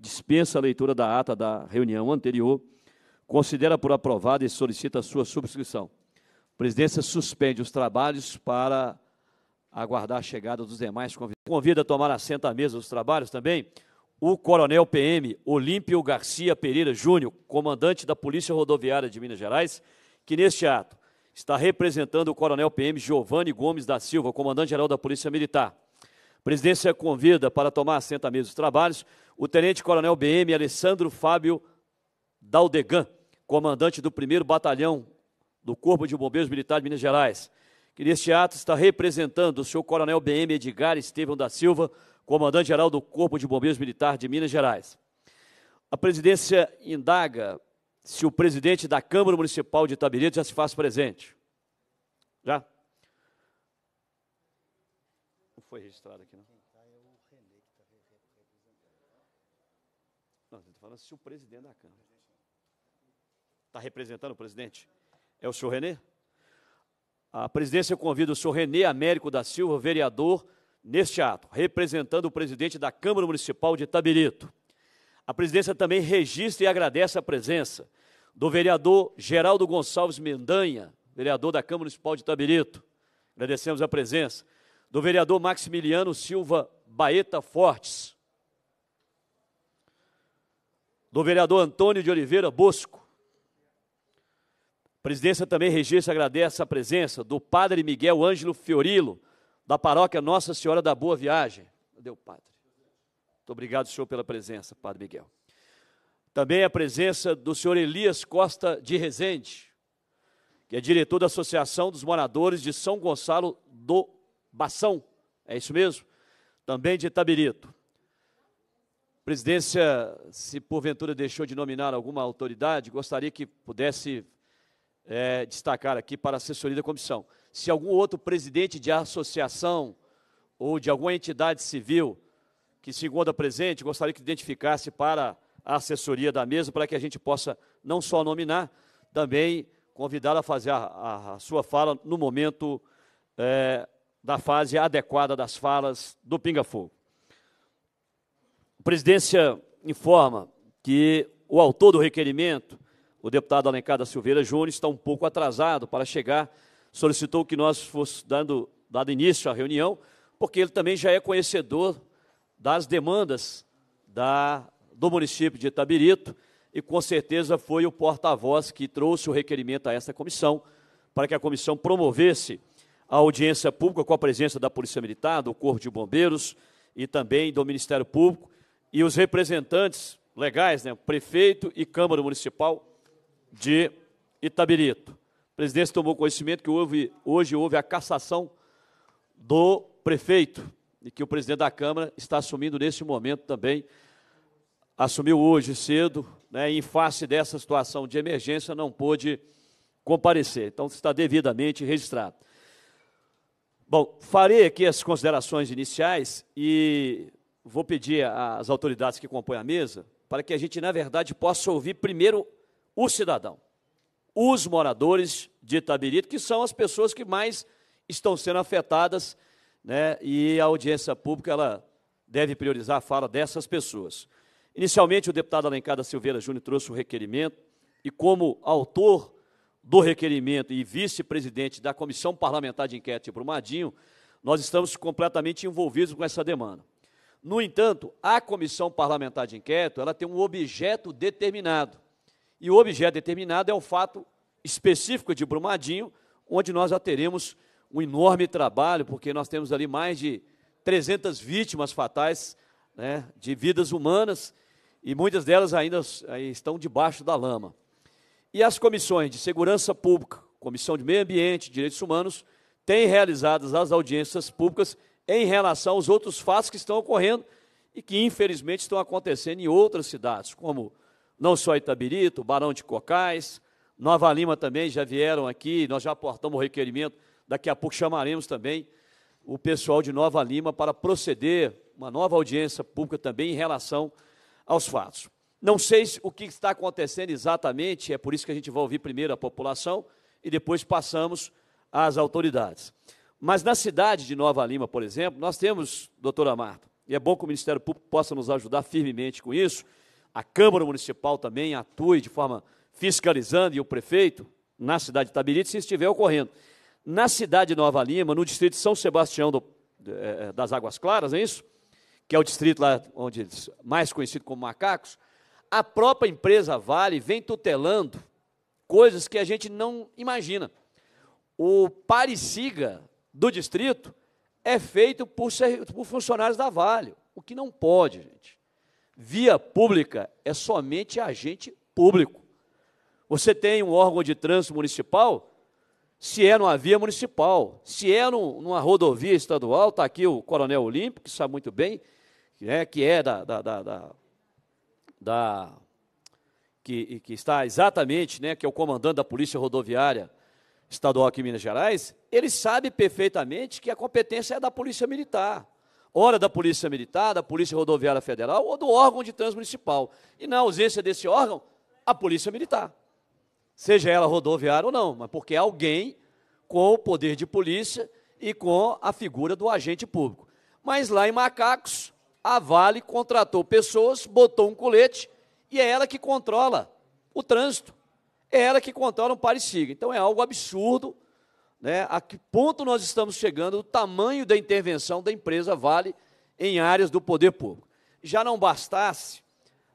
dispensa a leitura da ata da reunião anterior, considera por aprovada e solicita a sua subscrição. A presidência suspende os trabalhos para aguardar a chegada dos demais convidados. Convida a tomar assento à mesa dos trabalhos também o Coronel PM Olímpio Garcia Pereira Júnior, comandante da Polícia Rodoviária de Minas Gerais, que neste ato está representando o Coronel PM Giovanni Gomes da Silva, comandante-geral da Polícia Militar presidência convida para tomar assento à mesa dos trabalhos o tenente-coronel BM Alessandro Fábio Daldegan, comandante do 1 Batalhão do Corpo de Bombeiros Militar de Minas Gerais, que neste ato está representando o senhor coronel BM Edgar Estevão da Silva, comandante-geral do Corpo de Bombeiros Militar de Minas Gerais. A presidência indaga se o presidente da Câmara Municipal de Itabirito já se faz presente. Já? foi registrado aqui, não? Quem está é o René que está re representando. Não, estou falando se o presidente da Câmara. Está representando o presidente? É o senhor René? A presidência convida o senhor René Américo da Silva, vereador, neste ato, representando o presidente da Câmara Municipal de Itabirito. A presidência também registra e agradece a presença do vereador Geraldo Gonçalves Mendanha, vereador da Câmara Municipal de Itabirito. Agradecemos a presença do vereador Maximiliano Silva Baeta Fortes, do vereador Antônio de Oliveira Bosco. A presidência também registra e agradece a presença do padre Miguel Ângelo Fiorilo, da paróquia Nossa Senhora da Boa Viagem. Cadê o padre? Muito obrigado, senhor, pela presença, padre Miguel. Também a presença do senhor Elias Costa de Rezende, que é diretor da Associação dos Moradores de São Gonçalo do Bação, é isso mesmo? Também de Itabirito. Presidência, se porventura deixou de nominar alguma autoridade, gostaria que pudesse é, destacar aqui para a assessoria da comissão. Se algum outro presidente de associação ou de alguma entidade civil que se encontra presente, gostaria que identificasse para a assessoria da mesa, para que a gente possa não só nominar, também convidá-la a fazer a, a, a, sua fala no momento é, da fase adequada das falas do Pinga Fogo. A presidência informa que o autor do requerimento, o deputado Alencar da Silveira Júnior, está um pouco atrasado para chegar, solicitou que nós fosse dando, dado início à reunião, porque ele também já é conhecedor das demandas da, do município de Itabirito e com certeza foi o porta-voz que trouxe o requerimento a esta comissão para que a comissão promovesse a audiência pública com a presença da Polícia Militar, do Corpo de Bombeiros e também do Ministério Público e os representantes legais, né, prefeito e Câmara Municipal de Itabirito. A presidência tomou conhecimento que houve, hoje houve a cassação do prefeito e que o presidente da Câmara está assumindo nesse momento também, assumiu hoje cedo, né, em face dessa situação de emergência, não pôde comparecer. Então, está devidamente registrado. Bom, farei aqui as considerações iniciais e vou pedir às autoridades que compõem a mesa para que a gente, na verdade, possa ouvir primeiro o cidadão, os moradores de Itabirito, que são as pessoas que mais estão sendo afetadas, né? E a audiência pública ela deve priorizar a fala dessas pessoas. Inicialmente, o deputado Alencar da Silveira Júnior trouxe o requerimento e, como autor do requerimento e vice-presidente da Comissão Parlamentar de Inquérito de Brumadinho, nós estamos completamente envolvidos com essa demanda. No entanto, a Comissão Parlamentar de Inquérito ela tem um objeto determinado. E o objeto determinado é o fato específico de Brumadinho, onde nós já teremos um enorme trabalho, porque nós temos ali mais de 300 vítimas fatais né, de vidas humanas, e muitas delas ainda eh, estão debaixo da lama. E as comissões de segurança pública, Comissão de Meio Ambiente, Direitos Humanos, têm realizadas as audiências públicas em relação aos outros fatos que estão ocorrendo e que, infelizmente, estão acontecendo em outras cidades, como não só Itabirito, Barão de Cocais, Nova Lima também já vieram aqui, nós já aportamos o requerimento, daqui a pouco chamaremos também o pessoal de Nova Lima para proceder uma nova audiência pública também em relação aos fatos. Não sei o que está acontecendo exatamente, é por isso que a gente vai ouvir primeiro a população e depois passamos às autoridades. Mas na cidade de Nova Lima, por exemplo, nós temos, doutora Marta, e é bom que o Ministério Público possa nos ajudar firmemente com isso, a Câmara Municipal também atue de forma fiscalizando e o prefeito na cidade de Itabirite, se estiver ocorrendo. Na cidade de Nova Lima, no distrito de São Sebastião do, é, das Águas Claras, é isso? Que é o distrito lá onde eles, mais conhecido como Macacos, a própria empresa Vale vem tutelando coisas que a gente não imagina. O Parisiga do distrito é feito por, por funcionários da Vale, o que não pode, gente. Via pública é somente agente público. Você tem um órgão de trânsito municipal, se é numa via municipal, se é num, numa rodovia estadual, está aqui o Coronel Olímpico, que sabe muito bem, né, que é da, da, da, da da que, que está exatamente, né, que é o comandante da Polícia Rodoviária Estadual aqui em Minas Gerais, ele sabe perfeitamente que a competência é da Polícia Militar. Ora da Polícia Militar, da Polícia Rodoviária Federal ou do órgão de transmunicipal. E na ausência desse órgão, a Polícia Militar. Seja ela rodoviária ou não, mas porque é alguém com o poder de polícia e com a figura do agente público. Mas lá em Macacos, a Vale contratou pessoas, botou um colete e é ela que controla o trânsito. É ela que controla um pare siga. Então é algo absurdo, né? A que ponto nós estamos chegando, o tamanho da intervenção da empresa Vale em áreas do poder público. Já não bastasse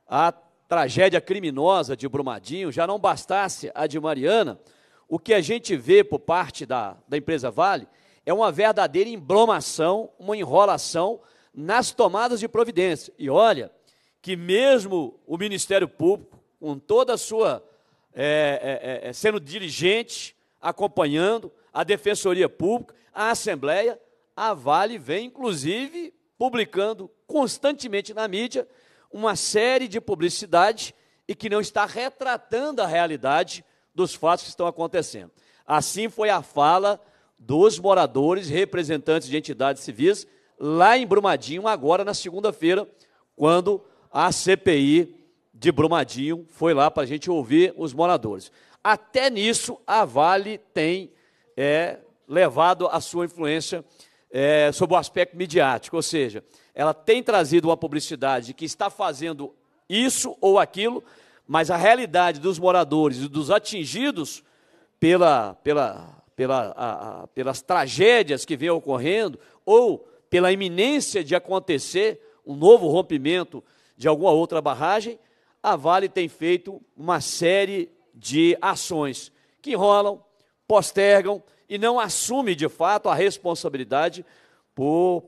a tragédia criminosa de Brumadinho, já não bastasse a de Mariana, o que a gente vê por parte da, da empresa Vale é uma verdadeira embromação, uma enrolação nas tomadas de providência. E olha, que mesmo o Ministério Público, com toda a sua. É é, é, é, sendo dirigente acompanhando, a Defensoria Pública, a Assembleia, a Vale vem, inclusive, publicando constantemente na mídia uma série de publicidade e que não está retratando a realidade dos fatos que estão acontecendo. Assim foi a fala dos moradores, representantes de entidades civis, lá em Brumadinho, agora na segunda-feira, quando a CPI de Brumadinho foi lá para a gente ouvir os moradores. Até nisso, a Vale tem é, levado a sua influência é, sobre o aspecto midiático, ou seja, ela tem trazido uma publicidade que está fazendo isso ou aquilo, mas a realidade dos moradores e dos atingidos pela, pela, pela, a, a, pelas tragédias que vêm ocorrendo, ou pela iminência de acontecer um novo rompimento de alguma outra barragem, a Vale tem feito uma série de ações que enrolam, postergam e não assume de fato a responsabilidade por,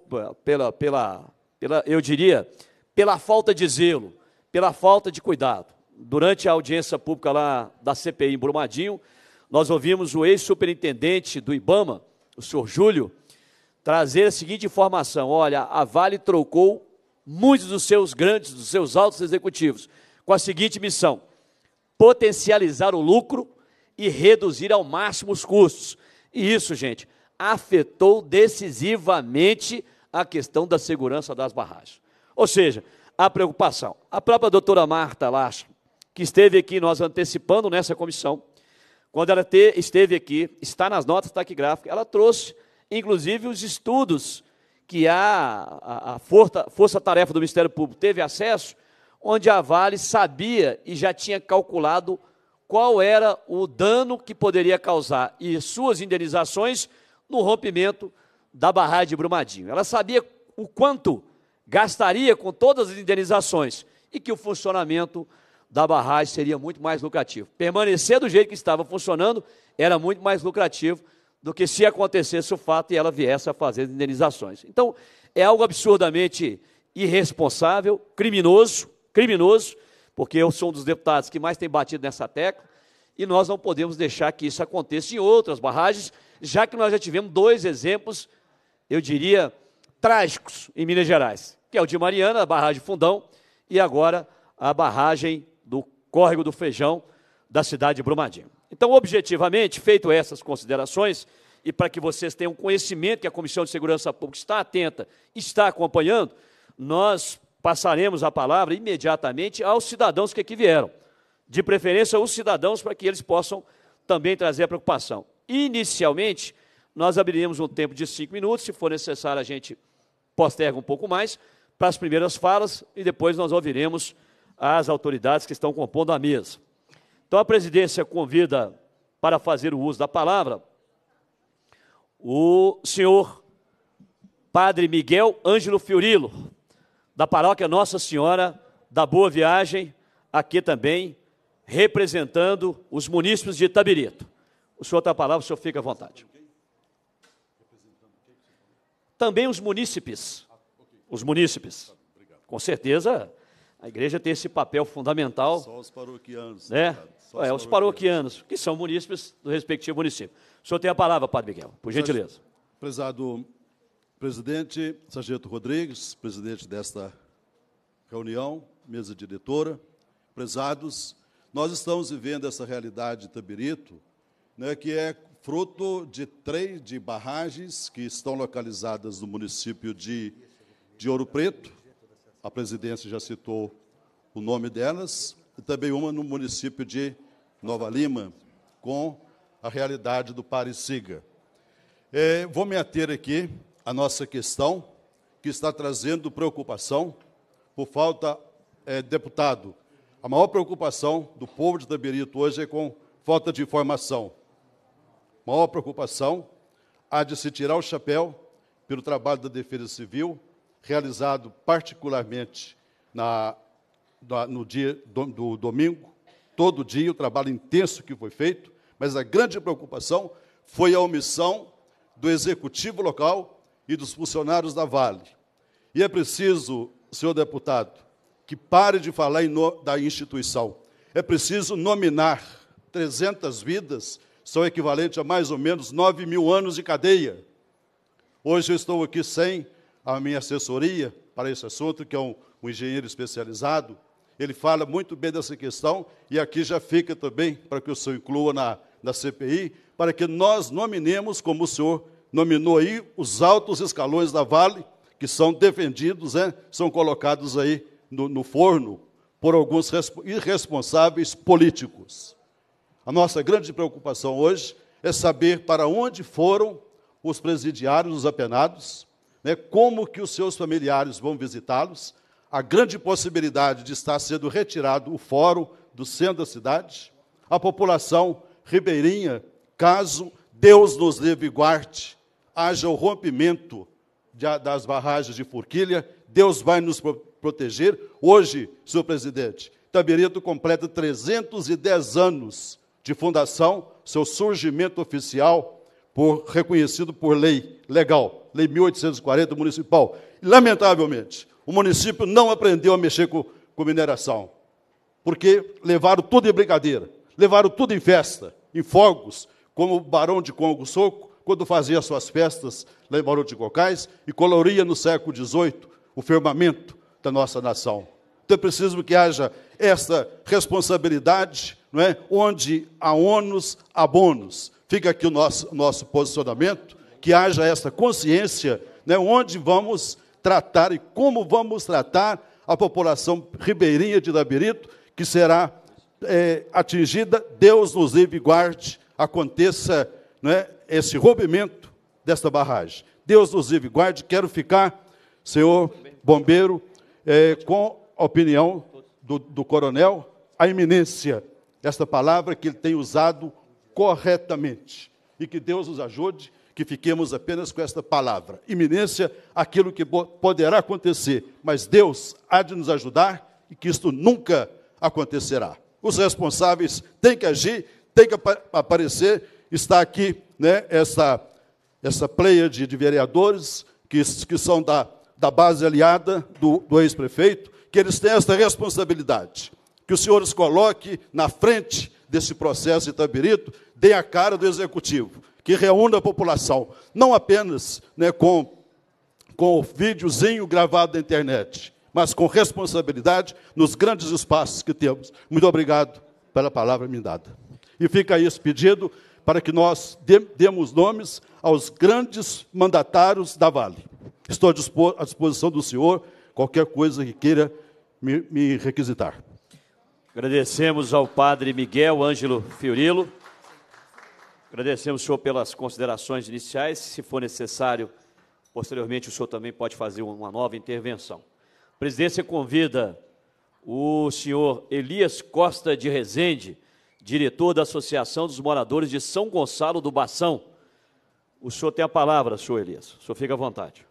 pela, pela, pela, eu diria, pela falta de zelo, pela falta de cuidado. Durante a audiência pública lá da CPI em Brumadinho, nós ouvimos o ex-superintendente do IBAMA, o senhor Júlio, trazer a seguinte informação: olha, a Vale trocou muitos dos seus grandes, dos seus altos executivos, com a seguinte missão: potencializar o lucro e reduzir ao máximo os custos. E isso, gente, afetou decisivamente a questão da segurança das barragens. Ou seja, a preocupação. A própria doutora Marta Lacha, que esteve aqui, nós antecipando nessa comissão, quando ela te, esteve aqui, está nas notas taquigráficas, ela trouxe inclusive os estudos que a, a, a força-tarefa do Ministério Público teve acesso, onde a Vale sabia e já tinha calculado qual era o dano que poderia causar e suas indenizações no rompimento da barragem de Brumadinho. Ela sabia o quanto gastaria com todas as indenizações e que o funcionamento da barragem seria muito mais lucrativo. Permanecer do jeito que estava funcionando era muito mais lucrativo do que se acontecesse o fato e ela viesse a fazer indenizações. Então, é algo absurdamente irresponsável, criminoso, criminoso, porque eu sou um dos deputados que mais tem batido nessa tecla, e nós não podemos deixar que isso aconteça em outras barragens, já que nós já tivemos dois exemplos, eu diria, trágicos em Minas Gerais, que é o de Mariana, a barragem Fundão, e agora a barragem do Córrego do Feijão, da cidade de Brumadinho. Então, objetivamente, feito essas considerações, e para que vocês tenham conhecimento que a Comissão de Segurança Pública está atenta, está acompanhando, nós passaremos a palavra imediatamente aos cidadãos que aqui vieram. De preferência, os cidadãos, para que eles possam também trazer a preocupação. Inicialmente, nós abriremos um tempo de cinco minutos, se for necessário, a gente posterga um pouco mais para as primeiras falas e depois nós ouviremos as autoridades que estão compondo a mesa. Então a presidência convida para fazer o uso da palavra o senhor Padre Miguel Ângelo Fiorilo, da paróquia Nossa Senhora da Boa Viagem, aqui também representando os munícipes de Itabirito. O senhor tem a palavra, o senhor fica à vontade. Também os munícipes. Os munícipes. Com certeza, a igreja tem esse papel fundamental. Só os paroquianos. Né? Tá Só é, os paroquianos, paroquianos, que são munícipes do respectivo município. O senhor tem a palavra, Padre Miguel, por gentileza. Prezado presidente, Sargento Rodrigues, presidente desta reunião, mesa diretora, prezados, nós estamos vivendo essa realidade de Tabirito, né, que é fruto de três de barragens que estão localizadas no município de, de Ouro Preto, a presidência já citou o nome delas, e também uma no município de Nova Lima, com a realidade do Parisiga. É, vou me ater aqui à nossa questão, que está trazendo preocupação, por falta, é, deputado, a maior preocupação do povo de Taberito hoje é com falta de informação. A maior preocupação há de se tirar o chapéu pelo trabalho da Defesa Civil, realizado particularmente na, na, no dia do, do domingo, todo dia, o trabalho intenso que foi feito, mas a grande preocupação foi a omissão do executivo local e dos funcionários da Vale. E é preciso, senhor deputado, que pare de falar no, da instituição. É preciso nominar 300 vidas, são equivalentes a mais ou menos 9 mil anos de cadeia. Hoje eu estou aqui sem a minha assessoria para esse assunto, que é um, um engenheiro especializado, ele fala muito bem dessa questão, e aqui já fica também para que o senhor inclua na, na CPI, para que nós nominemos, como o senhor nominou aí, os altos escalões da Vale, que são defendidos, né, são colocados aí no, no forno por alguns irresponsáveis políticos. A nossa grande preocupação hoje é saber para onde foram os presidiários, os apenados, né, como que os seus familiares vão visitá-los, a grande possibilidade de estar sendo retirado o fórum do centro da cidade, a população ribeirinha, caso Deus nos leve e guarde, haja o rompimento de, das barragens de forquilha, Deus vai nos pro proteger. Hoje, senhor presidente, Itabirito completa 310 anos de fundação, seu surgimento oficial, por, reconhecido por lei legal lei 1840 municipal. Lamentavelmente, o município não aprendeu a mexer com, com mineração, porque levaram tudo em brincadeira, levaram tudo em festa, em fogos, como o Barão de Congo Soco, quando fazia suas festas lá em Barão de Cocais e coloria no século XVIII o firmamento da nossa nação. Então é preciso que haja esta responsabilidade, não é? onde há ônus, há bônus. Fica aqui o nosso, nosso posicionamento que haja essa consciência, né, onde vamos tratar e como vamos tratar a população ribeirinha de Dabirito, que será é, atingida, Deus nos livre e guarde, aconteça né, esse rompimento desta barragem. Deus nos livre e guarde, quero ficar, senhor bombeiro, é, com a opinião do, do coronel, a iminência desta palavra que ele tem usado corretamente. E que Deus nos ajude que fiquemos apenas com esta palavra. Iminência, aquilo que poderá acontecer, mas Deus há de nos ajudar e que isto nunca acontecerá. Os responsáveis têm que agir, têm que ap aparecer. Está aqui né, essa, essa pleia de, de vereadores que, que são da, da base aliada do, do ex-prefeito, que eles têm esta responsabilidade. Que o senhor os coloque na frente desse processo de Itabirito, dê a cara do executivo que reúna a população, não apenas né, com, com o videozinho gravado na internet, mas com responsabilidade nos grandes espaços que temos. Muito obrigado pela palavra me dada. E fica aí esse pedido para que nós demos nomes aos grandes mandatários da Vale. Estou à disposição do senhor, qualquer coisa que queira me, me requisitar. Agradecemos ao padre Miguel Ângelo Fiorilo. Agradecemos, senhor, pelas considerações iniciais. Se for necessário, posteriormente o senhor também pode fazer uma nova intervenção. A presidência convida o senhor Elias Costa de Rezende, diretor da Associação dos Moradores de São Gonçalo do Bação. O senhor tem a palavra, senhor Elias. O senhor fica à vontade.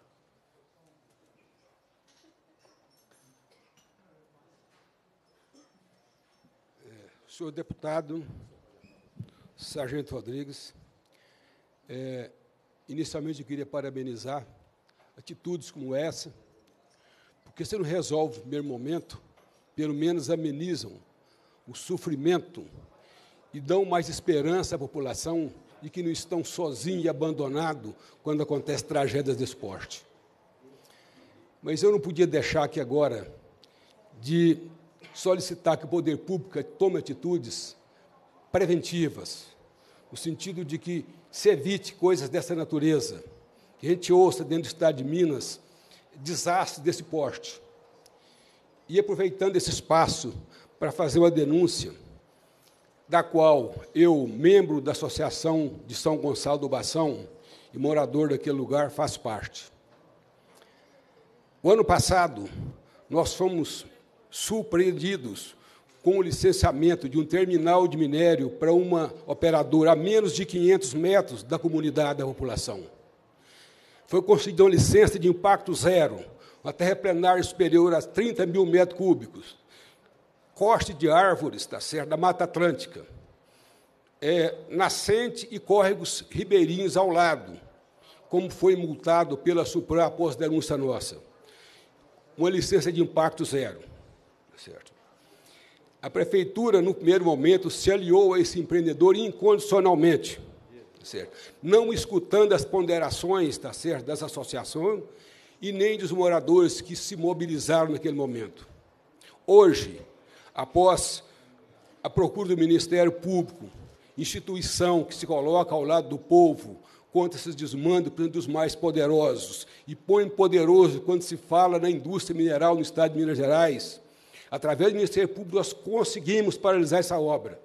É, senhor deputado, Sargento Rodrigues. É, inicialmente eu queria parabenizar atitudes como essa, porque se não resolve no primeiro momento, pelo menos amenizam o sofrimento e dão mais esperança à população de que não estão sozinhos e abandonados quando acontecem tragédias de esporte. Mas eu não podia deixar aqui agora de solicitar que o poder público tome atitudes preventivas o sentido de que se evite coisas dessa natureza, que a gente ouça dentro do estado de Minas desastre desse porte. E aproveitando esse espaço para fazer uma denúncia, da qual eu, membro da Associação de São Gonçalo do Bação e morador daquele lugar, faço parte. O ano passado, nós fomos surpreendidos com o licenciamento de um terminal de minério para uma operadora a menos de 500 metros da comunidade da população. Foi concedida uma licença de impacto zero, uma terra plenária superior a 30 mil metros cúbicos, corte de árvores tá certo, da Mata Atlântica, é, nascente e córregos ribeirinhos ao lado, como foi multado pela Supra após denúncia nossa. Uma licença de impacto zero. Certo? A prefeitura, no primeiro momento, se aliou a esse empreendedor incondicionalmente, certo? não escutando as ponderações tá certo? das associações e nem dos moradores que se mobilizaram naquele momento. Hoje, após a procura do Ministério Público, instituição que se coloca ao lado do povo, contra esses desmandos dos mais poderosos. E põe poderoso quando se fala na indústria mineral no estado de Minas Gerais. Através do Ministério Público, nós conseguimos paralisar essa obra.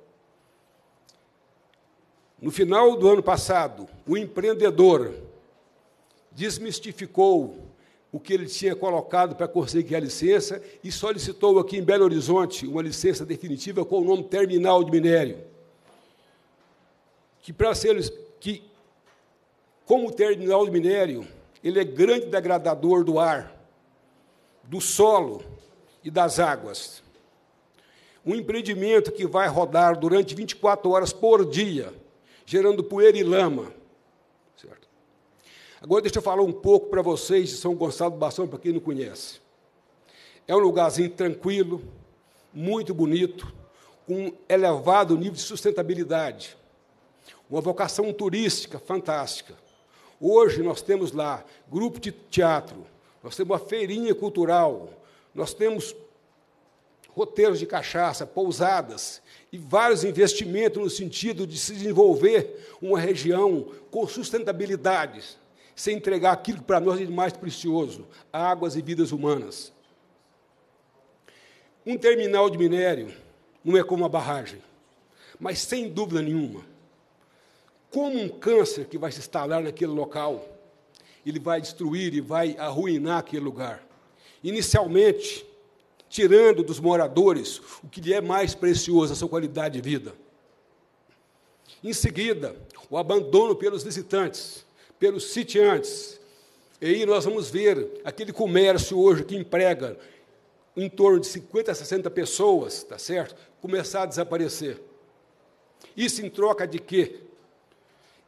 No final do ano passado, o empreendedor desmistificou o que ele tinha colocado para conseguir a licença e solicitou aqui em Belo Horizonte uma licença definitiva com o nome Terminal de Minério. Que para ser que como o terminal de minério, ele é grande degradador do ar, do solo, e das águas. Um empreendimento que vai rodar durante 24 horas por dia, gerando poeira e lama. Certo? Agora deixa eu falar um pouco para vocês de São Gonçalo do Bastão, para quem não conhece. É um lugarzinho tranquilo, muito bonito, com um elevado nível de sustentabilidade. Uma vocação turística fantástica. Hoje nós temos lá grupo de teatro, nós temos uma feirinha cultural, nós temos roteiros de cachaça, pousadas e vários investimentos no sentido de se desenvolver uma região com sustentabilidade, sem entregar aquilo que para nós é mais precioso, águas e vidas humanas. Um terminal de minério não é como uma barragem, mas sem dúvida nenhuma, como um câncer que vai se instalar naquele local, ele vai destruir e vai arruinar aquele lugar inicialmente tirando dos moradores o que lhe é mais precioso, a sua qualidade de vida. Em seguida, o abandono pelos visitantes, pelos sitiantes. E aí nós vamos ver aquele comércio hoje que emprega em torno de 50 a 60 pessoas, tá certo? Começar a desaparecer. Isso em troca de quê?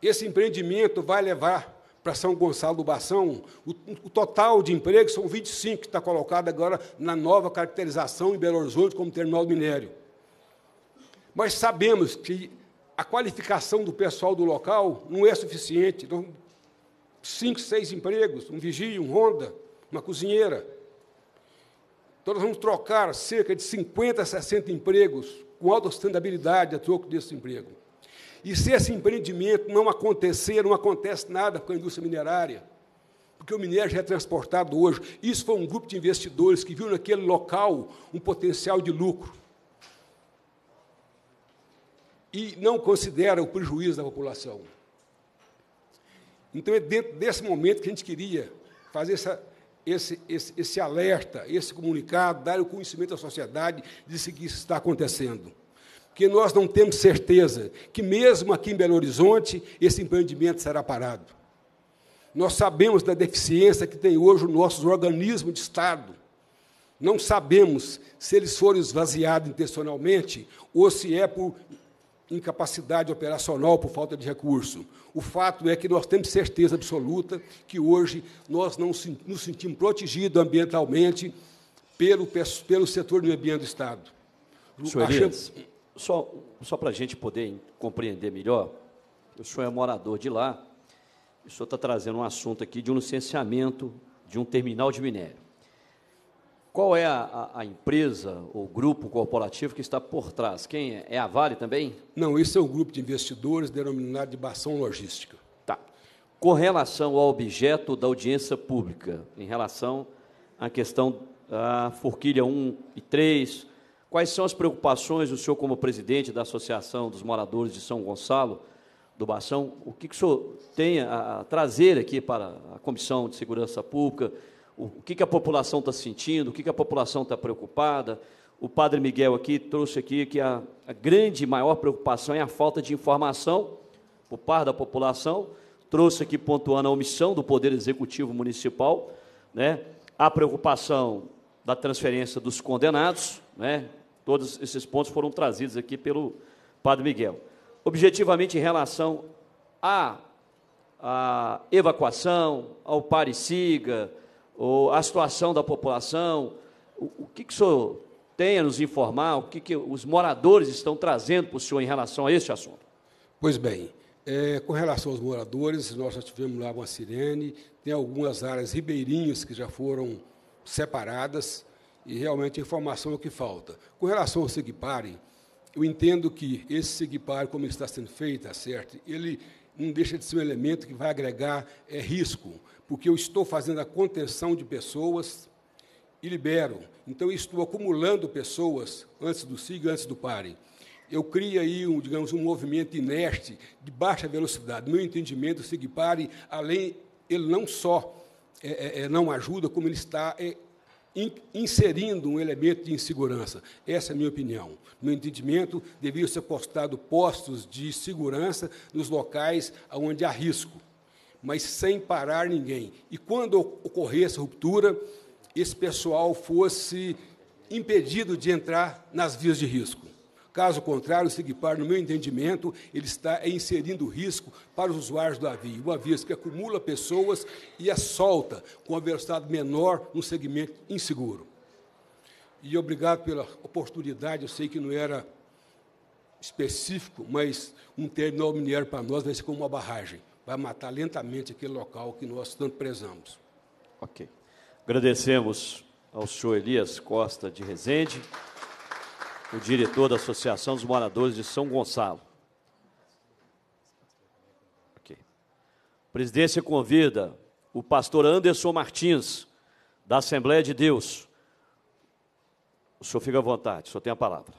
Esse empreendimento vai levar para São Gonçalo do Bação, o, o, total de empregos são 25, que está colocado agora na nova caracterização em Belo Horizonte como terminal do minério. Mas sabemos que a qualificação do pessoal do local não é suficiente. Então, cinco, seis empregos, um vigia, um ronda, uma cozinheira. Então, nós vamos trocar cerca de 50, 60 empregos com alta sustentabilidade a troco desse emprego. E se esse empreendimento não acontecer, não acontece nada com a indústria minerária, porque o minério já é transportado hoje. Isso foi um grupo de investidores que viu naquele local um potencial de lucro e não considera o prejuízo da população. Então, é dentro desse momento que a gente queria fazer essa, esse, esse, esse alerta, esse comunicado, dar o conhecimento à sociedade de que isso está acontecendo que nós não temos certeza que, mesmo aqui em Belo Horizonte, esse empreendimento será parado. Nós sabemos da deficiência que tem hoje o nosso organismo de Estado. Não sabemos se eles foram esvaziados intencionalmente ou se é por incapacidade operacional, por falta de recurso. O fato é que nós temos certeza absoluta que hoje nós não nos sentimos protegidos ambientalmente pelo, pelo setor do meio ambiente do Estado. Achamos, só, só para a gente poder compreender melhor, o senhor é morador de lá, o senhor está trazendo um assunto aqui de um licenciamento de um terminal de minério. Qual é a, a empresa ou grupo corporativo que está por trás? Quem é? É a Vale também? Não, esse é um grupo de investidores denominado de Bação Logística. Tá. Com relação ao objeto da audiência pública, em relação à questão da forquilha 1 e 3, Quais são as preocupações do senhor, como presidente da Associação dos Moradores de São Gonçalo, do Bação? O que, que o senhor tem a, trazer aqui para a Comissão de Segurança Pública? O, que, que a população está sentindo? O que, que a população está preocupada? O padre Miguel aqui trouxe aqui que a, a grande maior preocupação é a falta de informação por parte da população. Trouxe aqui pontuando a omissão do Poder Executivo Municipal, né? a preocupação da transferência dos condenados, né? Todos esses pontos foram trazidos aqui pelo Padre Miguel. Objetivamente, em relação à, à evacuação, ao pare siga, ou à situação da população, o, o que, que o senhor tem a nos informar, o que, que os moradores estão trazendo para o senhor em relação a este assunto? Pois bem, é, com relação aos moradores, nós já tivemos lá uma sirene, tem algumas áreas ribeirinhas que já foram separadas, e realmente a informação é o que falta. Com relação ao SIGPARE, eu entendo que esse SIGPARE, como está sendo feito, tá certo? ele não deixa de ser um elemento que vai agregar é, risco, porque eu estou fazendo a contenção de pessoas e libero. Então, eu estou acumulando pessoas antes do SIG, antes do PARE. Eu crio aí, um, digamos, um movimento inerte de baixa velocidade. No meu entendimento, o SIG-PARE, além, ele não só é, é, é, não ajuda, como ele está é, inserindo um elemento de insegurança. Essa é a minha opinião. No meu entendimento, deveriam ser postados postos de segurança nos locais onde há risco, mas sem parar ninguém. E quando ocorresse a ruptura, esse pessoal fosse impedido de entrar nas vias de risco. Caso contrário, o SIGPAR, no meu entendimento, ele está inserindo risco para os usuários do avião. O avião é que acumula pessoas e a solta com a velocidade menor no segmento inseguro. E obrigado pela oportunidade. Eu sei que não era específico, mas um terminal mineiro para nós vai ser como uma barragem. Vai matar lentamente aquele local que nós tanto prezamos. Ok. Agradecemos ao senhor Elias Costa de Rezende o diretor da Associação dos Moradores de São Gonçalo. Okay. A presidência convida o pastor Anderson Martins, da Assembleia de Deus. O senhor fica à vontade, o senhor tem a palavra.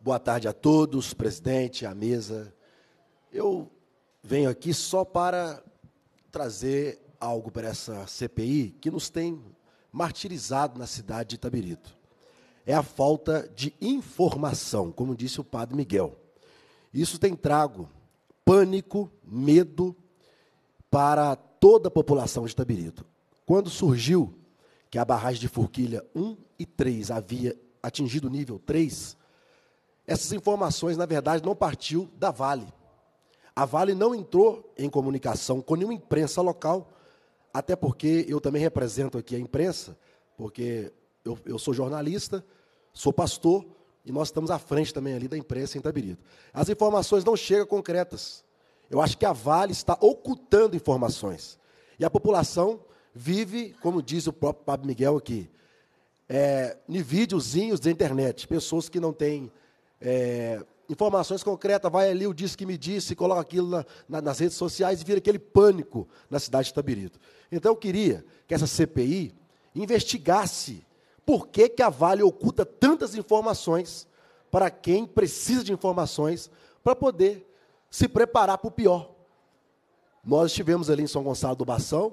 Boa tarde a todos, presidente, à mesa. Eu venho aqui só para trazer algo para essa CPI que nos tem martirizado na cidade de Itabirito é a falta de informação, como disse o padre Miguel. Isso tem trago pânico, medo para toda a população de Tabirito. Quando surgiu que a barragem de Forquilha 1 e 3 havia atingido o nível 3, essas informações, na verdade, não partiu da Vale. A Vale não entrou em comunicação com nenhuma imprensa local, até porque eu também represento aqui a imprensa, porque eu, eu sou jornalista Sou pastor e nós estamos à frente também ali da imprensa em Itabirito. As informações não chegam concretas. Eu acho que a Vale está ocultando informações. E a população vive, como diz o próprio Pablo Miguel aqui, é, em videozinhos da internet, pessoas que não têm é, informações concretas, vai ali o disse que me disse, coloca aquilo na, na, nas redes sociais e vira aquele pânico na cidade de Itabirito. Então eu queria que essa CPI investigasse por que, que a Vale oculta tantas informações para quem precisa de informações para poder se preparar para o pior. Nós estivemos ali em São Gonçalo do Bação,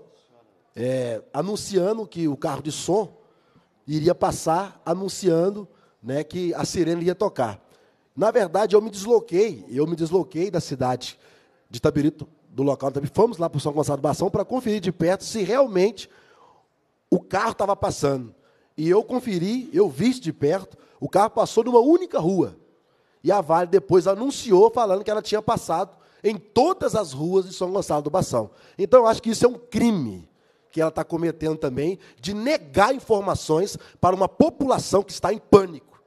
é, anunciando que o carro de som iria passar, anunciando né, que a sirene ia tocar. Na verdade, eu me desloquei, eu me desloquei da cidade de Tabirito, do local também. Fomos lá para São Gonçalo do Bação para conferir de perto se realmente o carro estava passando. E eu conferi, eu vi de perto, o carro passou numa única rua. E a Vale depois anunciou falando que ela tinha passado em todas as ruas de São Gonçalo do Bação. Então, eu acho que isso é um crime que ela está cometendo também, de negar informações para uma população que está em pânico.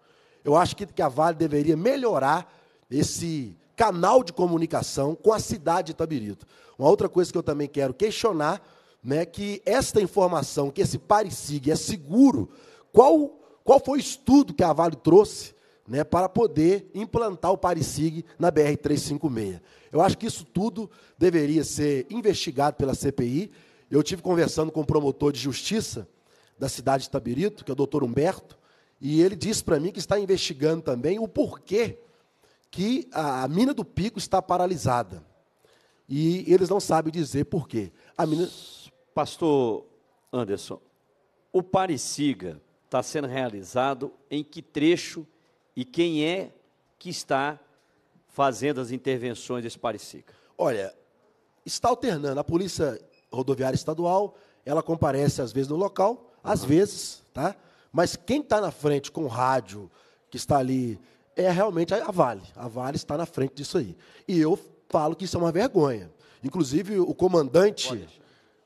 Eu acho que, que a Vale deveria melhorar esse canal de comunicação com a cidade de Itabirito. Uma outra coisa que eu também quero questionar né, que esta informação, que esse pare é seguro, qual, qual foi o estudo que a Vale trouxe né, para poder implantar o Parisig na BR-356. Eu acho que isso tudo deveria ser investigado pela CPI. Eu tive conversando com o um promotor de justiça da cidade de Tabirito, que é o doutor Humberto, e ele disse para mim que está investigando também o porquê que a, a, mina do Pico está paralisada. E eles não sabem dizer porquê. A mina... Pastor Anderson, o Parisiga está sendo realizado em que trecho e quem é que está fazendo as intervenções desse Parisiga? Olha, está alternando. A Polícia Rodoviária Estadual, ela comparece às vezes no local, às vezes, tá? Mas quem está na frente com o rádio, que está ali, é realmente a Vale. A Vale está na frente disso aí. E eu falo que isso é uma vergonha. Inclusive, o comandante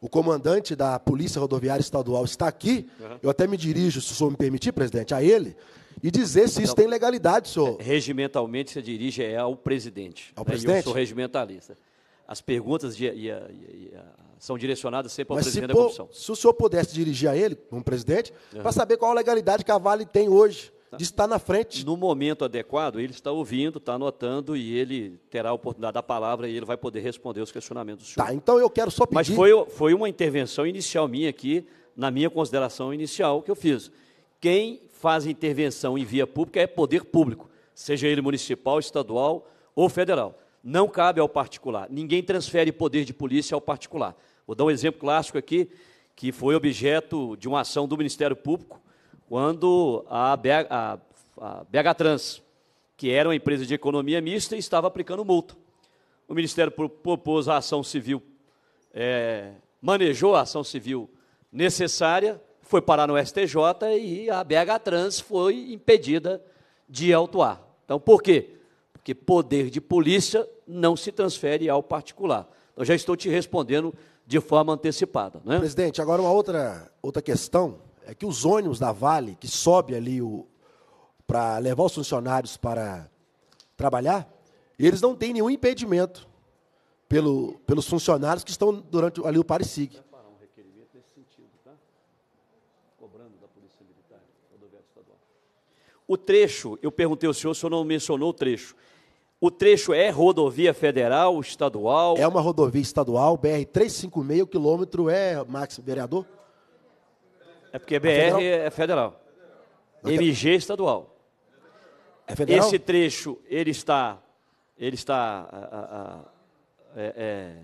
o comandante da Polícia Rodoviária Estadual está aqui. Uhum. Eu até me dirijo, se o senhor me permitir, presidente, a ele e dizer se isso tem legalidade, senhor. É, regimentalmente, se dirige é ao presidente. Ao né? presidente? Eu sou regimentalista. As perguntas de, são direcionadas sempre ao Mas presidente se da comissão. se o senhor pudesse dirigir a ele, um presidente, uhum. para saber qual a legalidade que a Vale tem hoje de estar na frente. No momento adequado, ele está ouvindo, está anotando e ele terá a oportunidade da palavra e ele vai poder responder os questionamentos do tá, senhor. Tá, então eu quero só pedir... Mas foi, foi uma intervenção inicial minha aqui, na minha consideração inicial que eu fiz. Quem faz intervenção em via pública é poder público, seja ele municipal, estadual ou federal. Não cabe ao particular. Ninguém transfere poder de polícia ao particular. Vou dar um exemplo clássico aqui, que foi objeto de uma ação do Ministério Público, quando a BH, a, a BH Trans, que era uma empresa de economia mista, estava aplicando multa. O Ministério propôs a ação civil, é, manejou a ação civil necessária, foi parar no STJ e a BH Trans foi impedida de autuar. Então, por quê? Porque poder de polícia não se transfere ao particular. Eu então, já estou te respondendo de forma antecipada. Né? Presidente, agora uma outra, outra questão é que os ônibus da Vale, que sobe ali para levar os funcionários para trabalhar, eles não têm nenhum impedimento pelo, pelos funcionários que estão durante ali o Parisig. Tá? O trecho, eu perguntei ao senhor, o senhor não mencionou o trecho. O trecho é rodovia federal, estadual? É uma rodovia estadual, BR 356, o quilômetro é, Max, vereador? É porque BR é federal? é federal. MG estadual. É federal? Esse trecho, ele está... Ele está... A, a, a, é, é.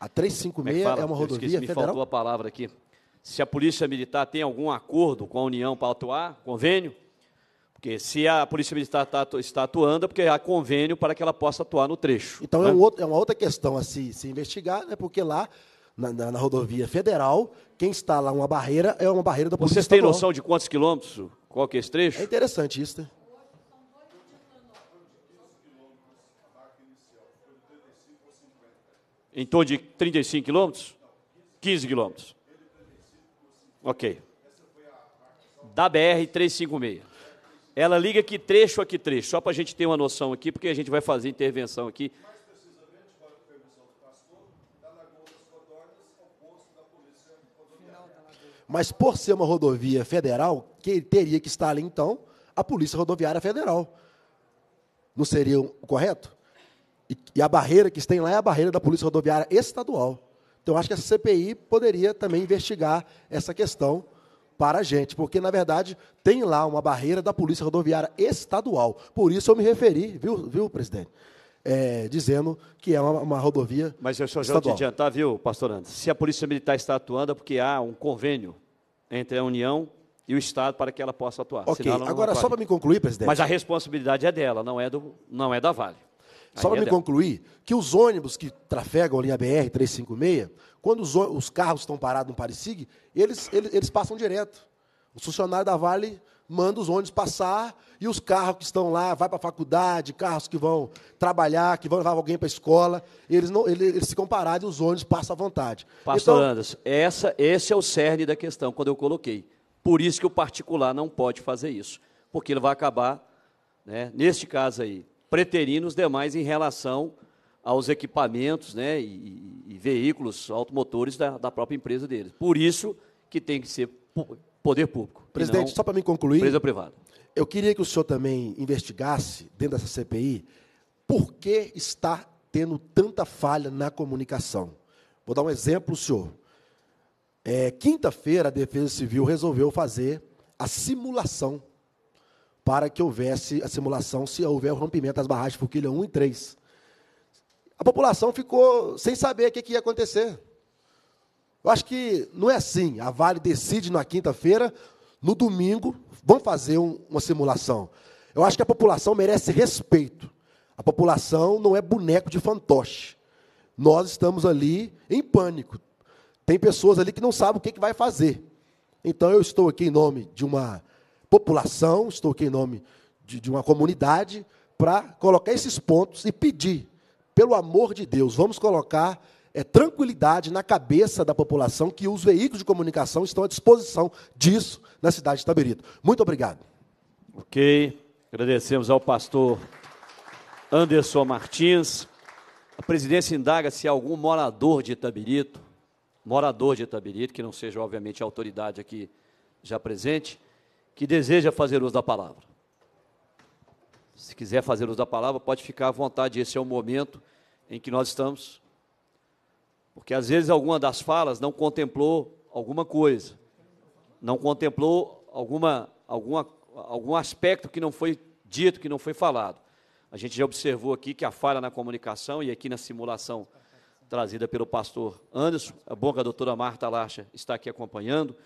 a 356 é, é, uma rodovia esqueci, federal? Me faltou a palavra aqui. Se a Polícia Militar tem algum acordo com a União para atuar, convênio, porque se a Polícia Militar tá está, atuando, é porque há convênio para que ela possa atuar no trecho. Então é né? é, um outro, é, uma outra questão a se, se investigar, né? porque lá na, na, na, rodovia federal, quem está lá uma barreira é uma barreira da Vocês Polícia Vocês têm noção de quantos quilômetros? Qual que é esse trecho? É interessante isso, né? Em torno de 35 quilômetros? 15 quilômetros. Ok. Da BR-356. Ela liga que trecho a que trecho, só para a gente ter uma noção aqui, porque a gente vai fazer intervenção aqui. Mas por ser uma rodovia federal, que teria que estar ali então a Polícia Rodoviária Federal. Não seria o correto? E, e a barreira que tem lá é a barreira da Polícia Rodoviária Estadual. Então, acho que a CPI poderia também investigar essa questão para a gente, porque, na verdade, tem lá uma barreira da Polícia Rodoviária Estadual. Por isso eu me referi, viu, viu presidente? é, dizendo que é uma, uma rodovia. Mas eu só já te adiantar, viu, pastor Anderson? Se a Polícia Militar está atuando, é porque há um convênio entre a União e o Estado para que ela possa atuar. Ok, agora só para me concluir, presidente. Mas a responsabilidade é dela, não é, do, não é da Vale. Só para é me concluir, que os ônibus que trafegam a linha BR-356, quando os, os, carros estão parados no Parisig, eles, eles, eles passam direto. O funcionário da Vale manda os ônibus passar e os carros que estão lá, vai para a faculdade, carros que vão trabalhar, que vão levar alguém para a escola, eles não, eles, eles ficam parados e os ônibus passam à vontade. Pastor então, Anderson, essa, esse é o cerne da questão, quando eu coloquei. Por isso que o particular não pode fazer isso, porque ele vai acabar, né, neste caso aí, preterindo os demais em relação aos equipamentos né, e, e veículos automotores da, da própria empresa deles. Por isso que tem que ser poder público. Presidente, só para me concluir. Empresa privada. Eu queria que o senhor também investigasse, dentro dessa CPI, por que está tendo tanta falha na comunicação. Vou dar um exemplo, senhor. É, Quinta-feira, a Defesa Civil resolveu fazer a simulação para que houvesse a simulação se houver o rompimento das barragens Forquilha 1 e 3. A população ficou sem saber o que, que ia acontecer. Eu acho que não é assim. A Vale decide na quinta-feira, no domingo, vão fazer um, uma simulação. Eu acho que a população merece respeito. A população não é boneco de fantoche. Nós estamos ali em pânico. Tem pessoas ali que não sabem o que, que vai fazer. Então, eu estou aqui em nome de uma população, estou aqui em nome de, de uma comunidade, para colocar esses pontos e pedir, pelo amor de Deus, vamos colocar é, tranquilidade na cabeça da população que os veículos de comunicação estão à disposição disso na cidade de Itaberito. Muito obrigado. Ok. Agradecemos ao pastor Anderson Martins. A presidência indaga se algum morador de Itabirito, morador de Itabirito, que não seja, obviamente, a autoridade aqui já presente, que deseja fazer uso da palavra. Se quiser fazer uso da palavra, pode ficar à vontade. Esse é o momento em que nós estamos porque às vezes alguma das falas não contemplou alguma coisa, não contemplou alguma, alguma, algum aspecto que não foi dito, que não foi falado. A gente já observou aqui que a falha na comunicação e aqui na simulação trazida pelo pastor Anderson, é bom que a doutora Marta Lacha está aqui acompanhando,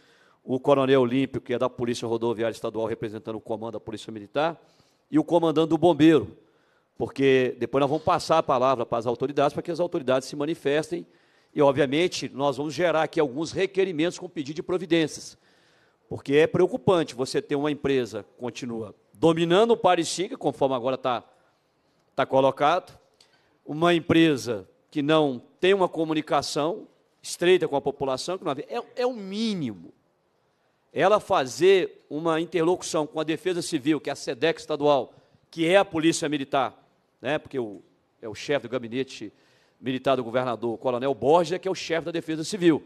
o coronel Olímpio, que é da Polícia Rodoviária Estadual, representando o comando da Polícia Militar, e o comandante do Bombeiro, porque depois nós vamos passar a palavra para as autoridades, para que as autoridades se manifestem e, obviamente, nós vamos gerar aqui alguns requerimentos com pedido de providências, porque é preocupante você ter uma empresa, continua, dominando o Parisiga, conforme agora está tá colocado, uma empresa que não tem uma comunicação estreita com a população, que não é, é o mínimo. Ela fazer uma interlocução com a Defesa Civil, que é a SEDEC estadual, que é a Polícia Militar, né, porque o, é o chefe do gabinete militar do governador, Coronel Borges, é que é o chefe da Defesa Civil.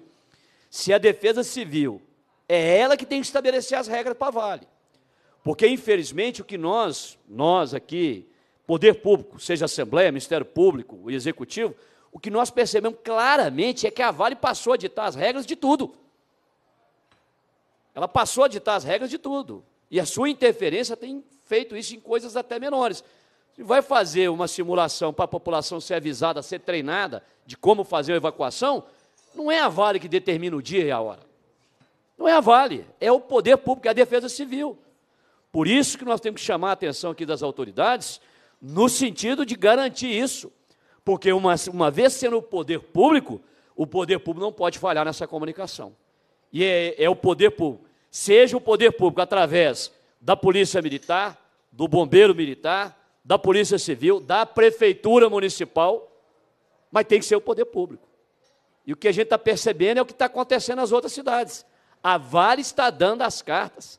Se a Defesa Civil é ela que tem que estabelecer as regras para a Vale. Porque, infelizmente, o que nós, nós aqui, poder público, seja Assembleia, Ministério Público e Executivo, o que nós percebemos claramente é que a Vale passou a ditar as regras de tudo. Ela passou a ditar as regras de tudo. E a sua interferência tem feito isso em coisas até menores vai fazer uma simulação para a população ser avisada, ser treinada de como fazer a evacuação, não é a Vale que determina o dia e a hora. Não é a Vale, é o poder público, é a defesa civil. Por isso que nós temos que chamar a atenção aqui das autoridades no sentido de garantir isso. Porque uma, uma vez sendo o poder público, o poder público não pode falhar nessa comunicação. E é, é o poder público. Seja o poder público através da polícia militar, do bombeiro militar, da Polícia Civil, da Prefeitura Municipal, mas tem que ser o poder público. E o que a gente está percebendo é o que está acontecendo nas outras cidades. A Vale está dando as cartas.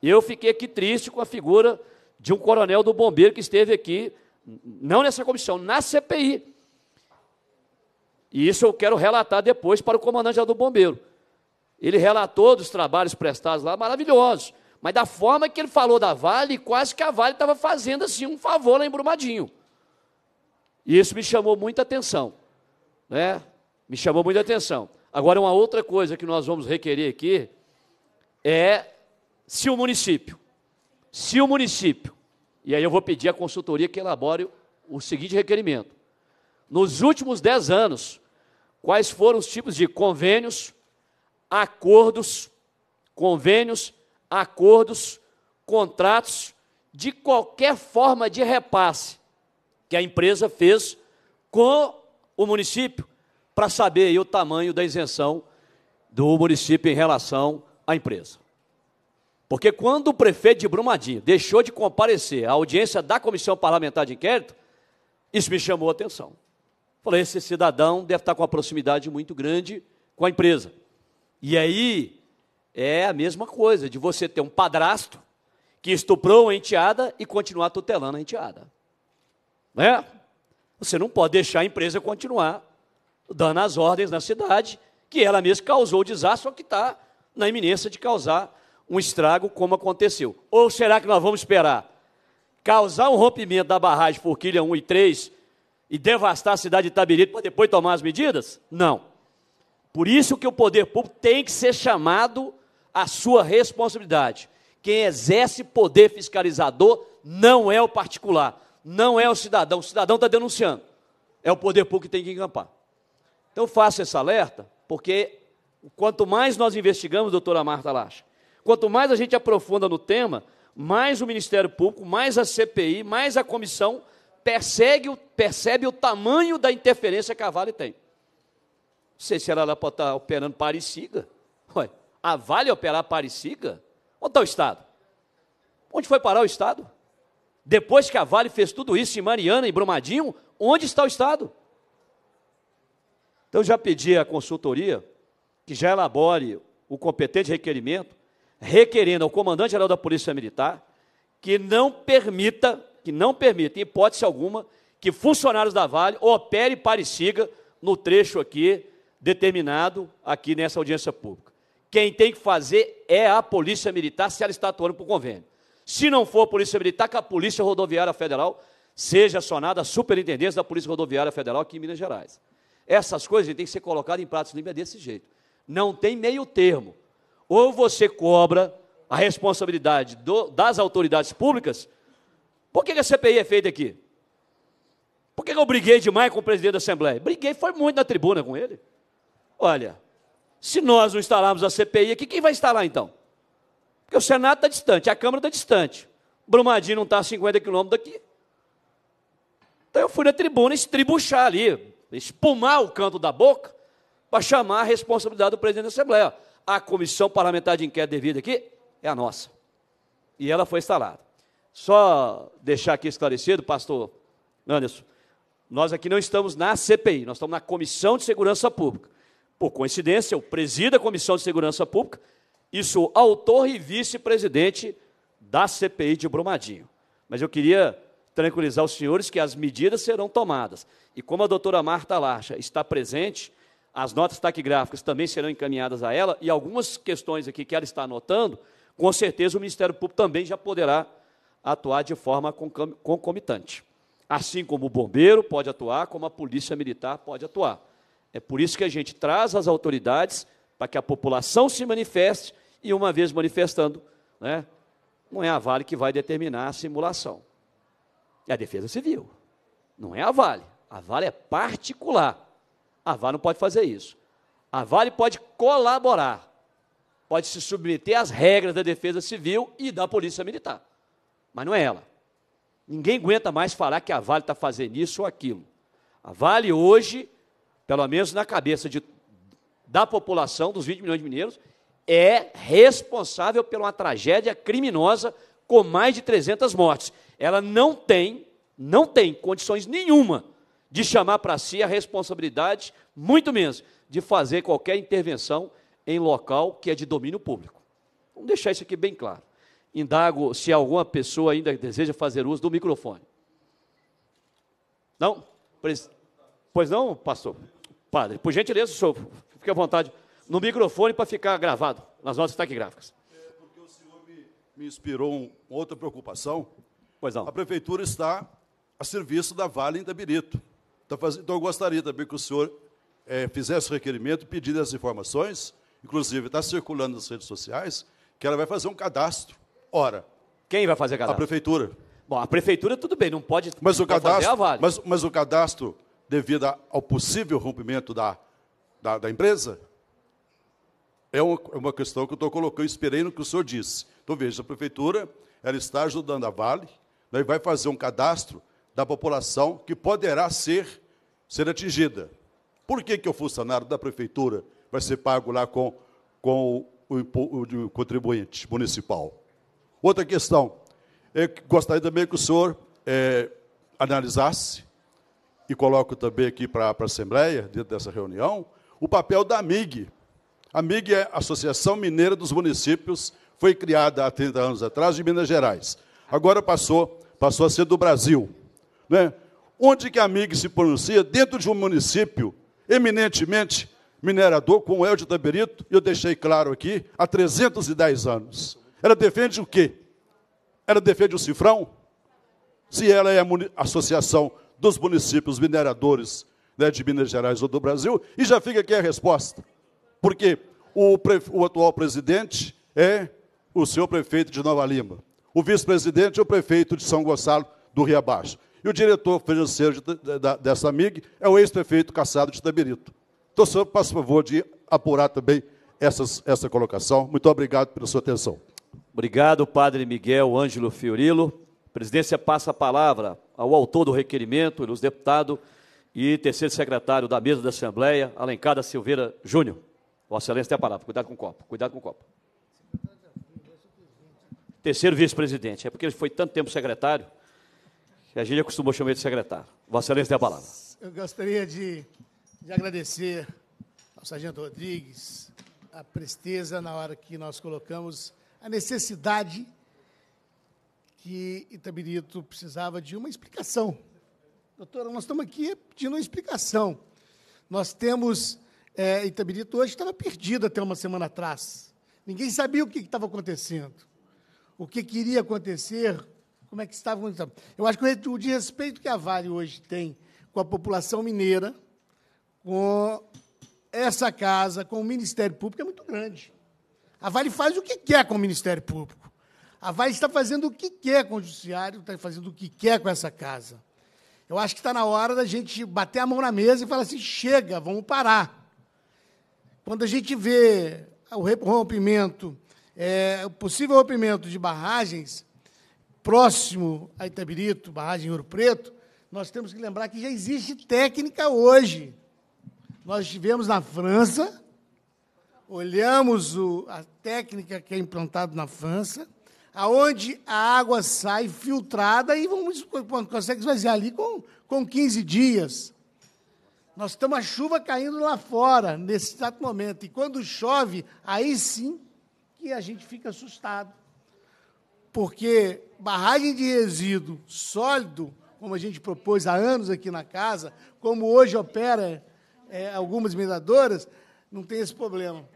Eu fiquei aqui triste com a figura de um coronel do bombeiro que esteve aqui, não nessa comissão, na CPI. E isso eu quero relatar depois para o comandante do bombeiro. Ele relatou dos trabalhos prestados lá, maravilhosos. Mas da forma que ele falou da Vale, quase que a Vale estava fazendo assim um favor lá em Brumadinho. E isso me chamou muita atenção, né? Me chamou muita atenção. Agora, uma outra coisa que nós vamos requerer aqui é se o município, se o município, e aí eu vou pedir à consultoria que elabore o seguinte requerimento. Nos últimos dez anos, quais foram os tipos de convênios, acordos, convênios acordos, contratos, de qualquer forma de repasse que a empresa fez com o município para saber o tamanho da isenção do município em relação à empresa. Porque quando o prefeito de Brumadinho deixou de comparecer à audiência da comissão parlamentar de inquérito, isso me chamou a atenção. Falei, esse cidadão deve estar com uma proximidade muito grande com a empresa. E aí é a mesma coisa de você ter um padrasto que estuprou a enteada e continuar tutelando a enteada. Né? Você não pode deixar a empresa continuar dando as ordens na cidade, que ela mesma causou o desastre, só que está na iminência de causar um estrago como aconteceu. Ou será que nós vamos esperar causar um rompimento da barragem Forquilha 1 e 3 e devastar a cidade de Itabirito para depois tomar as medidas? Não. Por isso que o poder público tem que ser chamado a sua responsabilidade. Quem exerce poder fiscalizador não é o particular, não é o cidadão. O cidadão está denunciando. É o poder público que tem que encampar. Então faço esse alerta, porque quanto mais nós investigamos, doutora Marta Lacha, quanto mais a gente aprofunda no tema, mais o Ministério Público, mais a CPI, mais a comissão persegue, percebe o tamanho da interferência que a Vale tem. Não sei se ela pode estar operando parecida a ah, Vale operar Siga? Onde está o Estado? Onde foi parar o Estado? Depois que a Vale fez tudo isso em Mariana e Brumadinho, onde está o Estado? Então, eu já pedi à consultoria que já elabore o competente requerimento, requerendo ao comandante-geral da Polícia Militar que não permita, que não permita, em hipótese alguma, que funcionários da Vale operem e siga no trecho aqui determinado aqui nessa audiência pública. Quem tem que fazer é a Polícia Militar, se ela está atuando por convênio. Se não for a Polícia Militar, que a Polícia Rodoviária Federal seja acionada a Superintendência da Polícia Rodoviária Federal aqui em Minas Gerais. Essas coisas têm que ser colocadas em prática limpa é desse jeito. Não tem meio termo. Ou você cobra a responsabilidade do, das autoridades públicas. Por que, que a CPI é feita aqui? Por que, que eu briguei demais com o presidente da Assembleia? Briguei, foi muito na tribuna com ele. Olha, se nós não instalarmos a CPI aqui, quem vai instalar então? Porque o Senado está distante, a Câmara está distante. Brumadinho não está a 50 quilômetros daqui. Então eu fui na tribuna estribuchar ali, espumar o canto da boca, para chamar a responsabilidade do presidente da Assembleia. A comissão parlamentar de inquérito devida aqui é a nossa. E ela foi instalada. Só deixar aqui esclarecido, pastor Anderson, nós aqui não estamos na CPI, nós estamos na Comissão de Segurança Pública. Por coincidência, eu presido a Comissão de Segurança Pública e sou autor e vice-presidente da CPI de Brumadinho. Mas eu queria tranquilizar os senhores que as medidas serão tomadas. E como a doutora Marta Larcha está presente, as notas taquigráficas também serão encaminhadas a ela e algumas questões aqui que ela está anotando, com certeza o Ministério Público também já poderá atuar de forma concomitante. Assim como o bombeiro pode atuar, como a polícia militar pode atuar. É por isso que a gente traz as autoridades para que a população se manifeste e, uma vez manifestando, né, não é a Vale que vai determinar a simulação. É a Defesa Civil. Não é a Vale. A Vale é particular. A Vale não pode fazer isso. A Vale pode colaborar, pode se submeter às regras da Defesa Civil e da Polícia Militar. Mas não é ela. Ninguém aguenta mais falar que a Vale está fazendo isso ou aquilo. A Vale hoje pelo menos na cabeça de, da população, dos 20 milhões de mineiros, é responsável por uma tragédia criminosa com mais de 300 mortes. Ela não tem, não tem condições nenhuma de chamar para si a responsabilidade, muito menos de fazer qualquer intervenção em local que é de domínio público. Vamos deixar isso aqui bem claro. Indago se alguma pessoa ainda deseja fazer uso do microfone. Não? Pois não, pastor? Padre, por gentileza, senhor, fique à vontade, no microfone para ficar gravado, nas nossas taquigráficas. É porque o senhor me, me inspirou um, outra preocupação. Pois não. A prefeitura está a serviço da Vale Itabirito. Então, então, eu gostaria também que o senhor é, fizesse o requerimento, pedindo as informações, inclusive está circulando nas redes sociais, que ela vai fazer um cadastro. Ora. Quem vai fazer cadastro? A prefeitura. Bom, a prefeitura tudo bem, não pode. Mas o cadastro. Fazer a vale. mas, mas o cadastro devido ao possível rompimento da, da, da empresa? É uma, é uma questão que eu estou colocando, esperei no que o senhor disse. Então, veja, a prefeitura ela está ajudando a Vale, né, vai fazer um cadastro da população que poderá ser, ser atingida. Por que, que o funcionário da prefeitura vai ser pago lá com, com o, o, o contribuinte municipal? Outra questão, eu gostaria também que o senhor é, analisasse e coloco também aqui para a Assembleia, dentro dessa reunião, o papel da MIG. A MIG é a Associação Mineira dos Municípios, foi criada há 30 anos atrás, de Minas Gerais. Agora passou, passou a ser do Brasil. Né? Onde que a MIG se pronuncia? Dentro de um município eminentemente minerador, como é o de Taberito, eu deixei claro aqui, há 310 anos. Ela defende o quê? Ela defende o cifrão? Se ela é a associação dos municípios mineradores né, de Minas Gerais ou do Brasil, e já fica aqui a resposta. Porque o, o atual presidente é o senhor prefeito de Nova Lima, o vice-presidente é o prefeito de São Gonçalo do Rio Abaixo, e o diretor financeiro de, dessa MIG é o ex-prefeito Caçado de Taberito. Então, senhor, faça favor de apurar também essas, essa colocação. Muito obrigado pela sua atenção. Obrigado, Padre Miguel Ângelo Fiorilo. A presidência passa a palavra ao autor do requerimento, ilustre deputado e terceiro secretário da mesa da Assembleia, Alencar da Silveira Júnior. Vossa Excelência tem a palavra. Cuidado com o copo, cuidado com o copo. Terceiro vice-presidente. É porque ele foi tanto tempo secretário que a gente acostumou chamar de secretário. Vossa Excelência tem a palavra. Eu gostaria de, de agradecer ao Sargento Rodrigues a presteza na hora que nós colocamos a necessidade que Itabirito precisava de uma explicação. Doutora, nós estamos aqui pedindo uma explicação. Nós temos. É, Itabirito hoje estava perdido até uma semana atrás. Ninguém sabia o que estava acontecendo, o que queria acontecer, como é que estava acontecendo. Eu acho que o desrespeito respeito que a Vale hoje tem com a população mineira, com essa casa, com o Ministério Público, é muito grande. A Vale faz o que quer com o Ministério Público. A Vale está fazendo o que quer com o judiciário, está fazendo o que quer com essa casa. Eu acho que está na hora da gente bater a mão na mesa e falar assim: chega, vamos parar. Quando a gente vê o rompimento, é, o possível rompimento de barragens próximo a Itabirito, barragem Ouro Preto, nós temos que lembrar que já existe técnica hoje. Nós estivemos na França, olhamos o, a técnica que é implantada na França, aonde a água sai filtrada e vamos, consegue esvaziar ali com, com 15 dias. Nós estamos a chuva caindo lá fora, nesse exato momento. E quando chove, aí sim que a gente fica assustado. Porque barragem de resíduo sólido, como a gente propôs há anos aqui na casa, como hoje opera é, algumas mineradoras, não tem esse problema.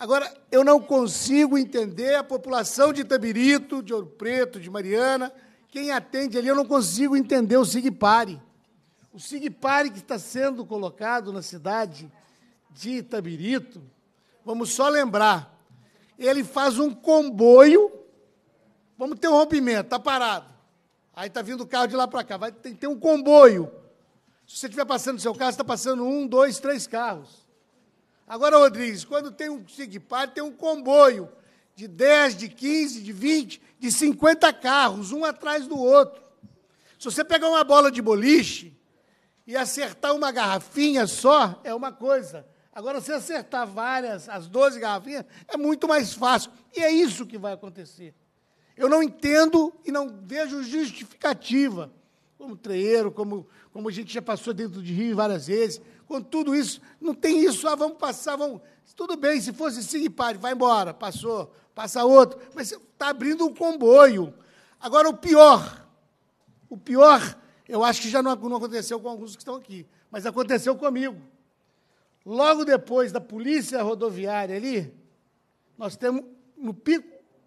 Agora, eu não consigo entender a população de Itabirito, de Ouro Preto, de Mariana, quem atende ali, eu não consigo entender o SIGPARE. O SIGPARE que está sendo colocado na cidade de Itabirito, vamos só lembrar, ele faz um comboio, vamos ter um rompimento, está parado. Aí está vindo o carro de lá para cá, vai ter, um comboio. Se você estiver passando o seu carro, está passando um, dois, três carros. Agora, Rodrigues, quando tem um SIGPAR, tem um comboio de 10, de 15, de 20, de 50 carros, um atrás do outro. Se você pegar uma bola de boliche e acertar uma garrafinha só, é uma coisa. Agora, se acertar várias, as 12 garrafinhas, é muito mais fácil. E é isso que vai acontecer. Eu não entendo e não vejo justificativa. Como treeiro, como, como a gente já passou dentro de Rio várias vezes, com tudo isso. Não tem isso, ah, vamos passar, vamos. Tudo bem, se fosse sigue assim, pare, vai embora, passou, passa outro. Mas está abrindo um comboio. Agora, o pior, o pior, eu acho que já não, não aconteceu com alguns que estão aqui, mas aconteceu comigo. Logo depois da polícia rodoviária ali, nós temos no pico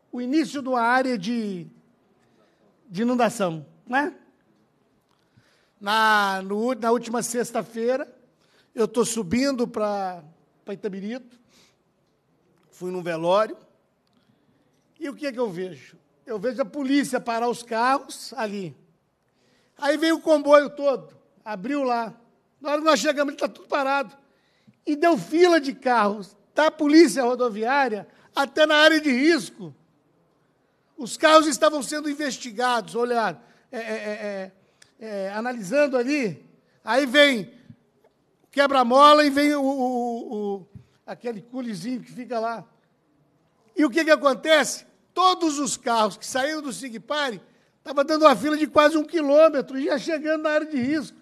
o início de uma área de, de inundação, né? Na, no, na última sexta-feira, eu estou subindo para Itabirito, fui num velório, e o que é que eu vejo? Eu vejo a polícia parar os carros ali. Aí veio o comboio todo, abriu lá. Na hora que nós chegamos, ele está tudo parado. E deu fila de carros da polícia rodoviária até na área de risco. Os carros estavam sendo investigados, olhar, é é, é, é, é, analisando ali. Aí vem quebra mola e vem o, o, o aquele culizinho que fica lá. E o que, que acontece? Todos os carros que saíram do Sigpare estavam dando uma fila de quase um quilômetro e já chegando na área de risco.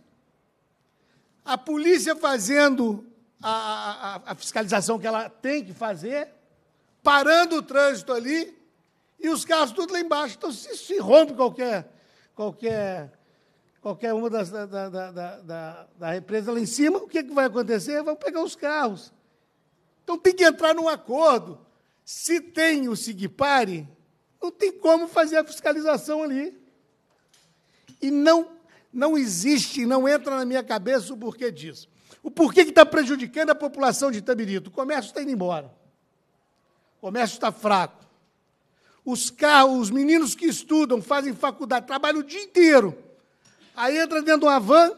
A polícia fazendo a, a, a fiscalização que ela tem que fazer, parando o trânsito ali, e os carros tudo lá embaixo. Então, se, se rompe qualquer, qualquer qualquer uma das, da, da, da, da, represa lá em cima, o que, é que vai acontecer? Vão pegar os carros. Então tem que entrar num acordo. Se tem o SIGPARE, não tem como fazer a fiscalização ali. E não, não existe, não entra na minha cabeça o porquê disso. O porquê que está prejudicando a população de Itabirito? O comércio está indo embora. O comércio está fraco. Os carros, os meninos que estudam, fazem faculdade, trabalham o dia inteiro Aí entra dentro de uma van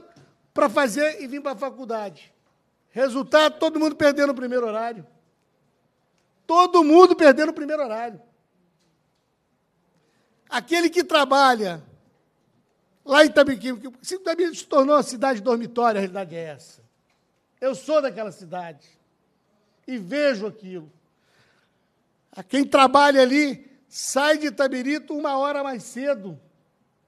para fazer e vir para a faculdade. Resultado, todo mundo perdendo o primeiro horário. Todo mundo perdendo o primeiro horário. Aquele que trabalha lá em Itabiquim, que Itabiquim se tornou uma cidade dormitória, a realidade é essa. Eu sou daquela cidade e vejo aquilo. A quem trabalha ali sai de Itabirito uma hora mais cedo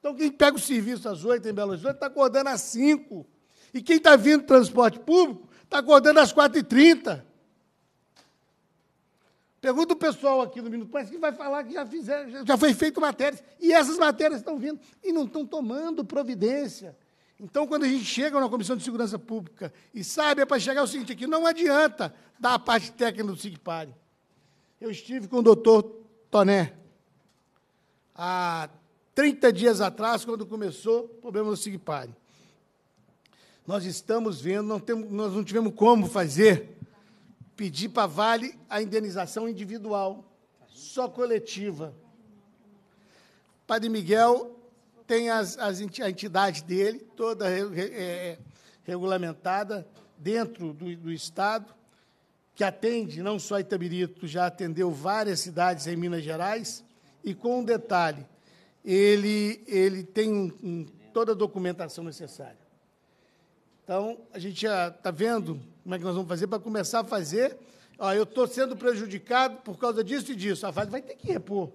então, quem pega o serviço às 8 em Belo Horizonte está acordando às 5. E quem está vindo do transporte público está acordando às 4h30. Pergunta o pessoal aqui no Minuto Paz, que vai falar que já fizeram, já foi feito matérias. E essas matérias estão vindo e não estão tomando providência. Então, quando a gente chega na Comissão de Segurança Pública e sabe, é para chegar o seguinte aqui, não adianta dar a parte técnica do SIGPARI. Eu estive com o doutor Toné há 30 dias atrás, quando começou o problema do é SIGPARE. Nós estamos vendo, não temos, nós não tivemos como fazer, pedir para a Vale a indenização individual, só coletiva. Padre Miguel tem as, as, a entidade dele, toda é, é, regulamentada, dentro do, do, Estado, que atende não só Itabirito, já atendeu várias cidades em Minas Gerais, e com um detalhe, ele, ele tem um, toda a documentação necessária. Então, a gente já está vendo como é que nós vamos fazer para começar a fazer. Ó, eu estou sendo prejudicado por causa disso e disso. A FAD vai ter que repor.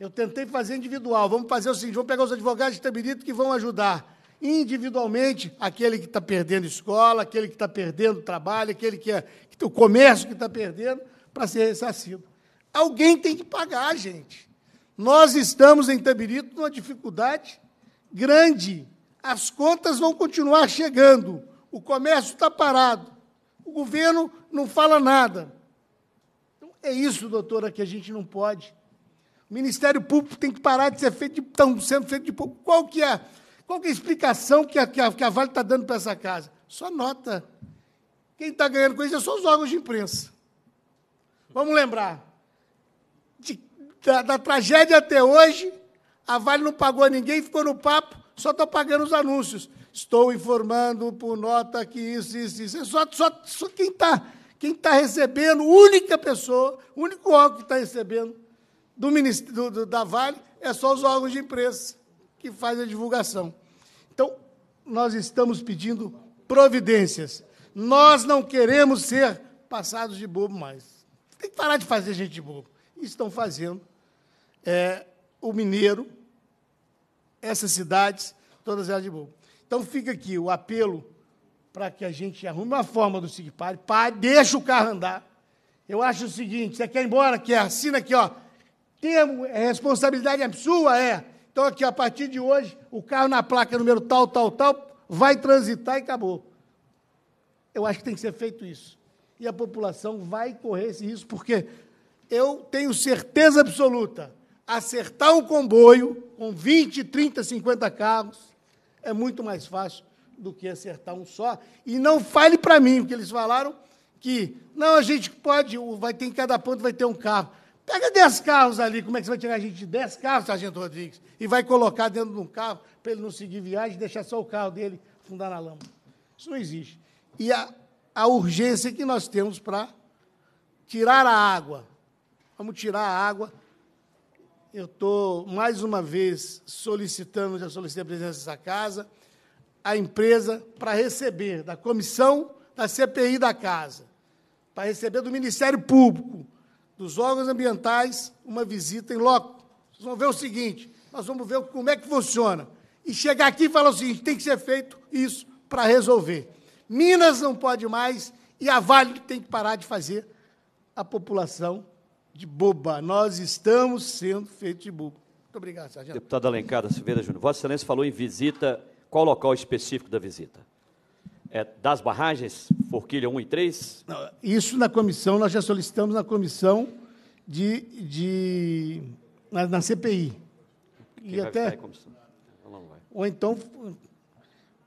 Eu tentei fazer individual. Vamos fazer o seguinte: vamos pegar os advogados de que vão ajudar individualmente aquele que está perdendo escola, aquele que está perdendo trabalho, aquele que é que, o comércio que está perdendo, para ser ressarcido. Alguém tem que pagar, gente. Nós estamos em Tabirito numa dificuldade grande. As contas vão continuar chegando. O comércio está parado. O governo não fala nada. Então, é isso, doutora, que a gente não pode. O Ministério Público tem que parar de ser feito de tão sendo feito de pouco. Qual que é? Qual que é a explicação que a, que a, que a Vale está dando para essa casa? Só nota. Quem está ganhando com isso é só os órgãos de imprensa. Vamos lembrar da, da tragédia até hoje, a Vale não pagou ninguém, ficou no papo, só estou pagando os anúncios. Estou informando por nota que isso, isso, isso. É só, só, só quem está quem tá recebendo, única pessoa, único órgão que está recebendo do, do, do, da Vale é só os órgãos de imprensa que fazem a divulgação. Então, nós estamos pedindo providências. Nós não queremos ser passados de bobo mais. Tem que parar de fazer gente de bobo. estão fazendo é, o Mineiro, essas cidades, todas elas de boa. Então fica aqui o apelo para que a gente arrume uma forma do SIGPARE, pare, deixa o carro andar. Eu acho o seguinte, você quer ir embora, quer, assina aqui, ó. tem é responsabilidade é sua, é. Então aqui, a partir de hoje, o carro na placa número tal, tal, tal, vai transitar e acabou. Eu acho que tem que ser feito isso. E a população vai correr esse risco, porque eu tenho certeza absoluta acertar um comboio com 20, 30, 50 carros é muito mais fácil do que acertar um só. E não fale para mim o que eles falaram, que não, a gente pode, vai ter em cada ponto vai ter um carro. Pega 10 carros ali, como é que você vai tirar a gente de 10 carros, Sargento Rodrigues, e vai colocar dentro de um carro para ele não seguir viagem, deixar só o carro dele afundar na lama. Isso não existe. E a, a urgência que nós temos para tirar a água. Vamos tirar a água eu estou, mais uma vez, solicitando, já solicitei a presença dessa casa, a empresa para receber da comissão da CPI da casa, para receber do Ministério Público, dos órgãos ambientais, uma visita em loco. Vocês vão ver o seguinte, nós vamos ver como é que funciona. E chegar aqui e falar o seguinte, tem que ser feito isso para resolver. Minas não pode mais e a Vale tem que parar de fazer a população de boba. Nós estamos sendo feitos de bobo. Muito obrigado, sargento. Deputado Alencar da Silveira Júnior, Vossa Excelência falou em visita. Qual local específico da visita? É das barragens, Forquilha 1 e 3? Não, isso na comissão, nós já solicitamos na comissão de. de na, na CPI. Quem e até. Ou então,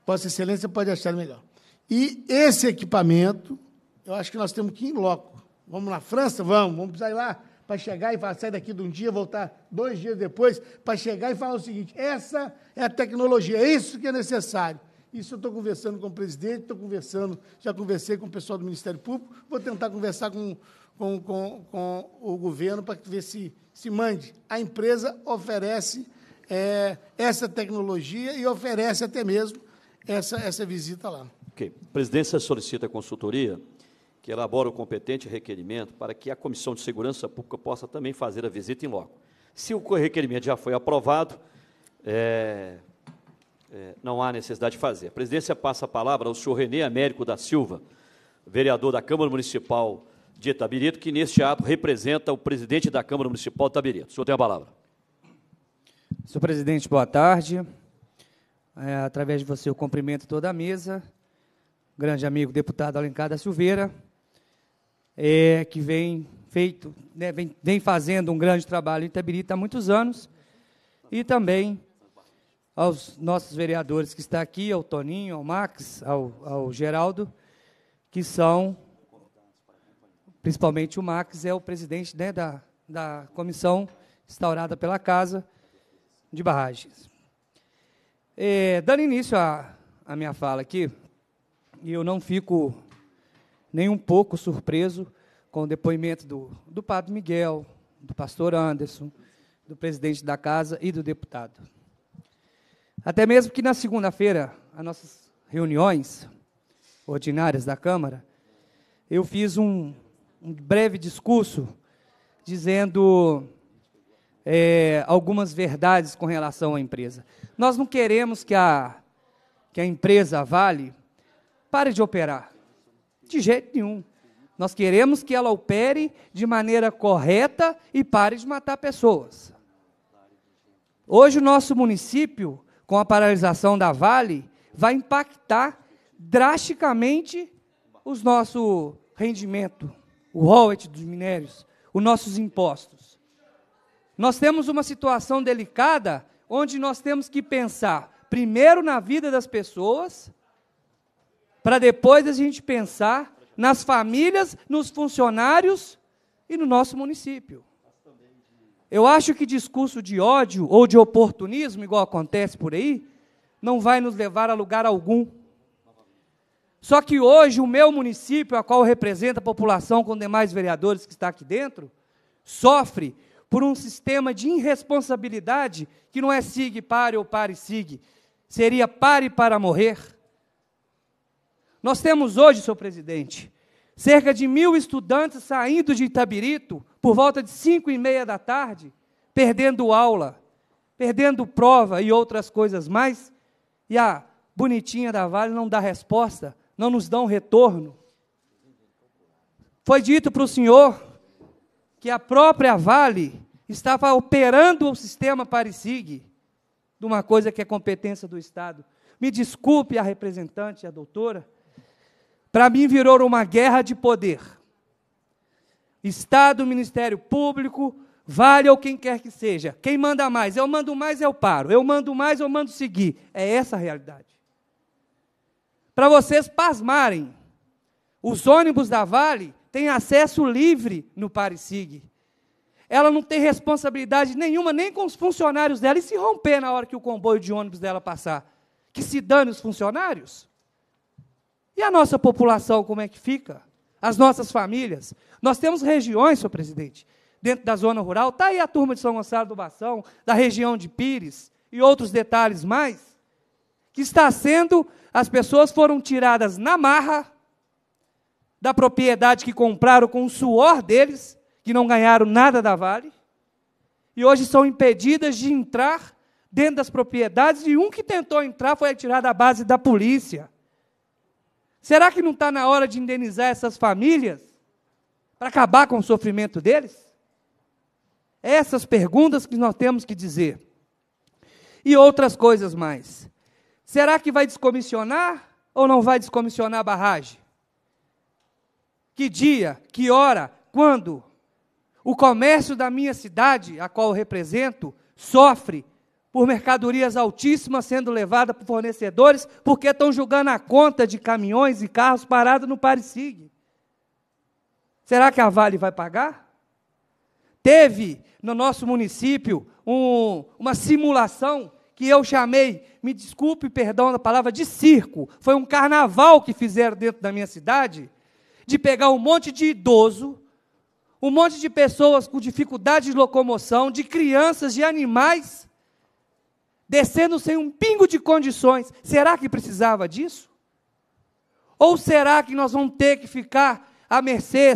Vossa Excelência pode achar melhor. E esse equipamento, eu acho que nós temos que ir em loco Vamos na França? Vamos, vamos precisar ir lá para chegar e falar, sair daqui de um dia, voltar dois dias depois, para chegar e falar o seguinte: essa é a tecnologia, é isso que é necessário. Isso eu estou conversando com o presidente, estou conversando, já conversei com o pessoal do Ministério Público, vou tentar conversar com, com, com, com o governo para ver se se mande. A empresa oferece é, essa tecnologia e oferece até mesmo essa, essa visita lá. Ok. A presidência solicita consultoria que elabora o competente requerimento para que a Comissão de Segurança Pública possa também fazer a visita em loco. Se o requerimento já foi aprovado, é, é, não há necessidade de fazer. A presidência passa a palavra ao senhor Renê Américo da Silva, vereador da Câmara Municipal de Itabirito, que neste ato representa o presidente da Câmara Municipal de Itabirito. O senhor tem a palavra. Senhor presidente, boa tarde. É, através de você, eu cumprimento toda a mesa. Grande amigo deputado Alencar da Silveira, é, que vem feito, né, vem, vem, fazendo um grande trabalho em Itabirita há muitos anos, e também aos nossos vereadores que estão aqui, ao Toninho, ao Max, ao, ao Geraldo, que são, principalmente o Max, é o presidente né, da, da comissão instaurada pela Casa de Barragens. É, dando início à, à minha fala aqui, e eu não fico nem um pouco surpreso com o depoimento do, do Padre Miguel, do pastor Anderson, do presidente da casa e do deputado. Até mesmo que na segunda-feira, as nossas reuniões ordinárias da Câmara, eu fiz um, um breve discurso dizendo é, algumas verdades com relação à empresa. Nós não queremos que a, que a empresa Vale pare de operar. De jeito nenhum. Nós queremos que ela opere de maneira correta e pare de matar pessoas. Hoje, o nosso município, com a paralisação da Vale, vai impactar drasticamente o nosso rendimento, o royalty dos minérios, os nossos impostos. Nós temos uma situação delicada onde nós temos que pensar primeiro na vida das pessoas para depois a gente pensar nas famílias, nos funcionários e no nosso município. Eu acho que discurso de ódio ou de oportunismo, igual acontece por aí, não vai nos levar a lugar algum. Só que hoje o meu município, a qual representa a população com demais vereadores que está aqui dentro, sofre por um sistema de irresponsabilidade que não é sigue, pare ou pare, sigue. Seria pare para morrer nós temos hoje, senhor presidente, cerca de mil estudantes saindo de Itabirito por volta de 5 e meia da tarde, perdendo aula, perdendo prova e outras coisas mais, e a bonitinha da Vale não dá resposta, não nos dá um retorno. Foi dito para o senhor que a própria Vale estava operando o sistema Parisig, de uma coisa que é competência do Estado. Me desculpe a representante, a doutora, para mim virou uma guerra de poder. Estado, Ministério Público, Vale ou quem quer que seja. Quem manda mais? Eu mando mais, eu paro. Eu mando mais, eu mando seguir. É essa a realidade. Para vocês pasmarem, os ônibus da Vale têm acesso livre no Pare Sigue. Ela não tem responsabilidade nenhuma, nem com os funcionários dela, e se romper na hora que o comboio de ônibus dela passar. Que se dane os funcionários. E a nossa população, como é que fica? As nossas famílias? Nós temos regiões, senhor presidente, dentro da zona rural, está aí a turma de São Gonçalo do Bação, da região de Pires e outros detalhes mais, que está sendo, as pessoas foram tiradas na marra da propriedade que compraram com o suor deles, que não ganharam nada da Vale, e hoje são impedidas de entrar dentro das propriedades, e um que tentou entrar foi atirado à base da polícia. Será que não está na hora de indenizar essas famílias para acabar com o sofrimento deles? É essas perguntas que nós temos que dizer. E outras coisas mais. Será que vai descomissionar ou não vai descomissionar a barragem? Que dia, que hora, quando? O comércio da minha cidade, a qual eu represento, sofre por mercadorias altíssimas sendo levada por fornecedores, porque estão julgando a conta de caminhões e carros parados no Parisig. Será que a Vale vai pagar? Teve no nosso município um, uma simulação que eu chamei, me desculpe, perdão da palavra, de circo. Foi um carnaval que fizeram dentro da minha cidade, de pegar um monte de idoso, um monte de pessoas com dificuldade de locomoção, de crianças, de animais, descendo sem um pingo de condições. Será que precisava disso? Ou será que nós vamos ter que ficar à mercê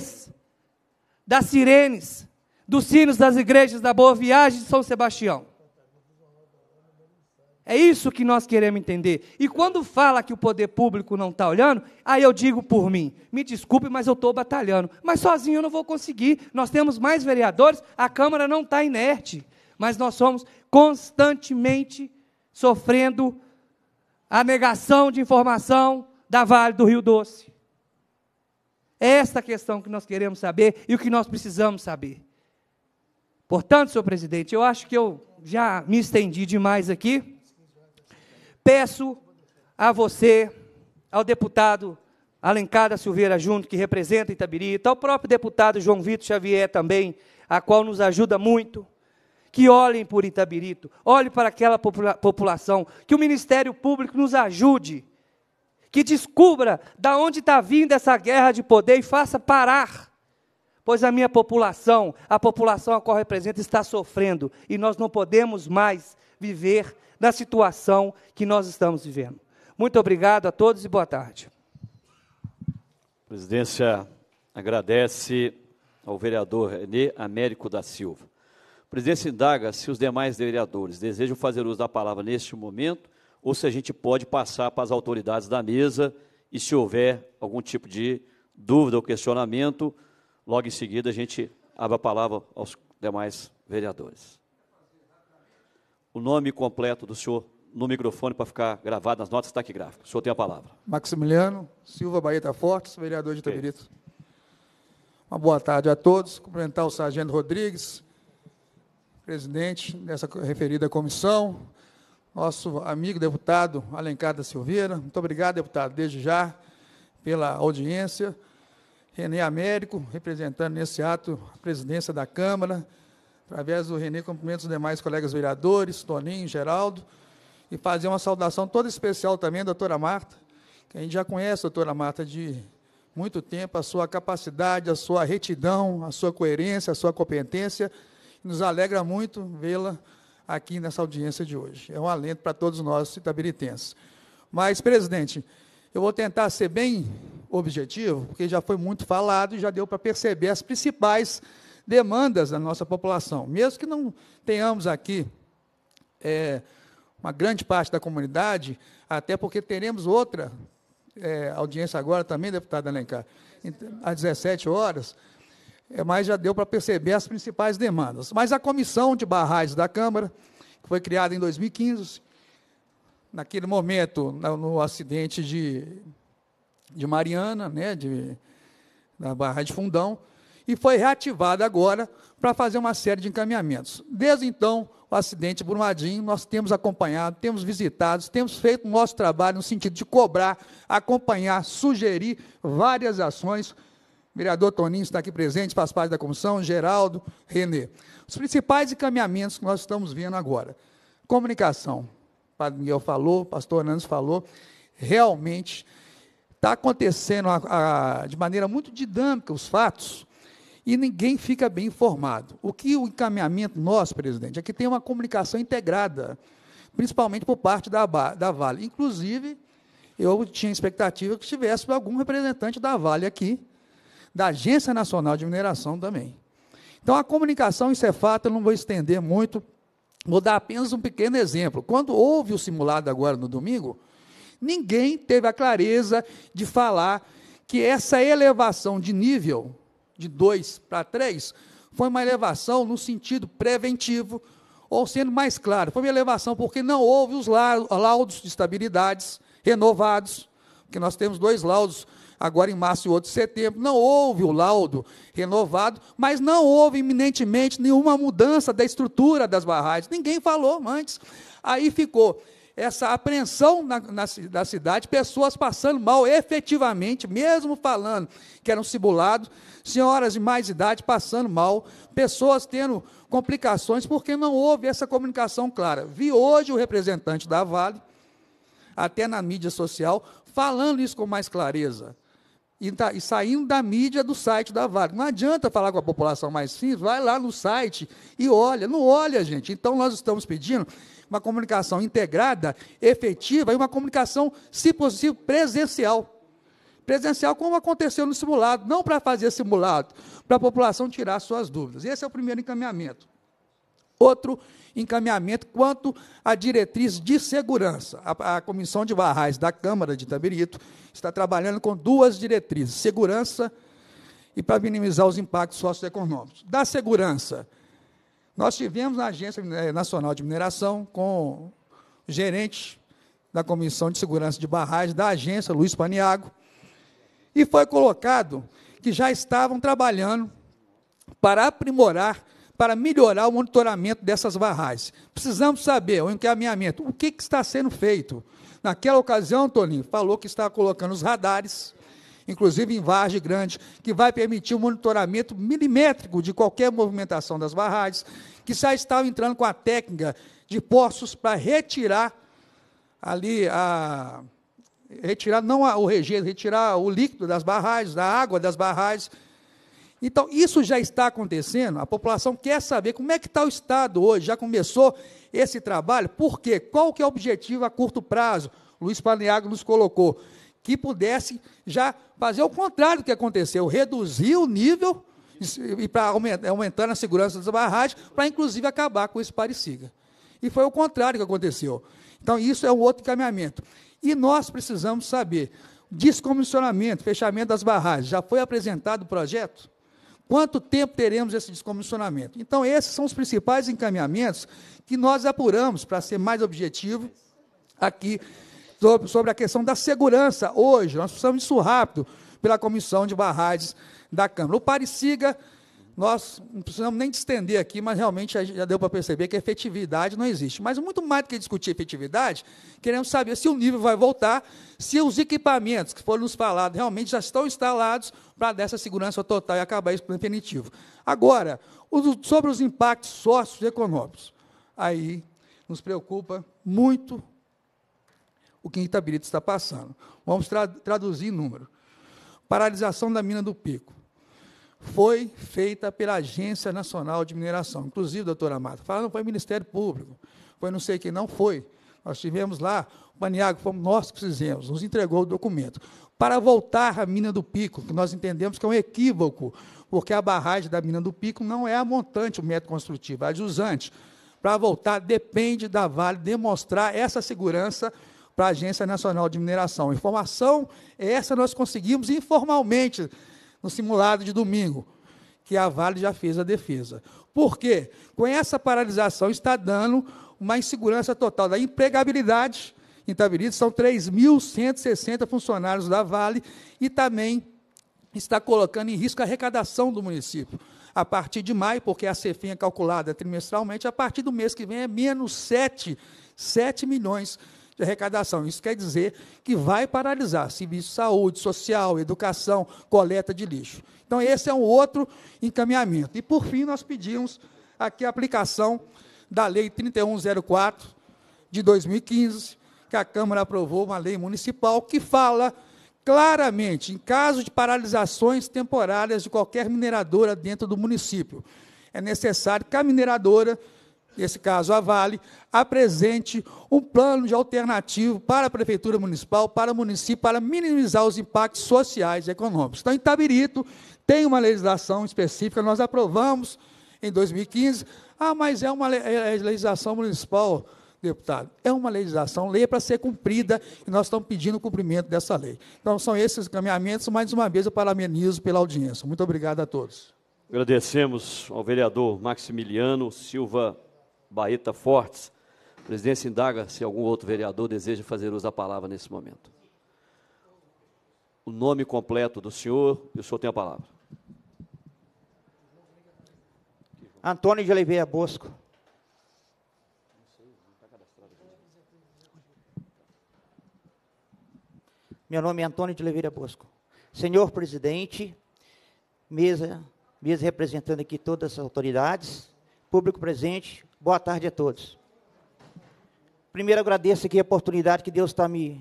das sirenes, dos sinos das igrejas da Boa Viagem de São Sebastião? É isso que nós queremos entender. E quando fala que o poder público não está olhando, aí eu digo por mim: me desculpe, mas eu estou batalhando. Mas sozinho eu não vou conseguir. Nós temos mais vereadores, a Câmara não está inerte mas nós somos constantemente sofrendo a negação de informação da Vale do Rio Doce. É esta questão que nós queremos saber e o que nós precisamos saber. Portanto, senhor presidente, eu acho que eu já me estendi demais aqui. Peço a você, ao deputado Alencar da Silveira Junto, que representa Itabirita, ao próprio deputado João Vitor Xavier também, a qual nos ajuda muito, que olhem por Itabirito, olhem para aquela popula população, que o Ministério Público nos ajude, que descubra da onde está vindo essa guerra de poder e faça parar. Pois a minha população, a população a qual represento, está sofrendo e nós não podemos mais viver na situação que nós estamos vivendo. Muito obrigado a todos e boa tarde. A presidência agradece ao vereador René Américo da Silva. Presidente, indaga se os demais vereadores desejam fazer uso da palavra neste momento ou se a gente pode passar para as autoridades da mesa e se houver algum tipo de dúvida ou questionamento, logo em seguida a gente abre a palavra aos demais vereadores. O nome completo do senhor no microfone para ficar gravado nas notas taquigráficas. O senhor tem a palavra. Maximiliano Silva Baeta Fortes, vereador de Itabirito. Uma boa tarde a todos. Cumprimentar o Sargento Rodrigues, presidente dessa referida comissão, nosso amigo deputado Alencar da Silveira. Muito obrigado, deputado, desde já, pela audiência. Renê Américo, representando nesse ato a presidência da Câmara. Através do Renê, cumprimento os demais colegas vereadores, Toninho, Geraldo. E fazer uma saudação toda especial também à doutora Marta, que a gente já conhece a doutora Marta de muito tempo, a sua capacidade, a sua retidão, a sua coerência, a sua competência nos alegra muito vê-la aqui nessa audiência de hoje. É um alento para todos nós itabiritenses. Mas, presidente, eu vou tentar ser bem objetivo, porque já foi muito falado e já deu para perceber as principais demandas da nossa população. Mesmo que não tenhamos aqui é, uma grande parte da comunidade, até porque teremos outra é, audiência agora também, deputada Alencar, às 17 horas é, mas já deu para perceber as principais demandas. Mas a Comissão de Barragens da Câmara, que foi criada em 2015, naquele momento, no, no acidente de, de Mariana, né, de, da Barragem de Fundão, e foi reativada agora para fazer uma série de encaminhamentos. Desde então, o acidente Brumadinho, nós temos acompanhado, temos visitado, temos feito o nosso trabalho no sentido de cobrar, acompanhar, sugerir várias ações vereador Toninho está aqui presente, faz parte da comissão, Geraldo, Renê. Os principais encaminhamentos que nós estamos vendo agora. Comunicação. O padre Miguel falou, o pastor Hernandes falou. Realmente está acontecendo a, a, de maneira muito dinâmica os fatos e ninguém fica bem informado. O que o encaminhamento nosso, presidente, é que tem uma comunicação integrada, principalmente por parte da, da Vale. Inclusive, eu tinha expectativa que tivesse algum representante da Vale aqui, da Agência Nacional de Mineração também. Então, a comunicação, isso é fato, eu não vou estender muito, vou dar apenas um pequeno exemplo. Quando houve o simulado agora no domingo, ninguém teve a clareza de falar que essa elevação de nível de 2 para 3 foi uma elevação no sentido preventivo, ou sendo mais claro, foi uma elevação porque não houve os laudos de estabilidades renovados, porque nós temos dois laudos agora em março e outro setembro. Não houve o laudo renovado, mas não houve iminentemente nenhuma mudança da estrutura das barragens. Ninguém falou antes. Aí ficou essa apreensão na, na, na, cidade, pessoas passando mal efetivamente, mesmo falando que eram cibulados, senhoras de mais idade passando mal, pessoas tendo complicações porque não houve essa comunicação clara. Vi hoje o representante da Vale, até na mídia social, falando isso com mais clareza e, tá, e saindo da mídia do site da Vale. Não adianta falar com a população mais simples, vai lá no site e olha. Não olha, gente. Então, nós estamos pedindo uma comunicação integrada, efetiva e uma comunicação, se possível, presencial. Presencial, como aconteceu no simulado, não para fazer simulado, para a população tirar suas dúvidas. Esse é o primeiro encaminhamento outro encaminhamento quanto à diretriz de segurança. A, a Comissão de Barrais da Câmara de Itabirito está trabalhando com duas diretrizes, segurança e para minimizar os impactos socioeconômicos. Da segurança, nós tivemos na Agência eh, Nacional de Mineração com o gerente da Comissão de Segurança de Barragens da agência, Luiz Paniago, e foi colocado que já estavam trabalhando para aprimorar para melhorar o monitoramento dessas barragens. Precisamos saber o encaminhamento, o que, que está sendo feito. Naquela ocasião, Toninho falou que está colocando os radares, inclusive em Vargem Grande, que vai permitir o um monitoramento milimétrico de qualquer movimentação das barragens, que já estava entrando com a técnica de poços para retirar ali a retirar não o rejeito, retirar o líquido das barragens, da água das barragens então, isso já está acontecendo, a população quer saber como é que está o Estado hoje, já começou esse trabalho, por quê? Qual que é o objetivo a curto prazo? Luiz Paniago nos colocou, que pudesse já fazer o contrário do que aconteceu, reduzir o nível e para aumentar, aumentando a segurança das barragens, para inclusive acabar com esse pareciga. E foi o contrário que aconteceu. Então, isso é um outro encaminhamento. E nós precisamos saber, descomissionamento, fechamento das barragens, já foi apresentado o projeto? Quanto tempo teremos esse descomissionamento? Então, esses são os principais encaminhamentos que nós apuramos, para ser mais objetivo, aqui, sobre, a questão da segurança. Hoje, nós precisamos disso rápido pela Comissão de Barragens da Câmara. O Siga nós não precisamos nem estender aqui, mas realmente já deu para perceber que efetividade não existe. Mas muito mais do que discutir efetividade, queremos saber se o nível vai voltar, se os equipamentos que foram nos falados realmente já estão instalados para dessa segurança total e acabar isso com definitivo. Agora, sobre os impactos socioeconômicos, aí nos preocupa muito o que Itabirito está passando. Vamos tra traduzir em número. Paralisação da mina do Pico foi feita pela Agência Nacional de Mineração, inclusive, doutora Amado, fala, não foi Ministério Público, foi não sei quem, não foi. Nós tivemos lá, o Maniago, fomos nós que fizemos, nos entregou o documento. Para voltar à mina do pico, que nós entendemos que é um equívoco, porque a barragem da mina do pico não é a montante, o método construtivo, é jusante. Para voltar, depende da Vale demonstrar essa segurança para a Agência Nacional de Mineração. Informação é essa nós conseguimos informalmente no simulado de domingo, que a Vale já fez a defesa. Por quê? Com essa paralisação está dando uma insegurança total da empregabilidade em Itabirito, são 3.160 funcionários da Vale e também está colocando em risco a arrecadação do município. A partir de maio, porque a CEFIM é calculada trimestralmente, a partir do mês que vem é menos 7, 7 milhões de arrecadação. Isso quer dizer que vai paralisar serviço de saúde, social, educação, coleta de lixo. Então, esse é um outro encaminhamento. E, por fim, nós pedimos aqui a aplicação da Lei 3104 de 2015, que a Câmara aprovou uma lei municipal que fala claramente em caso de paralisações temporárias de qualquer mineradora dentro do município. É necessário que a mineradora nesse caso a Vale, apresente um plano de alternativo para a Prefeitura Municipal, para o município, para minimizar os impactos sociais e econômicos. Então, Itabirito tem uma legislação específica, nós aprovamos em 2015. Ah, mas é uma é, é legislação municipal, deputado. É uma legislação, lei é para ser cumprida, e nós estamos pedindo o cumprimento dessa lei. Então, são esses encaminhamentos Mais uma vez, eu parabenizo pela audiência. Muito obrigado a todos. Agradecemos ao vereador Maximiliano Silva Baeta Fortes. A presidência indaga se algum outro vereador deseja fazer uso da palavra nesse momento. O nome completo do senhor, e o senhor tem a palavra. Antônio de Oliveira Bosco. Meu nome é Antônio de Oliveira Bosco. Senhor presidente, mesa, mesa representando aqui todas as autoridades, público presente, Boa tarde a todos. Primeiro, agradeço aqui a oportunidade que Deus está me,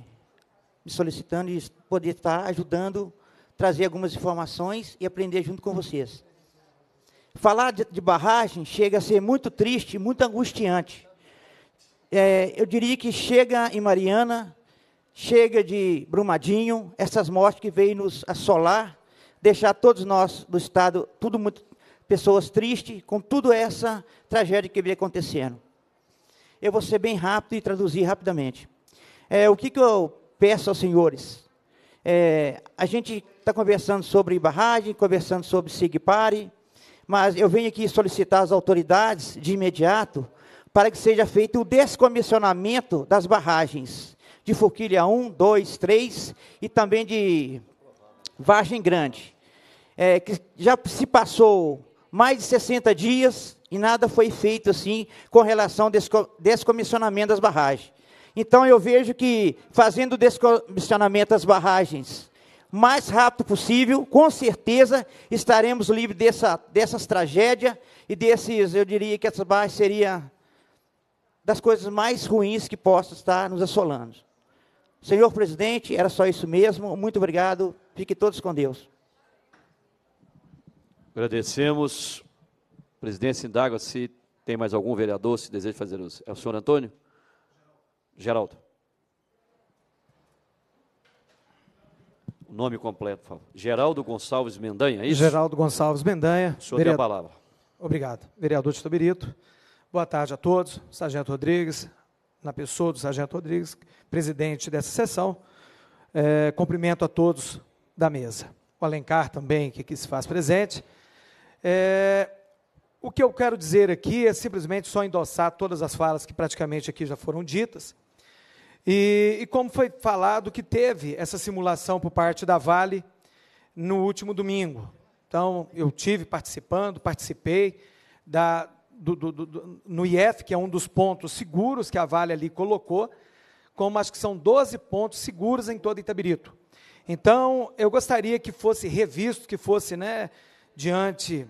me solicitando de poder estar ajudando, trazer algumas informações e aprender junto com vocês. Falar de, de barragem chega a ser muito triste, muito angustiante. É, eu diria que chega em Mariana, chega de Brumadinho, essas mortes que veio nos assolar, deixar todos nós do Estado tudo muito pessoas tristes com tudo essa tragédia que vem acontecendo. Eu vou ser bem rápido e traduzir rapidamente. É, o que, que eu peço aos senhores? É, a gente está conversando sobre barragem, conversando sobre SIGPARE, mas eu venho aqui solicitar às autoridades de imediato para que seja feito o descomissionamento das barragens de Forquilha 1, 2, 3 e também de Vargem Grande. É, que já se passou mais de 60 dias e nada foi feito assim com relação ao descomissionamento das barragens. Então eu vejo que fazendo o descomissionamento das barragens mais rápido possível, com certeza estaremos livres dessa, dessas tragédias e desses, eu diria que essas barragens seria das coisas mais ruins que possam estar nos assolando. Senhor presidente, era só isso mesmo. Muito obrigado. Fiquem todos com Deus. Agradecemos. presidência indaga se tem mais algum vereador se deseja fazer uso. É o senhor Antônio? Geraldo. O nome completo, por favor. Geraldo Gonçalves Mendanha, é isso? Geraldo Gonçalves Mendanha. O senhor vereador... tem a palavra. Obrigado. Vereador Tito Berito. Boa tarde a todos. Sargento Rodrigues, na pessoa do Sargento Rodrigues, presidente dessa sessão. É, cumprimento a todos da mesa. O Alencar também, que aqui se faz presente. É, o que eu quero dizer aqui é simplesmente só endossar todas as falas que praticamente aqui já foram ditas. E, e como foi falado, que teve essa simulação por parte da Vale no último domingo. Então, eu tive participando, participei da, do, do, do, no IF, que é um dos pontos seguros que a Vale ali colocou, como acho que são 12 pontos seguros em todo Itabirito. Então, eu gostaria que fosse revisto, que fosse né, diante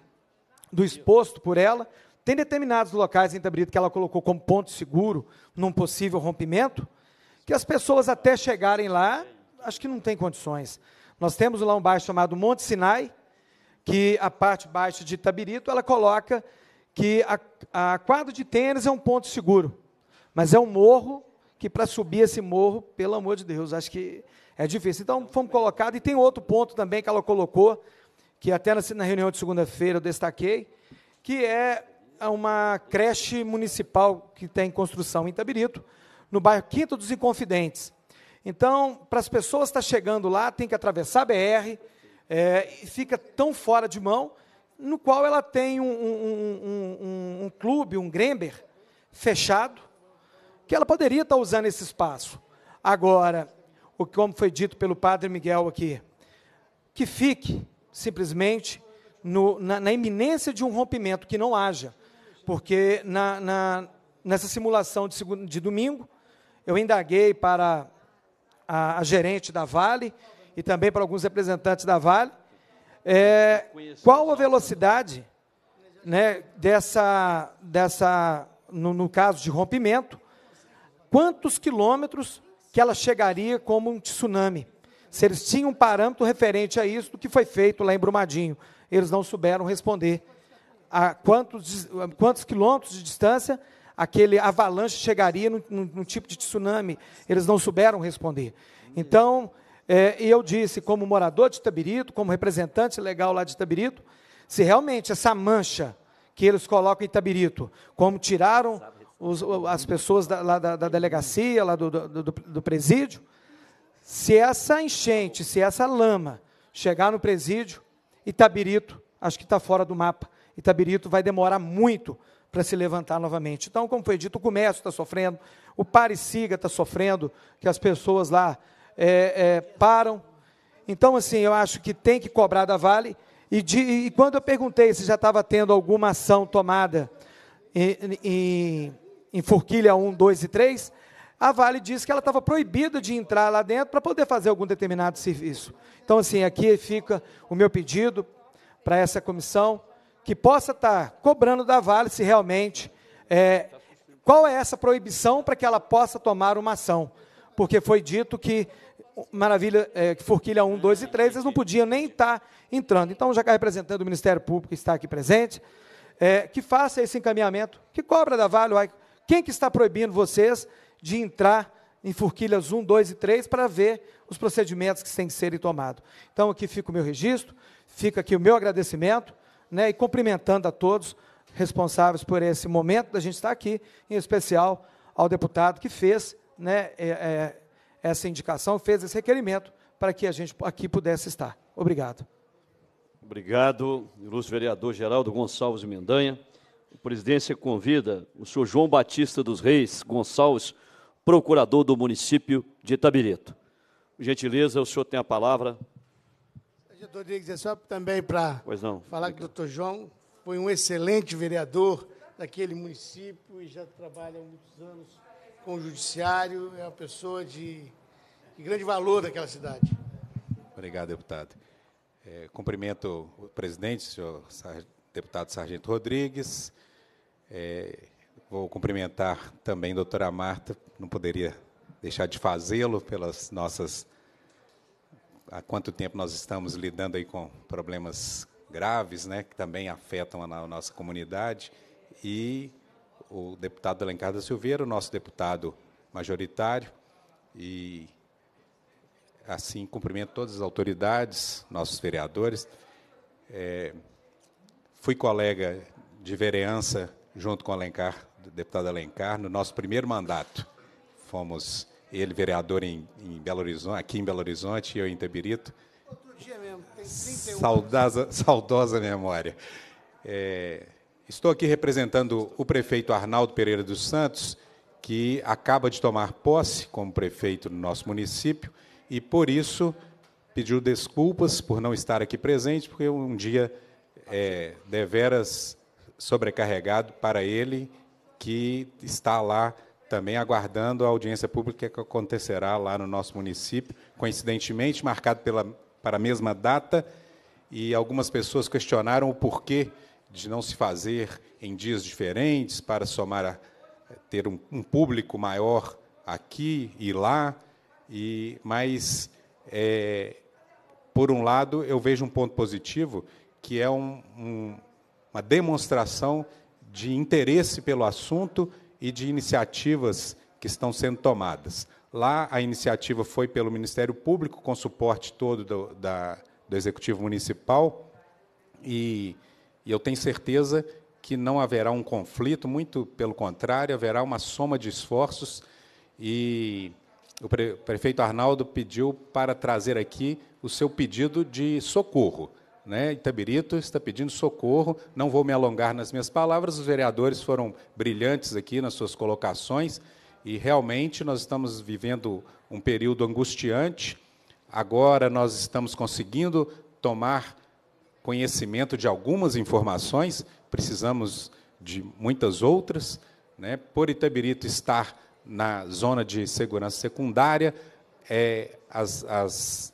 do exposto por ela. Tem determinados locais em Itabirito que ela colocou como ponto seguro, num possível rompimento, que as pessoas até chegarem lá, acho que não tem condições. Nós temos lá um bairro chamado Monte Sinai, que a parte baixa de Tabirito, ela coloca que a, a quadra de tênis é um ponto seguro, mas é um morro que para subir esse morro, pelo amor de Deus, acho que é difícil. Então, fomos colocados, e tem outro ponto também que ela colocou, que até na reunião de segunda-feira eu destaquei, que é uma creche municipal que tem construção em Itabirito, no bairro Quinto dos Inconfidentes. Então, para as pessoas estar tá chegando lá, tem que atravessar a BR, é, e fica tão fora de mão, no qual ela tem um, um, um, um clube, um Grember, fechado, que ela poderia estar tá usando esse espaço. Agora, o como foi dito pelo padre Miguel aqui, que fique simplesmente no, na, na, iminência de um rompimento, que não haja. Porque na, na, nessa simulação de, segundo, de domingo, eu indaguei para a, a, gerente da Vale e também para alguns representantes da Vale é, qual a velocidade né, dessa, dessa no, no caso de rompimento, quantos quilômetros que ela chegaria como um tsunami se eles tinham um parâmetro referente a isso do que foi feito lá em Brumadinho. Eles não souberam responder a quantos, quantos quilômetros de distância aquele avalanche chegaria num, tipo de tsunami. Eles não souberam responder. Então, é, eu disse, como morador de Itabirito, como representante legal lá de Itabirito, se realmente essa mancha que eles colocam em Itabirito, como tiraram os, as pessoas da, lá da, da delegacia, lá do, do, do presídio, se essa enchente, se essa lama chegar no presídio, Itabirito, acho que está fora do mapa, Itabirito vai demorar muito para se levantar novamente. Então, como foi dito, o comércio está sofrendo, o Parisiga está sofrendo, que as pessoas lá é, é, param. Então, assim, eu acho que tem que cobrar da Vale. E, de, e quando eu perguntei se já estava tendo alguma ação tomada em, em, em Forquilha 1, 2 e 3, a Vale disse que ela estava proibida de entrar lá dentro para poder fazer algum determinado serviço. Então, assim, aqui fica o meu pedido para essa comissão que possa estar tá cobrando da Vale se realmente é, qual é essa proibição para que ela possa tomar uma ação. Porque foi dito que Maravilha, é, Forquilha 1, 2 e 3, eles não podiam nem estar tá entrando. Então, já que a representante do Ministério Público está aqui presente, é, que faça esse encaminhamento, que cobra da Vale, quem que está proibindo vocês de entrar em forquilhas 1, 2 e 3 para ver os procedimentos que têm que serem tomados. Então, aqui fica o meu registro, fica aqui o meu agradecimento, né, e cumprimentando a todos responsáveis por esse momento da gente estar aqui, em especial ao deputado que fez né, é, é, essa indicação, fez esse requerimento para que a gente aqui pudesse estar. Obrigado. Obrigado, ilustre vereador Geraldo Gonçalves Mendanha. A presidência convida o senhor João Batista dos Reis Gonçalves procurador do município de Itabireto. Por gentileza, o senhor tem a palavra. Sargento Rodrigues, é só também para falar que o doutor João foi um excelente vereador daquele município e já trabalha há muitos anos com o judiciário, é uma pessoa de, de grande valor daquela cidade. Obrigado, deputado. É, cumprimento o presidente, senhor deputado Sargento Rodrigues, é, Vou cumprimentar também a doutora Marta, não poderia deixar de fazê-lo pelas nossas. Há quanto tempo nós estamos lidando aí com problemas graves, né, que também afetam a nossa comunidade. E o deputado Alencar da Silveira, o nosso deputado majoritário, e assim cumprimento todas as autoridades, nossos vereadores. É, fui colega de vereança junto com Alencar deputado Alencar, no nosso primeiro mandato. Fomos ele vereador em, em Belo Horizonte, aqui em Belo Horizonte, eu em Itabirito. Outro dia mesmo, tem 31 saudosa, saudosa memória. É, estou aqui representando o prefeito Arnaldo Pereira dos Santos, que acaba de tomar posse como prefeito no nosso município e, por isso, pediu desculpas por não estar aqui presente, porque um dia é deveras sobrecarregado para ele que está lá também aguardando a audiência pública que acontecerá lá no nosso município, coincidentemente marcado pela, para a mesma data, e algumas pessoas questionaram o porquê de não se fazer em dias diferentes para somar a, ter um, um, público maior aqui e lá, e mas é, por um lado eu vejo um ponto positivo que é um, um, uma demonstração de interesse pelo assunto e de iniciativas que estão sendo tomadas. Lá, a iniciativa foi pelo Ministério Público, com suporte todo do, da, do Executivo Municipal, e, e eu tenho certeza que não haverá um conflito, muito pelo contrário, haverá uma soma de esforços. E o prefeito Arnaldo pediu para trazer aqui o seu pedido de socorro né, Itabirito está pedindo socorro. Não vou me alongar nas minhas palavras, os vereadores foram brilhantes aqui nas suas colocações e realmente nós estamos vivendo um período angustiante. Agora nós estamos conseguindo tomar conhecimento de algumas informações, precisamos de muitas outras. Né? Por Itabirito estar na zona de segurança secundária, é, as, as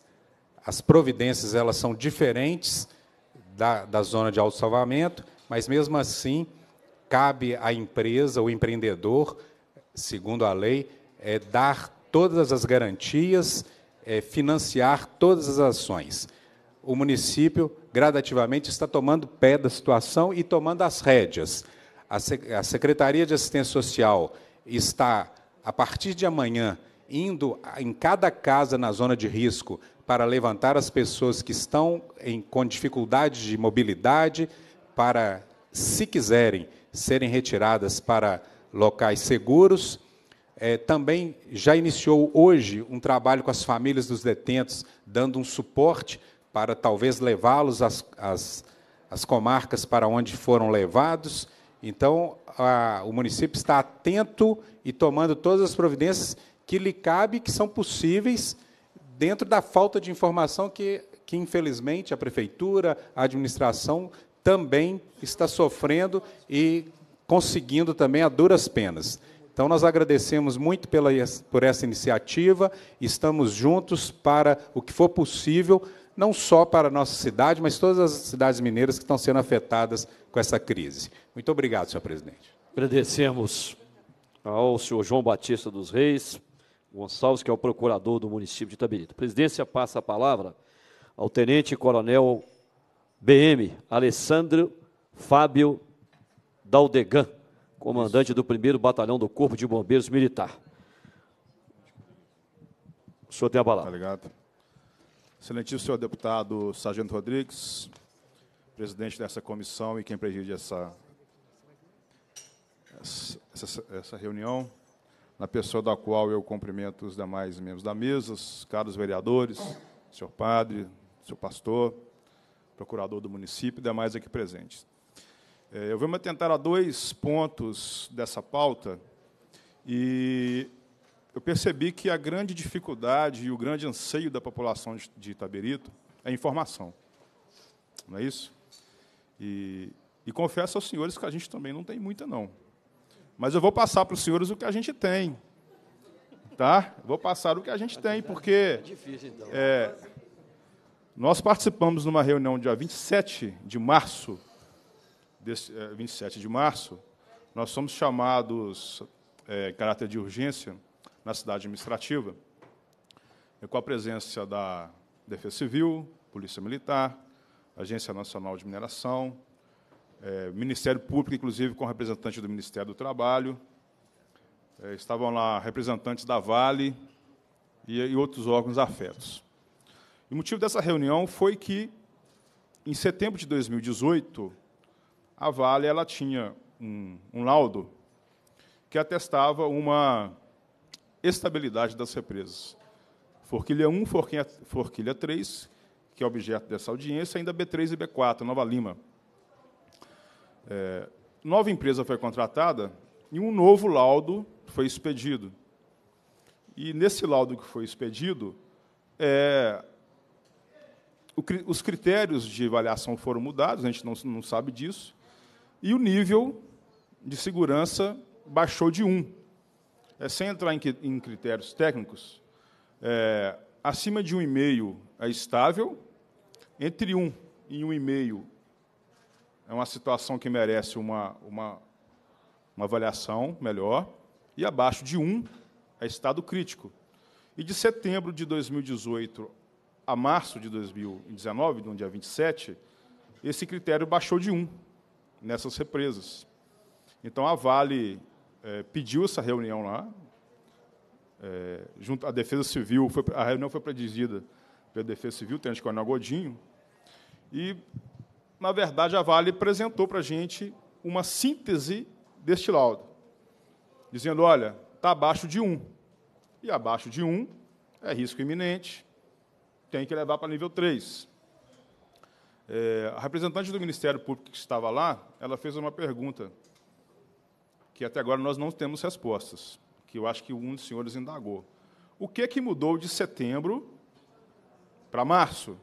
as providências elas são diferentes da, da zona de auto-salvamento, mas mesmo assim cabe à empresa, o empreendedor, segundo a lei, é dar todas as garantias, é, financiar todas as ações. O município gradativamente está tomando pé da situação e tomando as rédeas. A, a Secretaria de Assistência Social está a partir de amanhã indo em cada casa na zona de risco para levantar as pessoas que estão em, com dificuldade de mobilidade, para, se quiserem, serem retiradas para locais seguros. É, também já iniciou hoje um trabalho com as famílias dos detentos, dando um suporte para talvez levá-los às, às, às, comarcas para onde foram levados. Então, a, o município está atento e tomando todas as providências que lhe cabe, que são possíveis dentro da falta de informação que, que infelizmente, a prefeitura, a administração também está sofrendo e conseguindo também a duras penas. Então, nós agradecemos muito pela, por essa iniciativa, estamos juntos para o que for possível, não só para a nossa cidade, mas todas as cidades mineiras que estão sendo afetadas com essa crise. Muito obrigado, senhor presidente. Agradecemos ao senhor João Batista dos Reis Gonçalves, que é o procurador do município de Itabirito. A presidência passa a palavra ao Tenente Coronel BM Alessandro Fábio Daldegan, comandante do 1 Batalhão do Corpo de Bombeiros Militar. O senhor tem a palavra. Obrigado. Tá Excelentíssimo senhor deputado Sargento Rodrigues, presidente dessa comissão e quem preside essa, essa, essa reunião na pessoa da qual eu cumprimento os demais membros da mesa, os caros vereadores, senhor padre, senhor pastor, procurador do município e demais aqui presentes. É, eu vou me atentar a dois pontos dessa pauta e eu percebi que a grande dificuldade e o grande anseio da população de Itaberito é informação. Não é isso? E, e confesso aos senhores que a gente também não tem muita, não. Mas eu vou passar para os senhores o que a gente tem. Tá? Vou passar o que a gente tem, porque. É difícil, então. É, nós participamos de uma reunião dia 27 de março, desse, é, 27 de março, nós fomos chamados é, em caráter de urgência na cidade administrativa, com a presença da Defesa Civil, Polícia Militar, Agência Nacional de Mineração, é, Ministério Público, inclusive com representantes do Ministério do Trabalho, é, estavam lá representantes da Vale e, e outros órgãos afetos. E o motivo dessa reunião foi que, em setembro de 2018, a Vale ela tinha um, um laudo que atestava uma estabilidade das represas. Forquilha 1, Forquilha, 3, que é objeto dessa audiência, ainda B3 e B4, Nova Lima. É, nova empresa foi contratada e um novo laudo foi expedido. E nesse laudo que foi expedido, é, o, os critérios de avaliação foram mudados, a gente não, não sabe disso, e o nível de segurança baixou de 1. É, sem entrar em, em critérios técnicos, é, acima de 1,5 é estável, entre 1 e 1,5 é uma situação que merece uma, uma, uma avaliação melhor, e abaixo de 1 é estado crítico. E de setembro de 2018 a março de 2019, no dia 27, esse critério baixou de 1 nessas represas. Então, a Vale é, pediu essa reunião lá, é, junto à Defesa Civil, foi, a reunião foi predizida pela Defesa Civil, Tenente Coronel é Godinho, e na verdade, a Vale apresentou para a gente uma síntese deste laudo, dizendo: olha, está abaixo de 1. E abaixo de 1 é risco iminente, tem que levar para nível 3. É, a representante do Ministério Público que estava lá, ela fez uma pergunta que até agora nós não temos respostas, que eu acho que um dos senhores indagou. O que, é que mudou de setembro para março?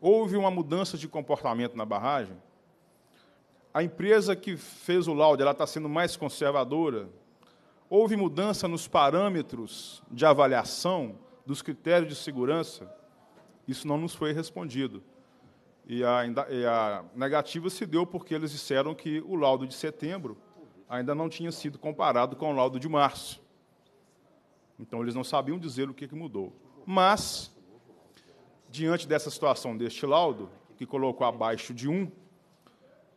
houve uma mudança de comportamento na barragem, a empresa que fez o laudo está sendo mais conservadora, houve mudança nos parâmetros de avaliação dos critérios de segurança, isso não nos foi respondido. E a, e a negativa se deu porque eles disseram que o laudo de setembro ainda não tinha sido comparado com o laudo de março. Então, eles não sabiam dizer o que mudou. Mas, diante dessa situação, deste laudo, que colocou abaixo de um,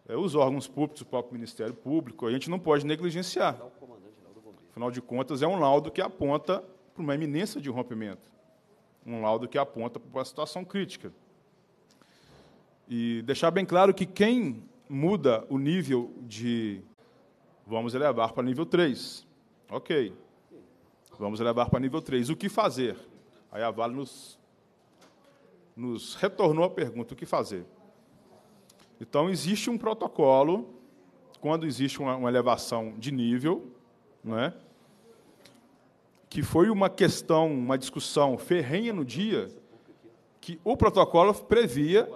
é, os órgãos públicos, o próprio Ministério Público, a gente não pode negligenciar. Afinal de contas, é um laudo que aponta para uma iminência de rompimento, um laudo que aponta para uma situação crítica. E deixar bem claro que quem muda o nível de vamos elevar para nível 3, ok, vamos elevar para nível 3, o que fazer? Aí a Vale nos nos retornou a pergunta: o que fazer? Então, existe um protocolo quando existe uma, uma elevação de nível, não é? que foi uma questão, uma discussão ferrenha no dia, que o protocolo previa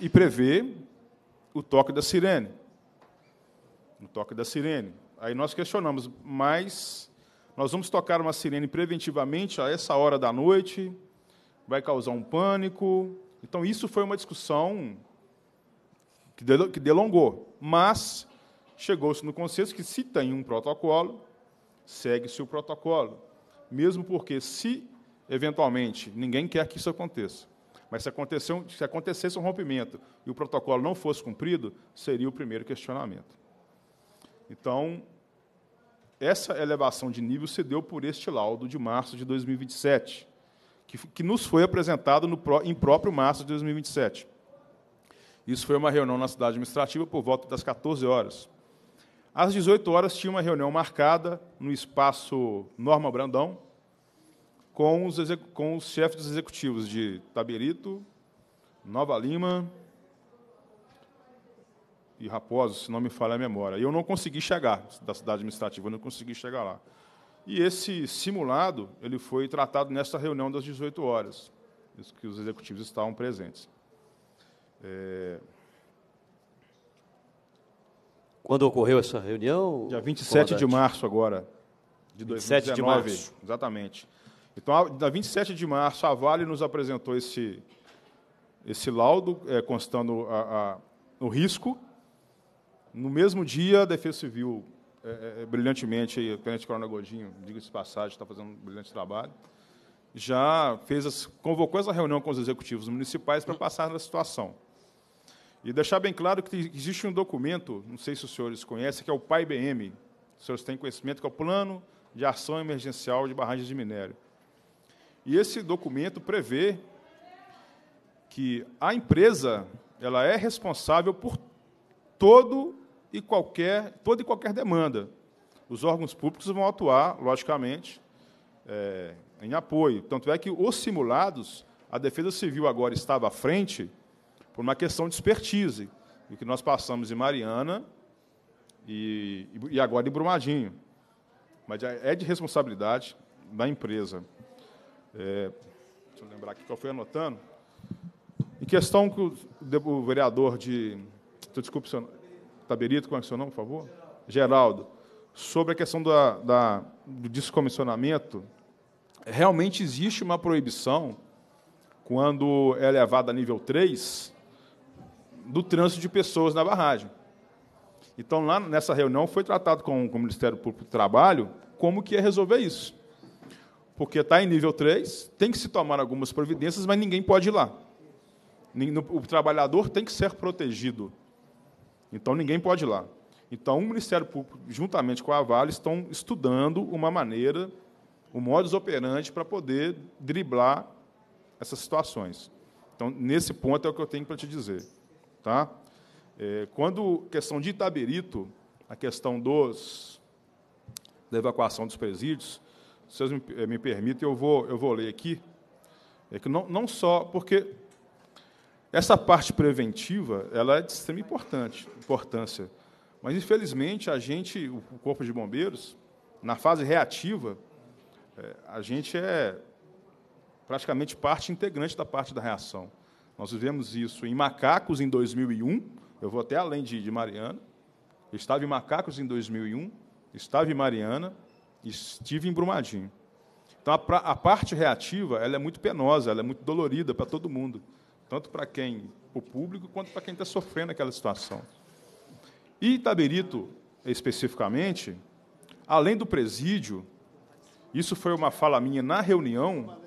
e prevê o toque da sirene. O toque da sirene. Aí nós questionamos, mas nós vamos tocar uma sirene preventivamente a essa hora da noite? vai causar um pânico. Então, isso foi uma discussão que delongou. Mas chegou-se no consenso que, se tem um protocolo, segue-se o protocolo. Mesmo porque, se eventualmente, ninguém quer que isso aconteça. Mas se, aconteceu, se acontecesse um rompimento e o protocolo não fosse cumprido, seria o primeiro questionamento. Então, essa elevação de nível se deu por este laudo de março de 2027 que, que nos foi apresentado no, em próprio março de 2027. Isso foi uma reunião na cidade administrativa por volta das 14 horas. Às 18 horas tinha uma reunião marcada no espaço Norma Brandão com os, com os chefes dos executivos de Taberito, Nova Lima e Raposo, se não me falha a memória. E eu não consegui chegar da cidade administrativa, eu não consegui chegar lá. E esse simulado ele foi tratado nesta reunião das 18 horas, que os executivos estavam presentes. É... Quando ocorreu essa reunião? Dia 27 de março agora, de 27 2019. 27 de março. Exatamente. Então, na 27 de março, a Vale nos apresentou esse, esse laudo, é, constando a, a, o risco. No mesmo dia, a Defesa Civil é, é, é, brilhantemente aí, o tenente Coronel Godinho, diga-se de passagem, está fazendo um brilhante trabalho, já fez as, convocou essa reunião com os executivos municipais para passar da situação. E deixar bem claro que existe um documento, não sei se os senhores conhecem, que é o PAIBM, os senhores têm conhecimento, que é o Plano de Ação Emergencial de Barragens de Minério. E esse documento prevê que a empresa ela é responsável por todo e qualquer, toda e qualquer demanda. Os órgãos públicos vão atuar, logicamente, é, em apoio. Tanto é que os simulados, a Defesa Civil agora estava à frente por uma questão de expertise, o que nós passamos em Mariana e, e agora em Brumadinho. Mas é de responsabilidade da empresa. É, deixa eu lembrar aqui que eu fui anotando. Em questão que o, o vereador de. Desculpe, senhor Taberito, como é que é o seu nome, por favor? Geraldo. Geraldo. Sobre a questão da, da, do descomissionamento, realmente existe uma proibição, quando é elevada a nível 3, do trânsito de pessoas na barragem. Então, lá nessa reunião, foi tratado com, com o Ministério Público do Trabalho como que ia resolver isso. Porque está em nível 3, tem que se tomar algumas providências, mas ninguém pode ir lá. O trabalhador tem que ser protegido. Então ninguém pode ir lá. Então o Ministério Público, juntamente com a Vale, estão estudando uma maneira, um modus operandi para poder driblar essas situações. Então nesse ponto é o que eu tenho para te dizer, tá? É, quando questão de Itaberito, a questão dos da evacuação dos presídios, se vocês me, eh, me permitem, eu vou eu vou ler aqui. É que não, não só porque essa parte preventiva, ela é de extrema importante, importância. Mas, infelizmente, a gente, o Corpo de Bombeiros, na fase reativa, é, a gente é praticamente parte integrante da parte da reação. Nós vivemos isso em Macacos, em 2001, eu vou até além de, de Mariana, eu estava em Macacos em 2001, estava em Mariana, estive em Brumadinho. Então, a, a parte reativa ela é muito penosa, ela é muito dolorida para todo mundo tanto para quem, o público, quanto para quem está sofrendo aquela situação. E Itaberito, especificamente, além do presídio, isso foi uma fala minha na reunião,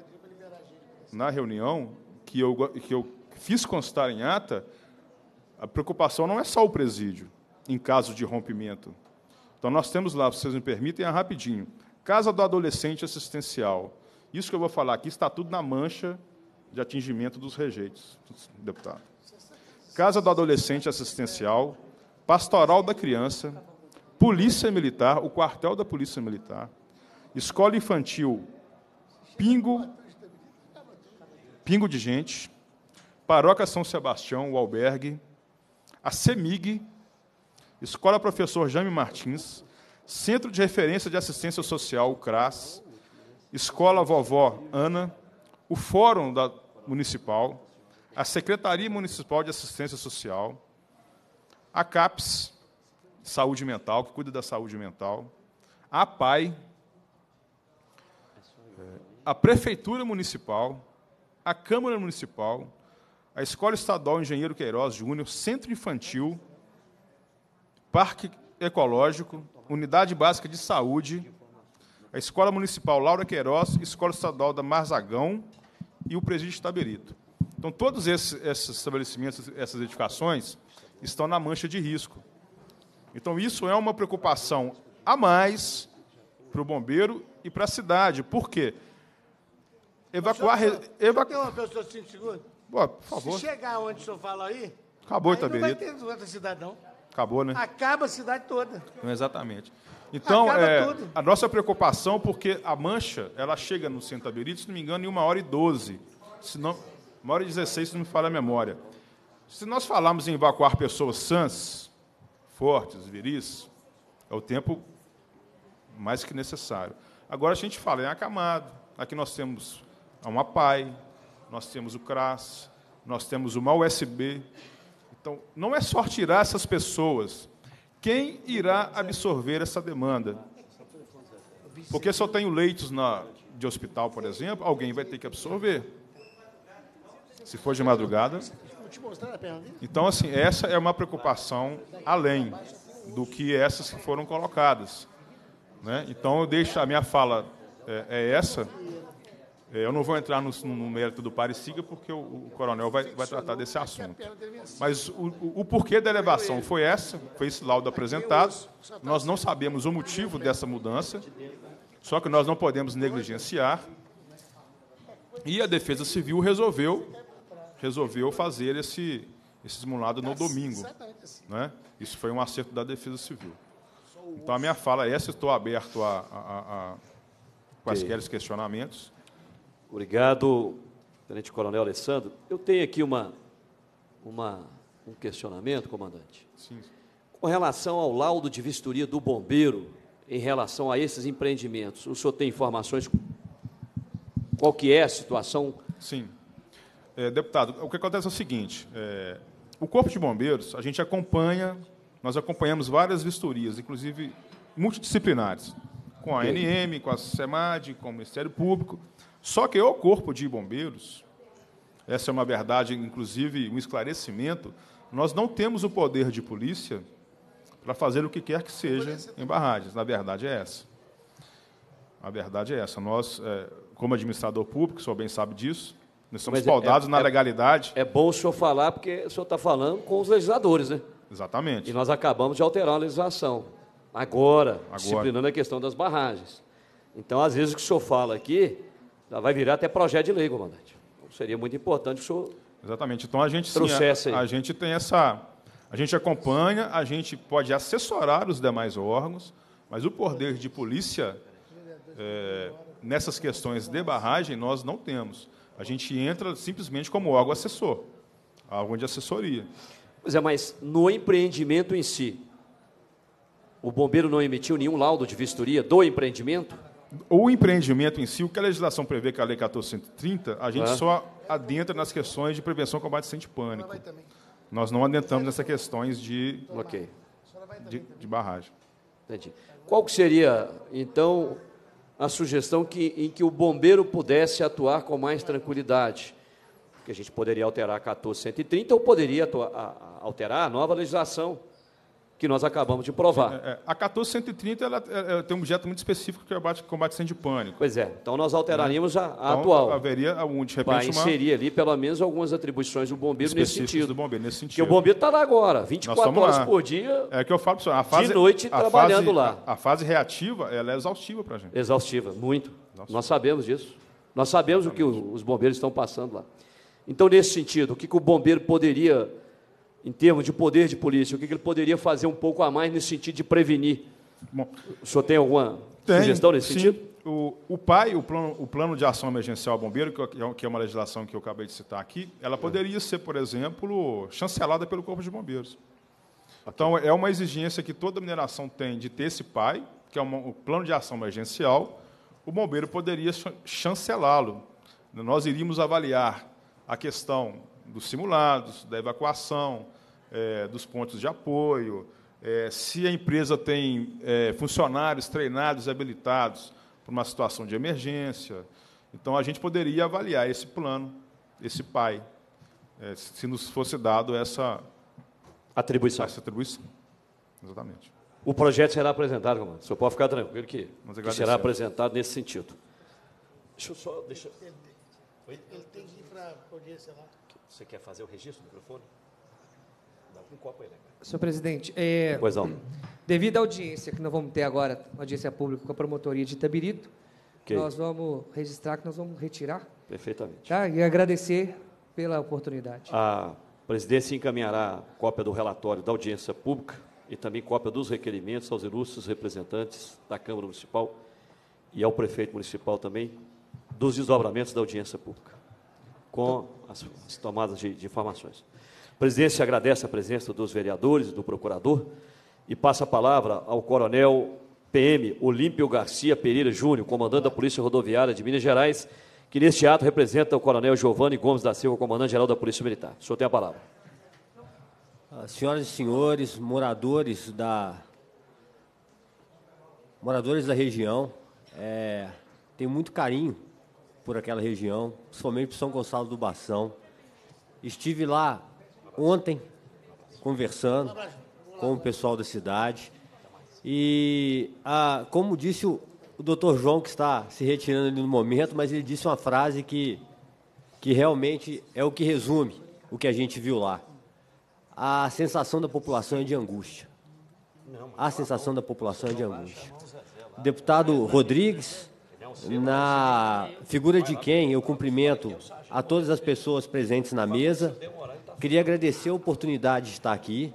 na reunião que eu, que eu fiz constar em ata, a preocupação não é só o presídio em caso de rompimento. Então nós temos lá, se vocês me permitem, é rapidinho. Casa do adolescente assistencial. Isso que eu vou falar aqui está tudo na mancha de atingimento dos rejeitos, deputado. Casa do Adolescente Assistencial, Pastoral da Criança, Polícia Militar, o quartel da Polícia Militar, Escola Infantil Pingo, Pingo de Gente, Paróquia São Sebastião, o albergue, a CEMIG, Escola Professor Jaime Martins, Centro de Referência de Assistência Social, o CRAS, Escola Vovó Ana, o Fórum da Municipal, a Secretaria Municipal de Assistência Social, a CAPES, Saúde Mental, que cuida da saúde mental, a PAI, eh, a Prefeitura Municipal, a Câmara Municipal, a Escola Estadual Engenheiro Queiroz Júnior, Centro Infantil, Parque Ecológico, Unidade Básica de Saúde, a Escola Municipal Laura Queiroz, Escola Estadual da Marzagão, e o presídio Taberito. Então, todos esses, esses estabelecimentos, essas edificações, estão na mancha de risco. Então, isso é uma preocupação a mais para o bombeiro e para a cidade. Por quê? Evacuar. evacu... Tem uma pessoa assim, segura? Boa, por favor. Se chegar onde o senhor fala aí. Acabou, Itaberito. Não vai ter outra cidade, não. Acabou, né? Acaba a cidade toda. Não, exatamente. Então, é, a nossa preocupação, porque a mancha, ela chega no Centaberito, se não me engano, em 1 hora e 12. Se não, 1 hora e 16, se não me falha a memória. Se nós falarmos em evacuar pessoas sãs, fortes, viris, é o tempo mais que necessário. Agora a gente fala em é acamado. Aqui nós temos a Mapai, nós temos o CRAS, nós temos uma USB. Então, não é só tirar essas pessoas quem irá absorver essa demanda? Porque se eu tenho leitos na, de hospital, por exemplo, alguém vai ter que absorver. Se for de madrugada. Então, assim, essa é uma preocupação além do que essas que foram colocadas. Né? Então, eu deixo a minha fala é, é essa é, eu não vou entrar no, no mérito do siga porque o, o, coronel vai, vai tratar desse assunto. Mas o, o, porquê da elevação foi essa, foi esse laudo apresentado. Nós não sabemos o motivo dessa mudança, só que nós não podemos negligenciar. E a Defesa Civil resolveu, resolveu fazer esse, esse simulado no domingo. Né? Isso foi um acerto da Defesa Civil. Então, a minha fala é essa, estou aberto a, a, a quaisquer questionamentos. Obrigado, Tenente Coronel Alessandro. Eu tenho aqui uma, uma, um questionamento, comandante. Sim. Com relação ao laudo de vistoria do bombeiro em relação a esses empreendimentos, o senhor tem informações? Qual que é a situação? Sim. É, deputado, o que acontece é o seguinte: é, o Corpo de Bombeiros, a gente acompanha, nós acompanhamos várias vistorias, inclusive multidisciplinares, com a ANM, com a SEMAD, com o Ministério Público. Só que o Corpo de Bombeiros, essa é uma verdade, inclusive um esclarecimento, nós não temos o poder de polícia para fazer o que quer que seja em barragens. Na verdade é essa. A verdade é essa. Nós, é, como administrador público, o senhor bem sabe disso, nós somos Mas é, é, na é- legalidade. É bom o senhor falar, porque o senhor está falando com os legisladores, né? Exatamente. E nós acabamos de alterar a legislação. Agora, agora, disciplinando a questão das barragens. Então, às vezes, o que o senhor fala aqui Vai virar até projeto de lei, comandante. Então, seria muito importante que o senhor. Exatamente. Então a gente sim, A, a gente tem essa. A gente acompanha, a gente pode assessorar os demais órgãos, mas o poder de polícia é, nessas questões de barragem nós não temos. A gente entra simplesmente como órgão assessor, órgão de assessoria. Pois é, mas no empreendimento em si, o bombeiro não emitiu nenhum laudo de vistoria do empreendimento? o empreendimento em si, o que a legislação prevê, que é a Lei 1430, a gente só adentra nas questões de prevenção e combate a pânico. Nós não adentramos nessas questões de, de, de barragem. Entendi. Qual que seria, então, a sugestão que, em que o bombeiro pudesse atuar com mais tranquilidade? Porque a gente poderia alterar a 1430 ou poderia atuar, a, a alterar a nova legislação que nós acabamos de provar. É, é, a 14130 ela, tem um objeto muito específico que é o combate incêndio de pânico. Pois é, então nós alteraríamos né? a, a então, atual. Haveria um, de repente, Vai inserir uma... ali pelo menos algumas atribuições do bombeiro nesse sentido. Do bombeiro nesse sentido. Porque o bombeiro está lá agora, 24 horas lá. por dia. É que eu falo para a fase de noite trabalhando fase, lá. A, a, fase reativa, ela é exaustiva para a gente. Exaustiva, muito. Nós sabemos disso. Nós sabemos Exatamente. o que os bombeiros estão passando lá. Então, nesse sentido, o que, que o bombeiro poderia em termos de poder de polícia? O que ele poderia fazer um pouco a mais nesse sentido de prevenir? Bom, o senhor tem alguma tem, sugestão nesse sim. sentido? O, o PAI, o plano, o plano de Ação Emergencial Bombeiro, é que é uma legislação que eu acabei de citar aqui, ela é. poderia ser, por exemplo, chancelada pelo Corpo de Bombeiros. Então, é uma exigência que toda mineração tem de ter esse PAI, que é uma, o Plano de Ação Emergencial, o bombeiro poderia chancelá-lo. Nós iríamos avaliar a questão dos simulados, da evacuação, é, dos pontos de apoio, é, se a empresa tem é, funcionários treinados e habilitados para uma situação de emergência. Então, a gente poderia avaliar esse plano, esse PAI, é, se nos fosse dado essa atribuição. Essa atribuição. Exatamente. O projeto será apresentado, comandante. O senhor pode ficar tranquilo que, que será apresentado nesse sentido. Deixa eu só. Deixa... Ele, ele tem que ir para a audiência lá. Você quer fazer o registro do microfone? Um copo aí, né? Senhor presidente, é, devido à audiência que nós vamos ter agora, uma audiência pública com a promotoria de Itabirito, okay. nós vamos registrar que nós vamos retirar. Perfeitamente. Tá? E agradecer pela oportunidade. A presidência encaminhará cópia do relatório da audiência pública e também cópia dos requerimentos aos ilustres representantes da Câmara Municipal e ao prefeito municipal também dos desdobramentos da audiência pública, com as, então as tomadas de, de informações. A presidência agradece a presença dos vereadores, do procurador, e passa a palavra ao coronel PM Olímpio Garcia Pereira Júnior, comandante da Polícia Rodoviária de Minas Gerais, que neste ato representa o coronel Giovanni Gomes da Silva, comandante-geral da Polícia Militar. O senhor tem a palavra. Ah, senhoras e senhores, moradores da moradores da região, é, tenho muito carinho por aquela região, principalmente por São Gonçalo do Bação. Estive lá ontem conversando com o pessoal da cidade. E, a, como disse o, o doutor João, que está se retirando ali no momento, mas ele disse uma frase que, que realmente é o que resume o que a gente viu lá. A sensação da população é de angústia. A sensação da população é de angústia. deputado Rodrigues, na figura de quem eu cumprimento a todas as pessoas presentes na mesa, Queria agradecer a oportunidade de estar aqui.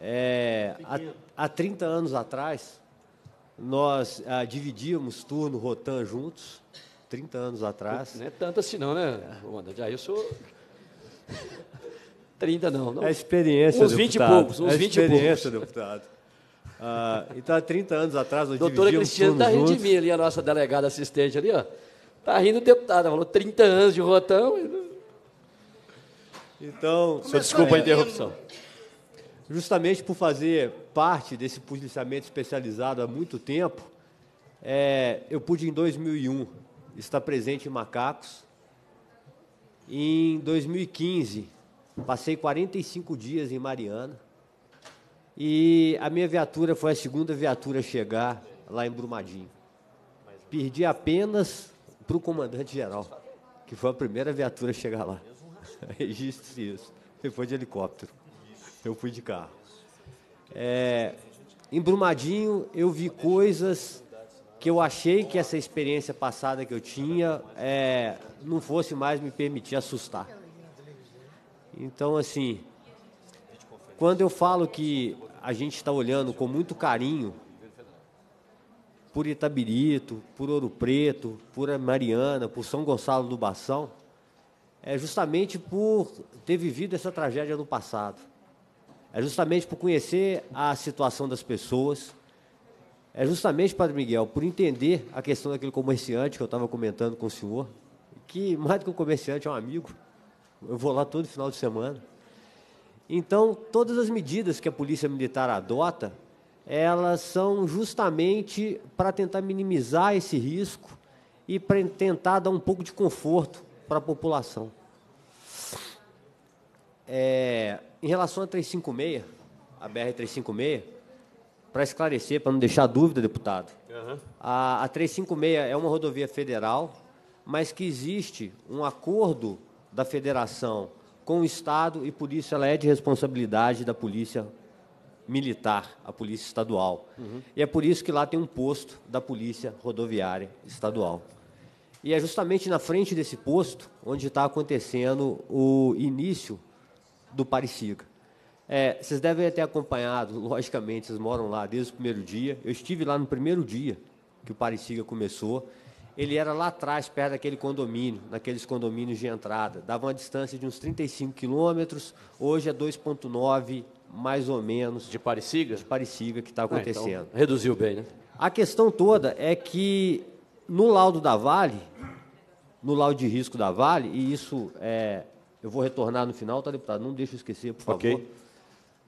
É, há, há 30 anos atrás, nós ah, dividíamos turno Rotan juntos, 30 anos atrás. Não é tanto assim não, né, Já eu sou... 30 não. não. É experiência, uns deputado. 20 e poucos, uns é 20 experiência, poucos. deputado. Ah, então, há 30 anos atrás, nós Doutora Cristiana está rindo juntos. de mim ali, a nossa delegada assistente ali, ó. Está rindo o deputado, falou 30 anos de Rotan... Então, só desculpa a interrupção. Justamente por fazer parte desse policiamento especializado há muito tempo, é, eu pude, em 2001, estar presente em Macacos. Em 2015, passei 45 dias em Mariana. E a minha viatura foi a segunda viatura a chegar lá em Brumadinho. Perdi apenas para o comandante-geral, que foi a primeira viatura a chegar lá. Registre isso. Você foi de helicóptero. Eu fui de carro. É, em Brumadinho, eu vi coisas que eu achei que essa experiência passada que eu tinha é, não fosse mais me permitir assustar. Então, assim, quando eu falo que a gente está olhando com muito carinho por Itabirito, por Ouro Preto, por Mariana, por São Gonçalo do Bação, é justamente por ter vivido essa tragédia no passado. É justamente por conhecer a situação das pessoas. É justamente, Padre Miguel, por entender a questão daquele comerciante que eu estava comentando com o senhor, que mais do que um comerciante é um amigo. Eu vou lá todo final de semana. Então, todas as medidas que a Polícia Militar adota, elas são justamente para tentar minimizar esse risco e para tentar dar um pouco de conforto para a população. É, em relação à 356, a BR-356, para esclarecer, para não deixar dúvida, deputado, uhum. a, a 356 é uma rodovia federal, mas que existe um acordo da federação com o Estado e por isso ela é de responsabilidade da Polícia Militar, a Polícia Estadual. Uhum. E é por isso que lá tem um posto da Polícia Rodoviária Estadual. E é justamente na frente desse posto onde está acontecendo o início do pareciga. É, vocês devem ter acompanhado, logicamente, vocês moram lá desde o primeiro dia. Eu estive lá no primeiro dia que o pareciga começou. Ele era lá atrás, perto daquele condomínio, naqueles condomínios de entrada. Dava uma distância de uns 35 quilômetros, hoje é 2,9 mais ou menos. De Parisiga? De pareciga que está ah, então acontecendo. então, reduziu bem, né? A questão toda é que no laudo da Vale, no laudo de risco da Vale, e isso é, eu vou retornar no final, tá, deputado? Não deixe eu esquecer, por okay. favor.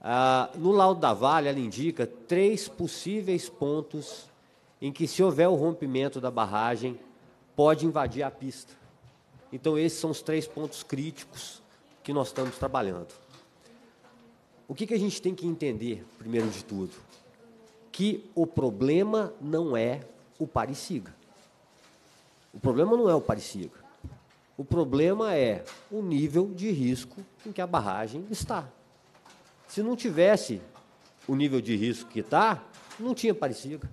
Ah, no laudo da Vale, ela indica três possíveis pontos em que, se houver o rompimento da barragem, pode invadir a pista. Então, esses são os três pontos críticos que nós estamos trabalhando. O que, que a gente tem que entender, primeiro de tudo? Que o problema não é o pareciga. O problema não é o parecida. O problema é o nível de risco em que a barragem está. Se não tivesse o nível de risco que está, não tinha parecida.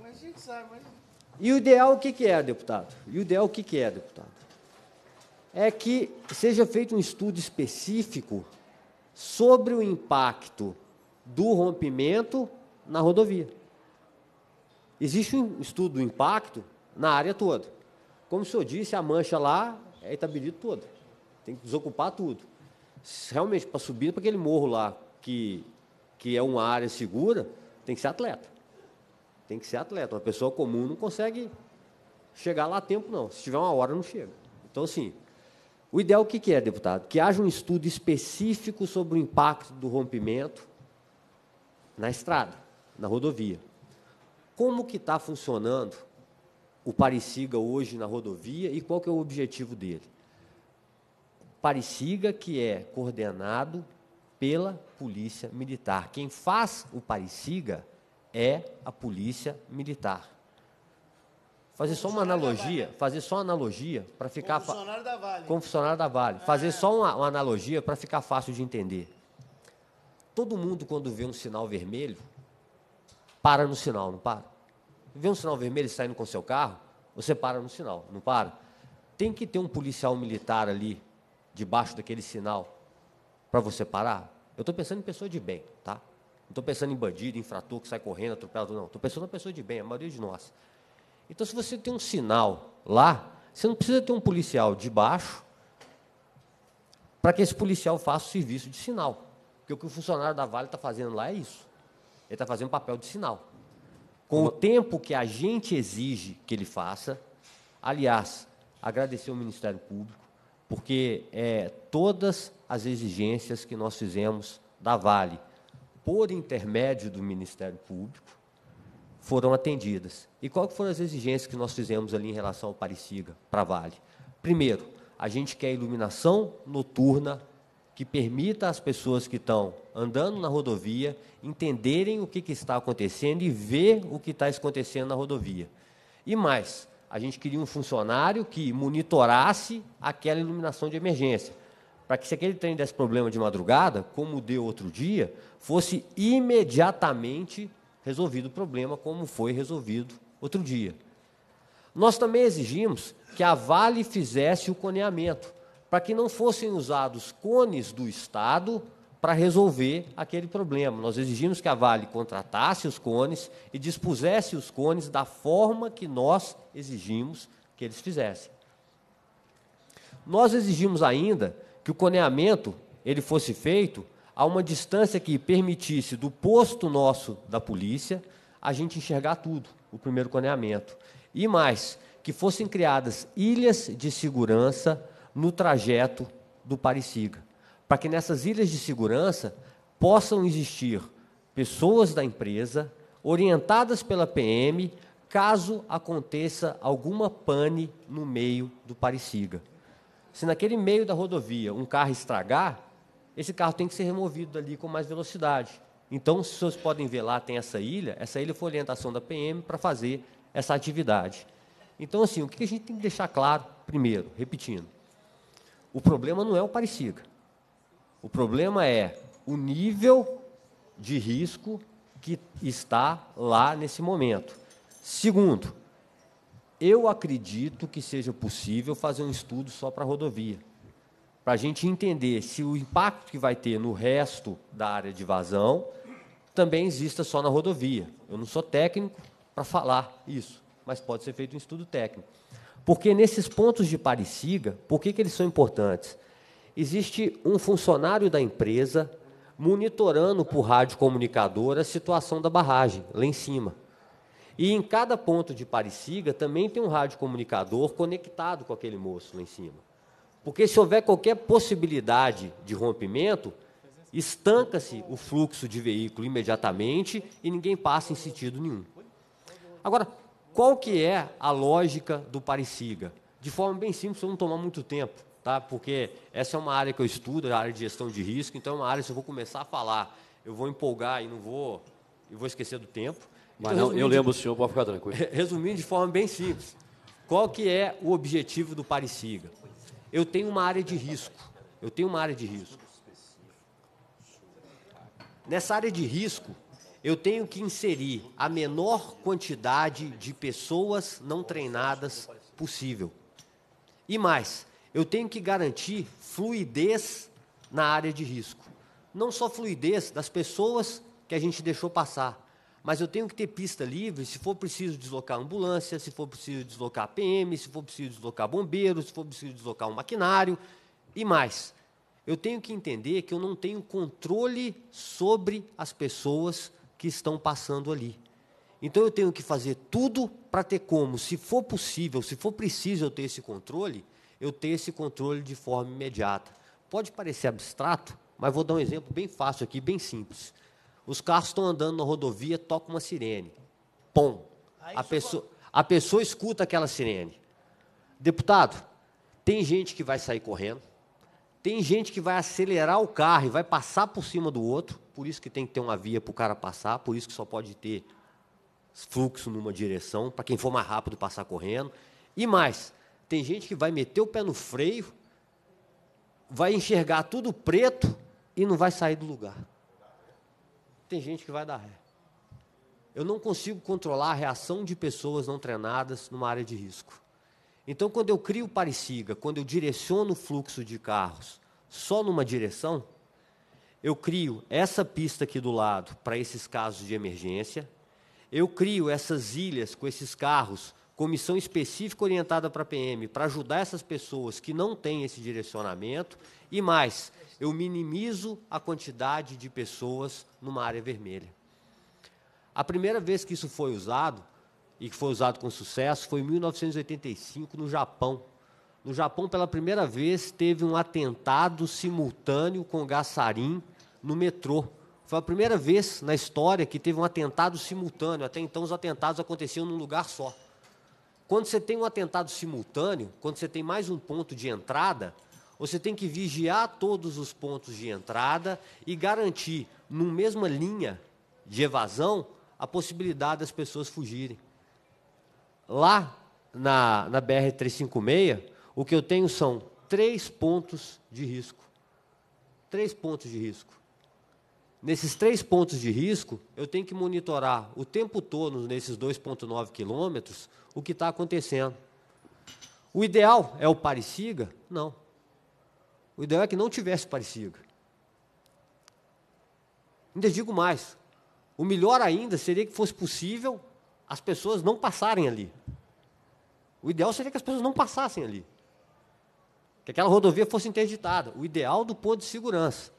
Mas a gente sabe, mas... E o ideal o que, que é, deputado? E o ideal o que, que é, deputado? É que seja feito um estudo específico sobre o impacto do rompimento na rodovia. Existe um estudo do impacto na área toda. Como o senhor disse, a mancha lá é Itabirito toda. Tem que desocupar tudo. Realmente, para subir para aquele morro lá, que, que é uma área segura, tem que ser atleta. Tem que ser atleta. Uma pessoa comum não consegue chegar lá a tempo, não. Se tiver uma hora, não chega. Então, assim, o ideal o que, que é, deputado? Que haja um estudo específico sobre o impacto do rompimento na estrada, na rodovia. Como que está funcionando o Parisiga hoje na rodovia e qual que é o objetivo dele. Parisiga que é coordenado pela Polícia Militar. Quem faz o Parisiga é a Polícia Militar. Fazer só uma analogia, fazer só uma analogia para ficar funcionário da Vale. funcionário da Vale. Fazer é. só uma, uma analogia para ficar fácil de entender. Todo mundo quando vê um sinal vermelho para no sinal, não para? vê um sinal vermelho saindo com seu carro, você para no sinal, não para? Tem que ter um policial militar ali, debaixo daquele sinal, para você parar? Eu estou pensando em pessoa de bem, tá? Não estou pensando em bandido, infrator que sai correndo, atropelado, não. Estou pensando em pessoa de bem, a maioria de nós. Então, se você tem um sinal lá, você não precisa ter um policial debaixo para que esse policial faça o serviço de sinal. Porque o que o funcionário da Vale está fazendo lá é isso. Ele está fazendo papel de sinal com o tempo que a gente exige que ele faça. Aliás, agradecer ao Ministério Público, porque é, todas as exigências que nós fizemos da Vale, por intermédio do Ministério Público, foram atendidas. E quais foram as exigências que nós fizemos ali em relação ao Parisiga, para a Vale? Primeiro, a gente quer iluminação noturna que permita às pessoas que estão andando na rodovia entenderem o que, que está acontecendo e ver o que está acontecendo na rodovia. E mais, a gente queria um funcionário que monitorasse aquela iluminação de emergência, para que se aquele trem desse problema de madrugada, como deu outro dia, fosse imediatamente resolvido o problema, como foi resolvido outro dia. Nós também exigimos que a Vale fizesse o coneamento para que não fossem usados cones do Estado para resolver aquele problema. Nós exigimos que a Vale contratasse os cones e dispusesse os cones da forma que nós exigimos que eles fizessem. Nós exigimos ainda que o coneamento ele fosse feito a uma distância que permitisse do posto nosso da polícia a gente enxergar tudo, o primeiro coneamento. E mais, que fossem criadas ilhas de segurança no trajeto do Parisiga, para que nessas ilhas de segurança possam existir pessoas da empresa orientadas pela PM caso aconteça alguma pane no meio do Parisiga. Se naquele meio da rodovia um carro estragar, esse carro tem que ser removido dali com mais velocidade. Então, se vocês podem ver lá, tem essa ilha. Essa ilha foi orientação da PM para fazer essa atividade. Então, assim, o que a gente tem que deixar claro, primeiro, repetindo, o problema não é o parecida. O problema é o nível de risco que está lá nesse momento. Segundo, eu acredito que seja possível fazer um estudo só para a rodovia, para a gente entender se o impacto que vai ter no resto da área de vazão também exista só na rodovia. Eu não sou técnico para falar isso, mas pode ser feito um estudo técnico. Porque nesses pontos de parecida, por que, que eles são importantes? Existe um funcionário da empresa monitorando por rádio comunicador a situação da barragem, lá em cima. E em cada ponto de parecida também tem um rádio comunicador conectado com aquele moço lá em cima. Porque se houver qualquer possibilidade de rompimento, estanca-se o fluxo de veículo imediatamente e ninguém passa em sentido nenhum. Agora, qual que é a lógica do Parisiga? De forma bem simples, eu não tomar muito tempo, tá? porque essa é uma área que eu estudo, é a área de gestão de risco, então é uma área que eu vou começar a falar, eu vou empolgar e não vou, eu vou esquecer do tempo. Então, Mas então, não, eu lembro o senhor, pode ficar tranquilo. Resumindo de forma bem simples, qual que é o objetivo do Parisiga? Eu tenho uma área de risco, eu tenho uma área de risco. Nessa área de risco, eu tenho que inserir a menor quantidade de pessoas não treinadas possível. E mais, eu tenho que garantir fluidez na área de risco. Não só fluidez das pessoas que a gente deixou passar, mas eu tenho que ter pista livre se for preciso deslocar ambulância, se for preciso deslocar PM, se for preciso deslocar bombeiro, se for preciso deslocar um maquinário e mais. Eu tenho que entender que eu não tenho controle sobre as pessoas que estão passando ali. Então eu tenho que fazer tudo para ter como, se for possível, se for preciso eu ter esse controle, eu ter esse controle de forma imediata. Pode parecer abstrato, mas vou dar um exemplo bem fácil aqui, bem simples. Os carros estão andando na rodovia, toca uma sirene. Pom. A pessoa, a pessoa escuta aquela sirene. Deputado, tem gente que vai sair correndo, tem gente que vai acelerar o carro e vai passar por cima do outro, por isso que tem que ter uma via para o cara passar, por isso que só pode ter fluxo numa direção, para quem for mais rápido passar correndo. E mais, tem gente que vai meter o pé no freio, vai enxergar tudo preto e não vai sair do lugar. Tem gente que vai dar ré. Eu não consigo controlar a reação de pessoas não treinadas numa área de risco. Então, quando eu crio parecida, quando eu direciono o fluxo de carros só numa direção, eu crio essa pista aqui do lado para esses casos de emergência, eu crio essas ilhas com esses carros, comissão específica orientada para a PM, para ajudar essas pessoas que não têm esse direcionamento, e mais, eu minimizo a quantidade de pessoas numa área vermelha. A primeira vez que isso foi usado e que foi usado com sucesso foi em 1985 no Japão. No Japão, pela primeira vez, teve um atentado simultâneo com gassarim no metrô. Foi a primeira vez na história que teve um atentado simultâneo. Até então, os atentados aconteciam num lugar só. Quando você tem um atentado simultâneo, quando você tem mais um ponto de entrada, você tem que vigiar todos os pontos de entrada e garantir, numa mesma linha de evasão, a possibilidade das pessoas fugirem. Lá na, na BR-356, o que eu tenho são três pontos de risco. Três pontos de risco. Nesses três pontos de risco, eu tenho que monitorar o tempo todo, nesses 2,9 quilômetros, o que está acontecendo. O ideal é o pareciga? Não. O ideal é que não tivesse pareciga. Ainda digo mais. O melhor ainda seria que fosse possível as pessoas não passarem ali. O ideal seria que as pessoas não passassem ali. Que aquela rodovia fosse interditada. O ideal do ponto de segurança.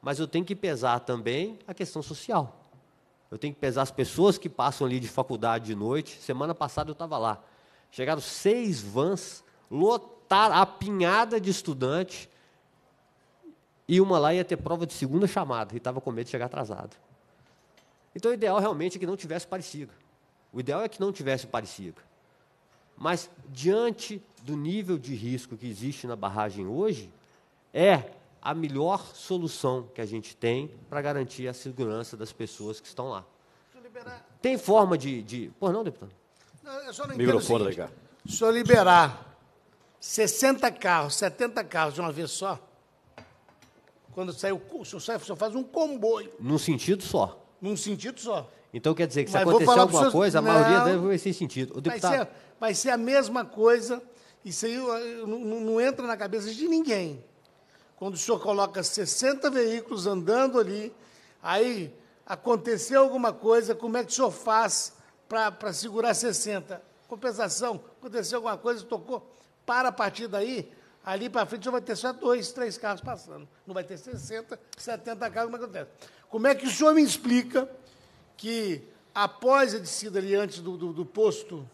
Mas eu tenho que pesar também a questão social. Eu tenho que pesar as pessoas que passam ali de faculdade de noite. Semana passada eu estava lá. Chegaram seis vans, lotaram, apinhada de estudante. E uma lá ia ter prova de segunda chamada e estava com medo de chegar atrasado. Então o ideal realmente é que não tivesse parecido. O ideal é que não tivesse parecido. Mas, diante do nível de risco que existe na barragem hoje, é a melhor solução que a gente tem para garantir a segurança das pessoas que estão lá. Tem forma de. de... Pô, não, deputado? eu só não Microfone, o Se eu liberar 60 carros, 70 carros de uma vez só, quando sai o curso, o senhor faz um comboio. Num sentido só. Num sentido só. Então quer dizer que se mas acontecer alguma seus... coisa, a não, maioria deve vai ser sentido. O deputado... vai, é- ser, vai é ser a mesma coisa, isso aí não, não entra na cabeça de ninguém. Quando o senhor coloca 60 veículos andando ali, aí aconteceu alguma coisa, como é que o senhor faz para segurar 60? Compensação, aconteceu alguma coisa, tocou, para a partir daí, ali para frente só vai ter só dois, três carros passando. Não vai ter 60, 70 carros, como é acontece? Como é que o senhor me explica que após a descida ali antes do, do, do posto.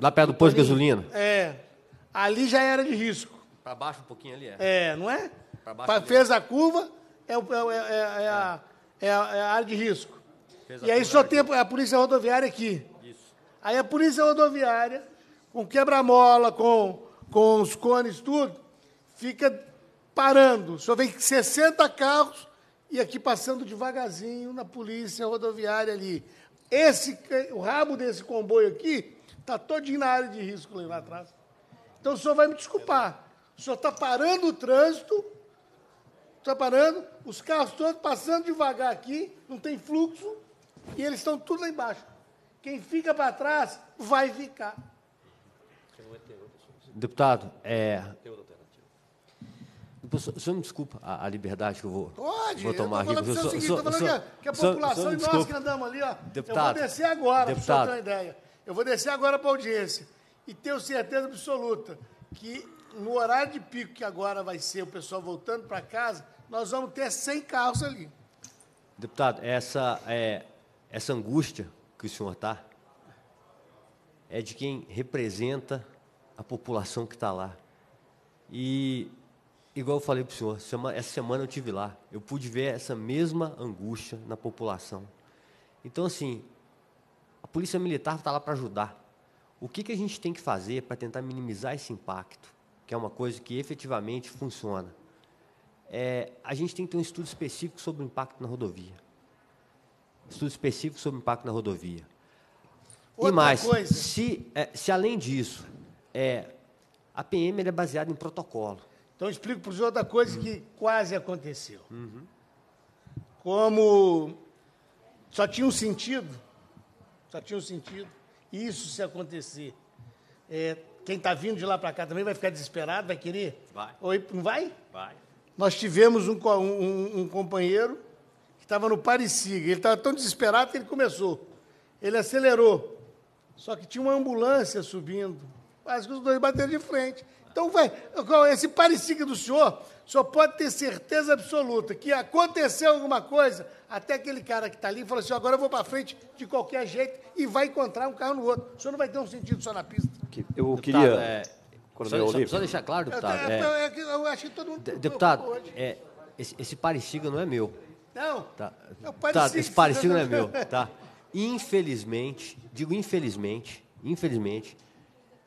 Lá perto do, posto de gasolina? É. Ali já era de risco. Para baixo um pouquinho ali, é. É, não é? Para baixo. Pra, fez a curva, é, é, é, é a, é, a, área de risco. Fez e aí só tem a polícia rodoviária aqui. Isso. Aí a polícia rodoviária, com quebra-mola, com, com os cones, tudo, fica parando. Só vem 60 carros e aqui passando devagarzinho na polícia rodoviária ali. Esse, o rabo desse comboio aqui está todinho na área de risco lá atrás. Então o senhor vai me desculpar. O senhor está parando o trânsito, está parando, os carros todos passando devagar aqui, não tem fluxo, e eles estão tudo lá embaixo. Quem fica para trás vai ficar. Deputado, é, o então, senhor me desculpa a, a, liberdade que eu vou, Pode, vou tomar aqui. Pode, eu estou falando aqui, o seguinte, estou falando que, que a é população e nós que andamos ali, ó, deputado, eu vou descer agora, para o senhor ter uma ideia. Eu vou descer agora para a audiência e tenho certeza absoluta que no horário de pico que agora vai ser o pessoal voltando para casa, nós vamos ter 100 carros ali. Deputado, essa, é, essa angústia que o senhor está é de quem representa a população que está lá. E igual eu falei para o senhor, semana, essa semana eu tive lá, eu pude ver essa mesma angústia na população. Então, assim, a polícia militar está lá para ajudar. O que, que a gente tem que fazer para tentar minimizar esse impacto, que é uma coisa que efetivamente funciona? É, a gente tem que ter um estudo específico sobre o impacto na rodovia. Estudo específico sobre o impacto na rodovia. Outra e mais, coisa. Se, é, se além disso, é, a PM é baseada em protocolo. Então, explico para os outros coisa que quase aconteceu. Uhum. Como só tinha um sentido, só tinha um sentido, isso se acontecer. É, quem está vindo de lá para cá também vai ficar desesperado, vai querer? Vai. Ou, não vai? Vai. Nós tivemos um, um, um companheiro que estava no Parisiga. Ele estava tão desesperado que ele começou. Ele acelerou. Só que tinha uma ambulância subindo. Quase que os dois bateram de frente. Então, vai, é? esse parecia do senhor, o senhor pode ter certeza absoluta que aconteceu alguma coisa, até aquele cara que está ali falou assim, agora eu vou para frente de qualquer jeito e vai encontrar um carro no outro. O senhor não vai ter um sentido só na pista. Eu deputado, queria... É, só, só, só, deixar claro, deputado. é, é eu acho que todo mundo... Deputado, é, esse, esse parecido não é meu. Não, tá. é parecido. Tá, esse parecido não é meu, tá? Infelizmente, digo infelizmente, infelizmente,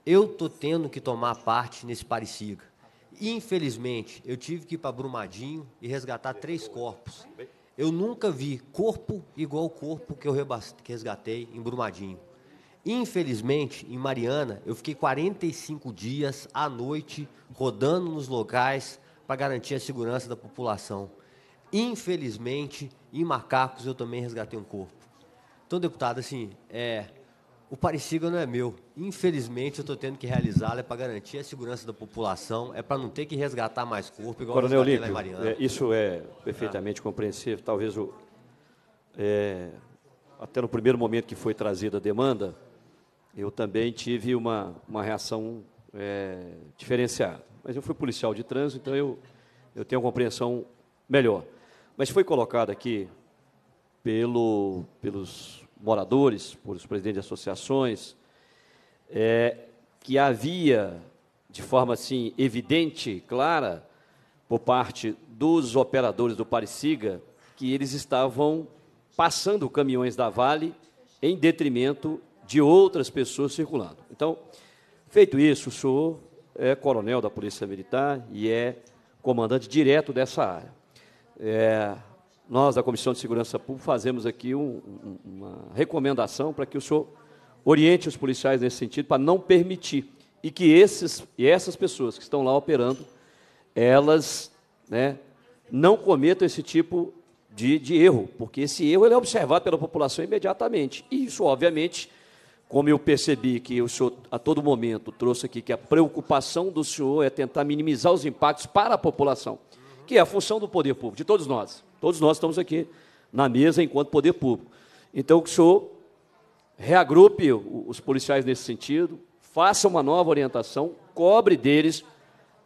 eu tô tendo que tomar parte nesse parecido. Infelizmente, eu tive que ir para Brumadinho e resgatar três corpos. Eu nunca vi corpo igual ao corpo que eu resgatei em Brumadinho. Infelizmente, em Mariana, eu fiquei 45 dias à noite rodando nos locais para garantir a segurança da população. Infelizmente, em Macacos eu também resgatei um corpo. Então, deputado, assim, é, o parecido não é meu. Infelizmente, eu estou tendo que realizá-lo, é para garantir a segurança da população, é para não ter que resgatar mais corpo, igual Coronel Lípio, É, isso é perfeitamente compreensível. Talvez o, é, até no primeiro momento que foi trazida a demanda, eu também tive uma, uma reação é, diferenciada. Mas eu fui policial de trânsito, então eu, eu tenho uma compreensão melhor. Mas foi colocado aqui pelo, pelos moradores, por os presidentes de associações, é, que havia, de forma assim evidente, clara, por parte dos operadores do Parisiga, que eles estavam passando caminhões da Vale em detrimento de outras pessoas circulando. Então, feito isso, o senhor é coronel da Polícia Militar e é comandante direto dessa área. É, nós da Comissão de Segurança Pública fazemos aqui um, uma recomendação para que o senhor oriente os policiais nesse sentido para não permitir e que esses e essas pessoas que estão lá operando elas né, não cometam esse tipo de, de erro, porque esse erro ele é observado pela população imediatamente. E isso, obviamente, como eu percebi que o senhor a todo momento trouxe aqui que a preocupação do senhor é tentar minimizar os impactos para a população, que é a função do poder público, de todos nós. Todos nós estamos aqui na mesa enquanto poder público. Então, que o senhor reagrupe os policiais nesse sentido, faça uma nova orientação, cobre deles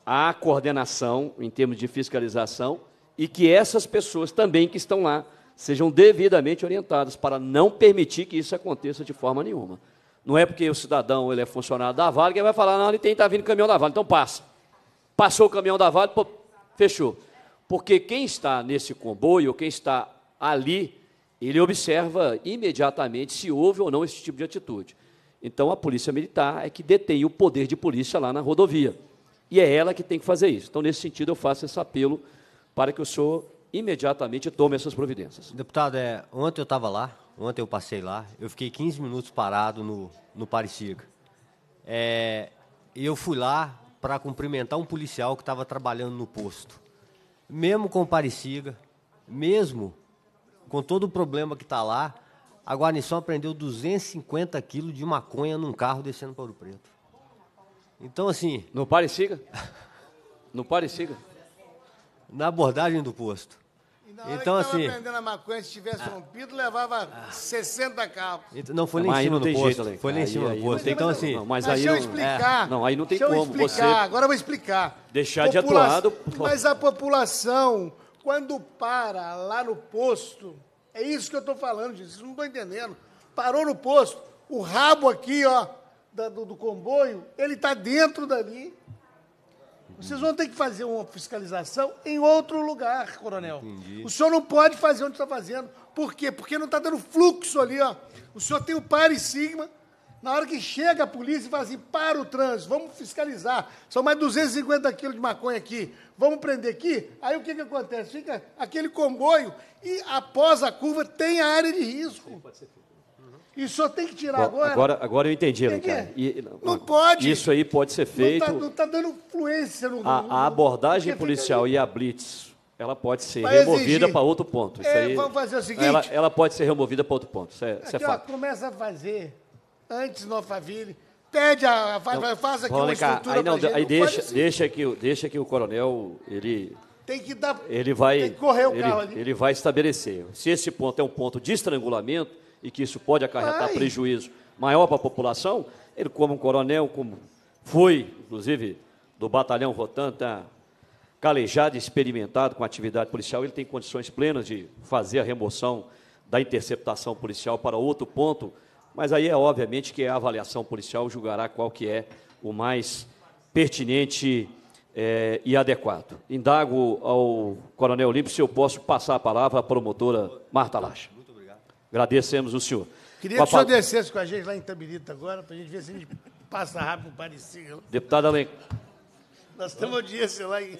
a coordenação em termos de fiscalização e que essas pessoas também que estão lá sejam devidamente orientadas para não permitir que isso aconteça de forma nenhuma. Não é porque o cidadão ele é funcionário da Vale que ele vai falar, não, ele tem, estar tá vindo caminhão da Vale, então passa. Passou o caminhão da Vale, pô, fechou. Porque quem está nesse comboio, quem está ali, ele observa imediatamente se houve ou não esse tipo de atitude. Então a polícia militar é que detém o poder de polícia lá na rodovia. E é ela que tem que fazer isso. Então, nesse sentido, eu faço esse apelo para que o senhor imediatamente tome essas providências. Deputado, é, ontem eu estava lá, ontem eu passei lá, eu fiquei 15 minutos parado no, no E É, eu fui lá para cumprimentar um policial que estava trabalhando no posto mesmo com Parecida, mesmo com todo o problema que está lá, a guarnição apreendeu 250 quilos de maconha num carro descendo para Ouro Preto. Então, assim. No Parecida? No Parecida? Na abordagem do posto. Na então, assim. vendendo a maconha, se tivesse ah. rompido, levava 60 carros. Então, não, foi nem em cima do posto. Jeito, foi nem em cima do posto. Então, assim. Não, mas, aí deixa eu explicar. É, não, aí não tem deixa como. Eu explicar, você agora eu vou explicar. Deixar Popula... de atuado. Mas a população, quando para lá no posto, é isso que eu estou falando, gente. Vocês não estão entendendo. Parou no posto, o rabo aqui, ó, do, do comboio, ele está dentro dali. Vocês vão ter que fazer uma fiscalização em outro lugar, coronel. Entendi. O senhor não pode fazer onde está fazendo. Por quê? Porque não está dando fluxo ali, ó. O senhor tem o par e sigma. Na hora que chega a polícia e fala assim, para o trânsito, vamos fiscalizar. São mais 250 quilos de maconha aqui, vamos prender aqui. Aí o que, que acontece? Fica aquele comboio e após a curva tem a área de risco. pode ser feito. E só tem que tirar Bom, agora. agora. Agora eu entendi, Ricardo. E, não, não pode. Isso aí pode ser tá- feito. Não está tá dando fluência no. A, a abordagem policial e a blitz, ela pode ser Vai removida para outro ponto. Isso é, aí, vamos fazer o seguinte. Ela, ela, pode ser removida para outro ponto. Isso é, aqui, isso é ó, fato. começa a fazer antes no Alphaville. Pede a. Faz, não, faz aqui uma cá, estrutura. Aí, não, aí não deixa, que, deixa que o coronel. Ele, tem que dar. Ele vai. Que correr o ele, carro ali. Ele vai estabelecer. Se esse ponto é um ponto de estrangulamento e que isso pode acarretar Ai. prejuízo maior para a população, ele, como um coronel, como foi, inclusive, do batalhão rotanta, tá calejado, experimentado com atividade policial, ele tem condições plenas de fazer a remoção da interceptação policial para outro ponto, mas aí é obviamente que a avaliação policial julgará qual que é o mais pertinente é, e adequado. Indago ao Coronel Olímpio se eu posso passar a palavra à promotora Marta Lacha. Agradecemos o senhor. Queria que o senhor descesse com a gente lá em Tabirita agora, para a gente ver se a gente passa rápido parecido. Deputado Alencar. Nós temos audiência lá em.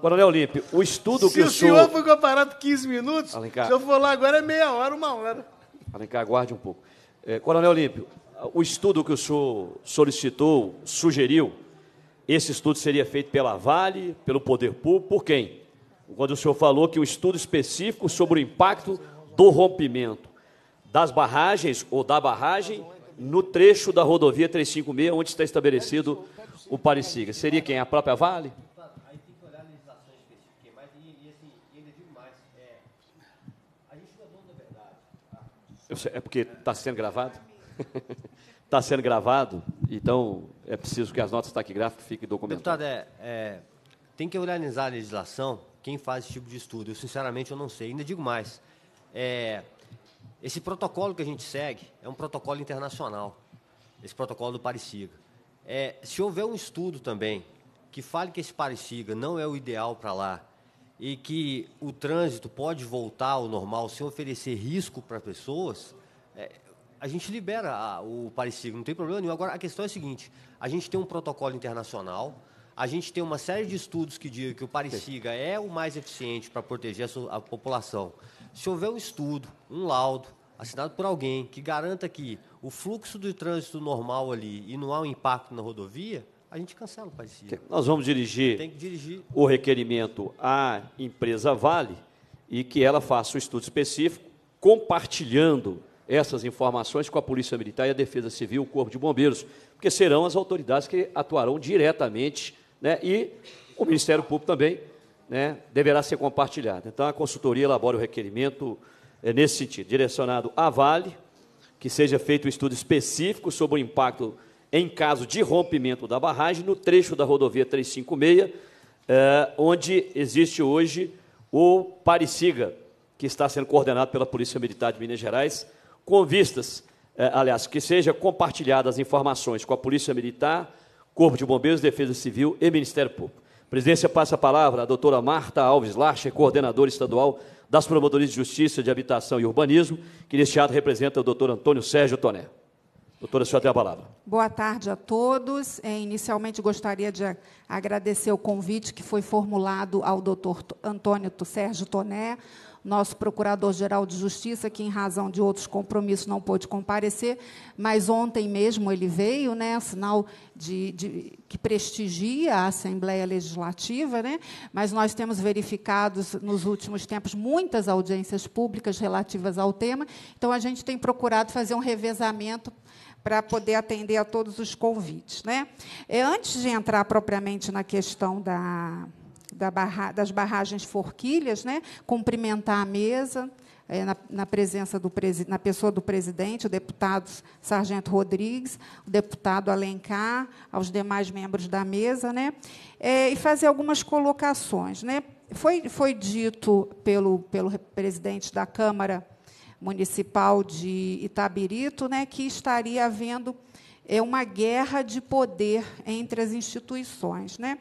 Coronel Olímpio, o estudo se que o senhor... Se o senhor ficou parado 15 minutos, Alencar. se eu for lá agora é meia hora, uma hora. Alencar, aguarde um pouco. É, Coronel Olímpio, o estudo que o senhor solicitou, sugeriu, esse estudo seria feito pela Vale, pelo Poder Público, por quem? Quando o senhor falou que um estudo específico sobre o impacto do rompimento das barragens ou da barragem no trecho da rodovia 356, onde está estabelecido o Parisiga. Seria quem? A própria Vale? é porque está sendo gravado? Está sendo gravado, então é preciso que as notas taquigráficas fiquem documentadas. Deputado, é, é, tem que organizar a legislação, quem faz esse tipo de estudo. Eu, sinceramente, eu não sei. Ainda digo mais, é, esse protocolo que a gente segue é um protocolo internacional, esse protocolo do Parisiga. É, se houver um estudo também que fale que esse Parisiga não é o ideal para lá e que o trânsito pode voltar ao normal sem oferecer risco para pessoas, é, a gente libera a, o Parisiga, não tem problema nenhum. Agora, a questão é a seguinte, a gente tem um protocolo internacional, a gente tem uma série de estudos que diz que o Parisiga é o mais eficiente para proteger a, a população se houver um estudo, um laudo, assinado por alguém que garanta que o fluxo do trânsito normal ali e não há um impacto na rodovia, a gente cancela o parecido. Nós vamos dirigir, dirigir, o requerimento à empresa Vale e que ela faça um estudo específico, compartilhando essas informações com a Polícia Militar e a Defesa Civil, o Corpo de Bombeiros, porque serão as autoridades que atuarão diretamente, né, e o Ministério Público também né, deverá ser compartilhada. Então, a consultoria elabora o requerimento é, nesse sentido, direcionado à Vale, que seja feito um estudo específico sobre o impacto em caso de rompimento da barragem no trecho da rodovia 356, é, onde existe hoje o Pariciga, que está sendo coordenado pela Polícia Militar de Minas Gerais, com vistas, é, aliás, que seja compartilhadas informações com a Polícia Militar, Corpo de Bombeiros, Defesa Civil e Ministério Público presidência passa a palavra à doutora Marta Alves Larcher, coordenadora estadual das Promotorias de Justiça de Habitação e Urbanismo, que neste ato representa o doutor Antônio Sérgio Toné. Doutora, a senhora tem a palavra. Boa tarde a todos. É, inicialmente, gostaria de agradecer o convite que foi formulado ao doutor Antônio Sérgio Toné, nosso procurador-geral de Justiça, que em razão de outros compromissos não pôde comparecer, mas ontem mesmo ele veio, né, sinal de, de que prestigia a Assembleia Legislativa, né? Mas nós temos verificado nos últimos tempos muitas audiências públicas relativas ao tema, então a gente tem procurado fazer um revezamento para poder atender a todos os convites. Né? É, antes de entrar propriamente na questão da, da barra, das barragens forquilhas, né? cumprimentar a mesa. É, na, na, presença do na pessoa do presidente, o deputado Sargento Rodrigues, o deputado Alencar, aos demais membros da mesa, né? É, e fazer algumas colocações. Né? Foi, foi dito pelo, pelo presidente da Câmara Municipal de Itabirito né, que estaria havendo é, uma guerra de poder entre as instituições. Né?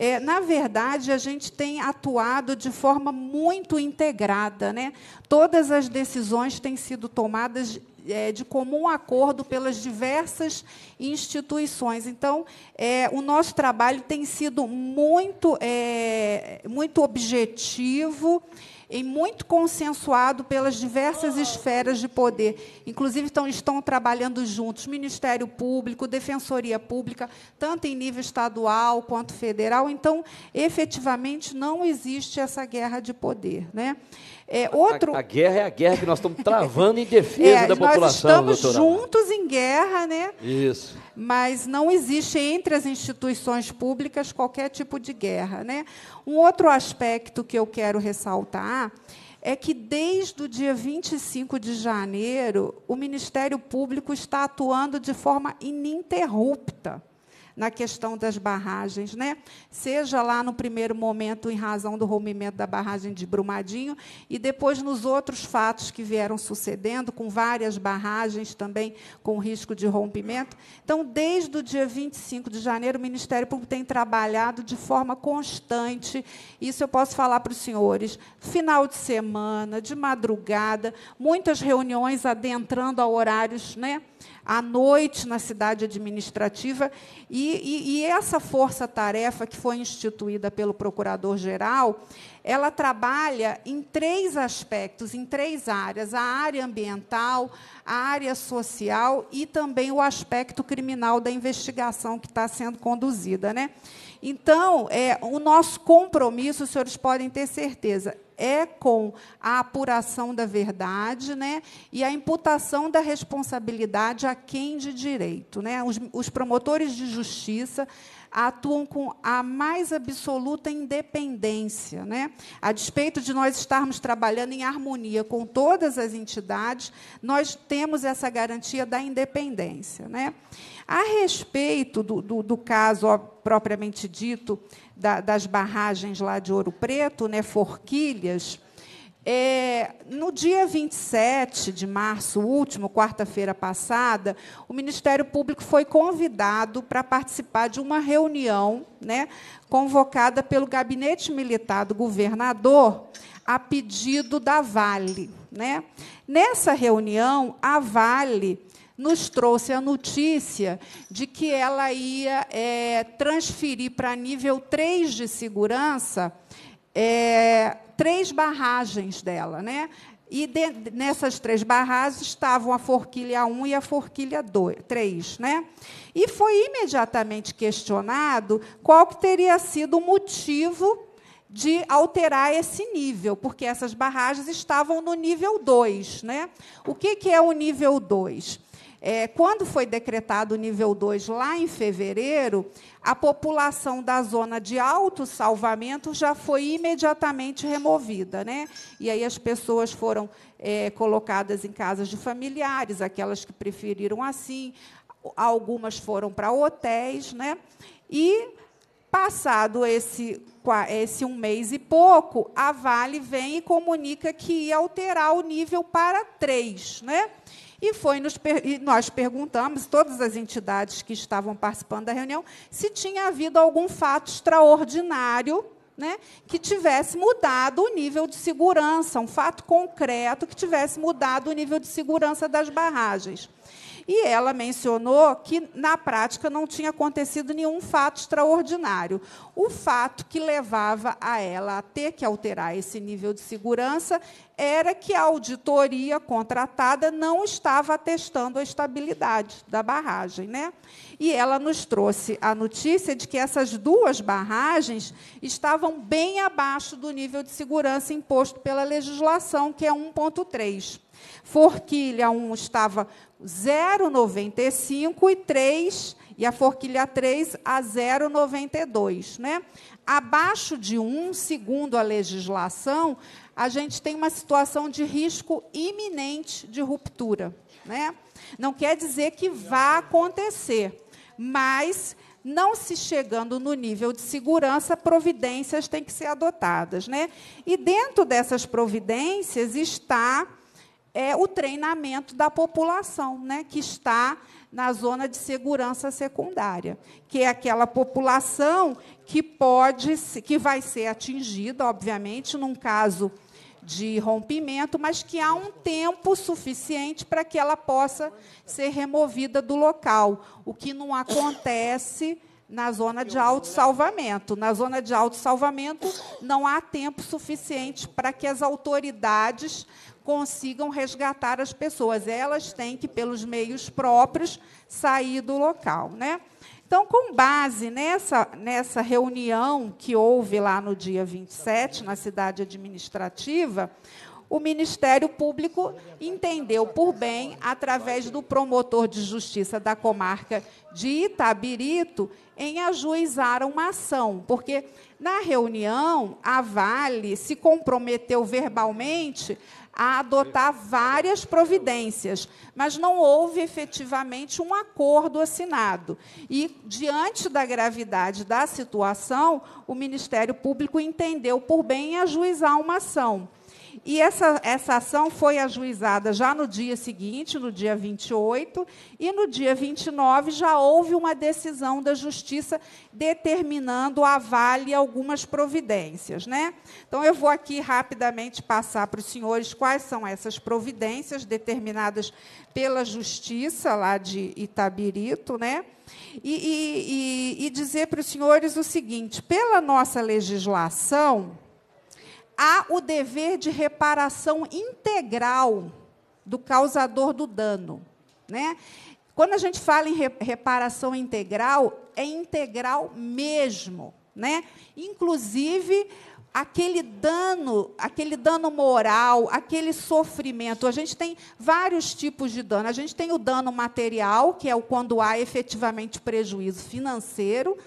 é, na verdade, a gente tem atuado de forma muito integrada. Né? Todas as decisões têm sido tomadas é, de comum acordo pelas diversas instituições. Então, é, o nosso trabalho tem sido muito, é, muito objetivo e muito consensuado pelas diversas esferas de poder. Inclusive, estão, estão trabalhando juntos Ministério Público, Defensoria Pública, tanto em nível estadual quanto federal. Então, efetivamente, não existe essa guerra de poder. Né? É, outro... a, a guerra é a guerra que nós estamos travando em defesa é, da população. Nós estamos doutora. juntos em guerra, né? Isso. Mas não existe entre as instituições públicas qualquer tipo de guerra. Né? Um outro aspecto que eu quero ressaltar é que, desde o dia 25 de janeiro, o Ministério Público está atuando de forma ininterrupta na questão das barragens, né? Seja lá no primeiro momento em razão do rompimento da barragem de Brumadinho e depois nos outros fatos que vieram sucedendo com várias barragens também com risco de rompimento. Então, desde o dia 25 de janeiro, o Ministério Público tem trabalhado de forma constante. Isso eu posso falar para os senhores. Final de semana, de madrugada, muitas reuniões adentrando a horários, né? à noite na cidade administrativa. E, e, e essa força-tarefa que foi instituída pelo procurador-geral, ela trabalha em três aspectos, em três áreas: a área ambiental, a área social e também o aspecto criminal da investigação que está sendo conduzida. Né? Então, é, o nosso compromisso, os senhores podem ter certeza, é com a apuração da verdade né, e a imputação da responsabilidade a quem de direito. Né? Os, os promotores de justiça atuam com a mais absoluta independência. Né? A despeito de nós estarmos trabalhando em harmonia com todas as entidades, nós temos essa garantia da independência. Né? A respeito do, do, do caso ó, propriamente dito, da, das barragens lá de Ouro Preto, né, Forquilhas, é, no dia 27 de março último, quarta-feira passada, o Ministério Público foi convidado para participar de uma reunião né, convocada pelo Gabinete Militar do Governador a pedido da Vale. Né? Nessa reunião, a Vale nos trouxe a notícia de que ela ia é, transferir para nível 3 de segurança é, três barragens dela, né? E de, nessas três barragens estavam a forquilha 1 e a forquilha 2, 3. Né? E foi imediatamente questionado qual que teria sido o motivo de alterar esse nível, porque essas barragens estavam no nível 2. Né? O que, que é o nível 2? É, quando foi decretado o nível 2, lá em fevereiro, a população da zona de alto salvamento já foi imediatamente removida. Né? E aí as pessoas foram é, colocadas em casas de familiares, aquelas que preferiram assim, algumas foram para hotéis. Né? E, passado esse, esse um mês e pouco, a Vale vem e comunica que ia alterar o nível para 3. Né? E, foi nos, nós perguntamos, todas as entidades que estavam participando da reunião, se tinha havido algum fato extraordinário né, que tivesse mudado o nível de segurança, um fato concreto que tivesse mudado o nível de segurança das barragens. E ela mencionou que, na prática, não tinha acontecido nenhum fato extraordinário. O fato que levava a ela a ter que alterar esse nível de segurança era que a auditoria contratada não estava atestando a estabilidade da barragem. Né? E ela nos trouxe a notícia de que essas duas barragens estavam bem abaixo do nível de segurança imposto pela legislação, que é 1,3. Forquilha 1 estava 0,95 e 3, e a forquilha 3 a 0,92. Né? Abaixo de 1, segundo a legislação, a gente tem uma situação de risco iminente de ruptura. Né? Não quer dizer que vá acontecer, mas não se chegando no nível de segurança, providências têm que ser adotadas. Né? E dentro dessas providências está é o treinamento da população, né, que está na zona de segurança secundária, que é aquela população que pode, que vai ser atingida, obviamente, num caso de rompimento, mas que há um tempo suficiente para que ela possa ser removida do local, o que não acontece na zona de auto-salvamento. Na zona de auto-salvamento não há tempo suficiente para que as autoridades consigam resgatar as pessoas. Elas têm que, pelos meios próprios, sair do local. Né? Então, com base nessa, nessa reunião que houve lá no dia 27, na cidade administrativa, o Ministério Público entendeu por bem, através do promotor de justiça da comarca de Itabirito, em ajuizar uma ação, porque na reunião a Vale se comprometeu verbalmente a adotar várias providências, mas não houve efetivamente um acordo assinado. E, diante da gravidade da situação, o Ministério Público entendeu por bem ajuizar uma ação. E essa, essa ação foi ajuizada já no dia seguinte, no dia 28, e no dia 29 já houve uma decisão da Justiça determinando a Vale algumas providências. Né? Então, eu vou aqui rapidamente passar para os senhores quais são essas providências determinadas pela Justiça lá de Itabirito, né? e, e, e, e dizer para os senhores o seguinte: pela nossa legislação, há o dever de reparação integral do causador do dano. Né? Quando a gente fala em reparação integral, é integral mesmo. Né? Inclusive, aquele dano, aquele dano moral, aquele sofrimento. A gente tem vários tipos de dano. A gente tem o dano material, que é o quando há efetivamente prejuízo financeiro,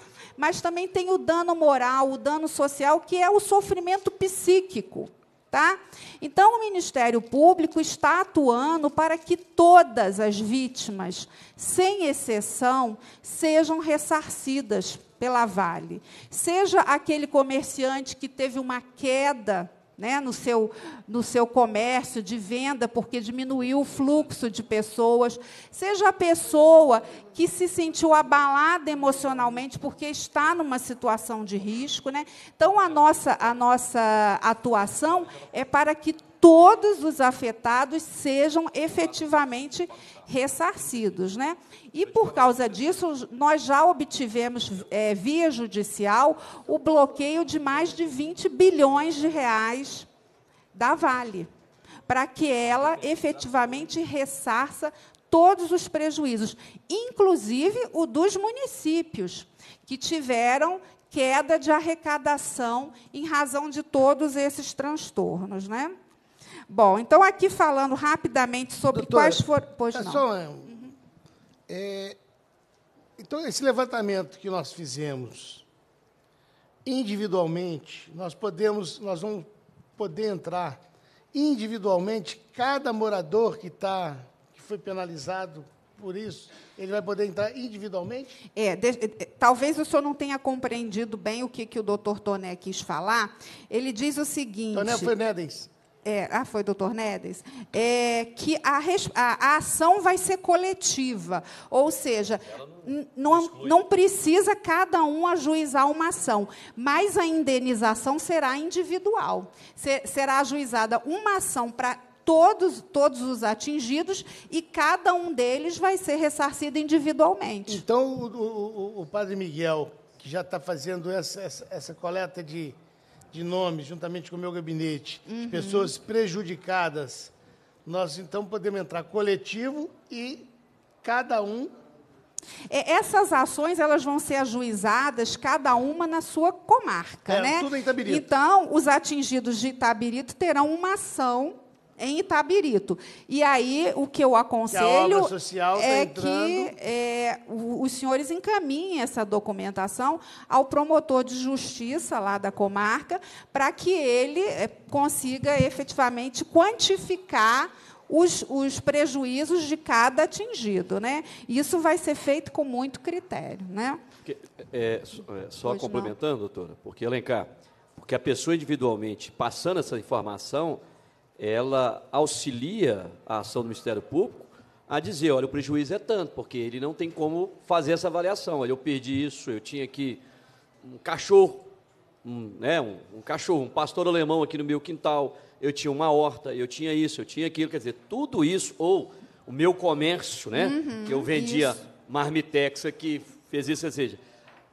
mas também tem o dano moral, o dano social, que é o sofrimento psíquico. Tá? Então, o Ministério Público está atuando para que todas as vítimas, sem exceção, sejam ressarcidas pela Vale. Seja aquele comerciante que teve uma queda né, no, seu, no seu comércio de venda, porque diminuiu o fluxo de pessoas. Seja a pessoa que se sentiu abalada emocionalmente porque está numa situação de risco. Né? Então, a nossa, a nossa atuação é para que todos os afetados sejam efetivamente ressarcidos. Né? E, por causa disso, nós já obtivemos, é, via judicial, o bloqueio de mais de 20 bilhões de reais da Vale, para que ela efetivamente ressarça todos os prejuízos, inclusive o dos municípios, que tiveram queda de arrecadação em razão de todos esses transtornos. Né? Bom, então aqui falando rapidamente sobre Doutora, quais foram. Pois é não. Só, uhum. é, então, esse levantamento que nós fizemos individualmente, nós podemos, nós vamos poder entrar individualmente, cada morador que está, que foi penalizado por isso, ele vai poder entrar individualmente? É, de, é, talvez o senhor não tenha compreendido bem o que, que o doutor Toné quis falar. Ele diz o seguinte. Toné Fernandes. É, ah, foi doutor Nedes, é, que a, a, a, ação vai ser coletiva, ou seja, não, não, não precisa cada um ajuizar uma ação, mas a indenização será individual, será ajuizada uma ação para todos, todos os atingidos e cada um deles vai ser ressarcido individualmente. Então, o, o, o padre Miguel, que já está fazendo essa, essa, essa coleta de de nomes, juntamente com o meu gabinete, uhum. de pessoas prejudicadas, nós então podemos entrar coletivo e cada um. É, essas ações elas vão ser ajuizadas, cada uma na sua comarca, é, né? Tudo em Itabirito. Então, os atingidos de Itabirito terão uma ação em Itabirito. E aí o que eu aconselho tá é que é tá que é, os senhores encaminhem essa documentação ao promotor de justiça lá da comarca para que ele é, consiga efetivamente quantificar os, os, prejuízos de cada atingido. Né? Isso vai ser feito com muito critério. Né? Porque, é, só é, complementando, não. doutora, porque, Alencar, porque a pessoa individualmente passando essa informação, ela auxilia a ação do Ministério Público a dizer, olha, o prejuízo é tanto, porque ele não tem como fazer essa avaliação. Olha, eu perdi isso, eu tinha aqui um cachorro, um, né, um, um cachorro, um pastor alemão aqui no meu quintal, eu tinha uma horta, eu tinha isso, eu tinha aquilo, quer dizer, tudo isso, ou o meu comércio, né, uhum, que eu vendia isso. marmitex aqui, fez isso, ou seja,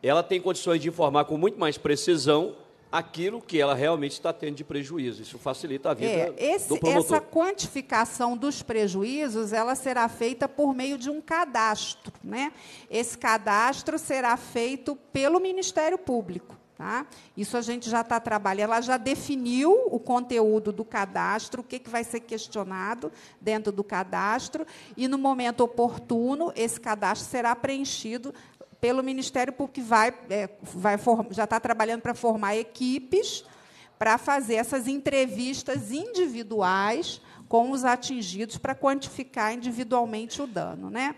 ela tem condições de informar com muito mais precisão aquilo que ela realmente está tendo de prejuízo. Isso facilita a vida é, esse, do promotor. Essa quantificação dos prejuízos, ela será feita por meio de um cadastro. Né? Esse cadastro será feito pelo Ministério Público. Tá? Isso a gente já está trabalhando. Ela já definiu o conteúdo do cadastro, o que, que vai ser questionado dentro do cadastro, e no momento oportuno, esse cadastro será preenchido pelo Ministério Público, que vai, é, vai já está trabalhando para formar equipes para fazer essas entrevistas individuais com os atingidos para quantificar individualmente o dano. Né?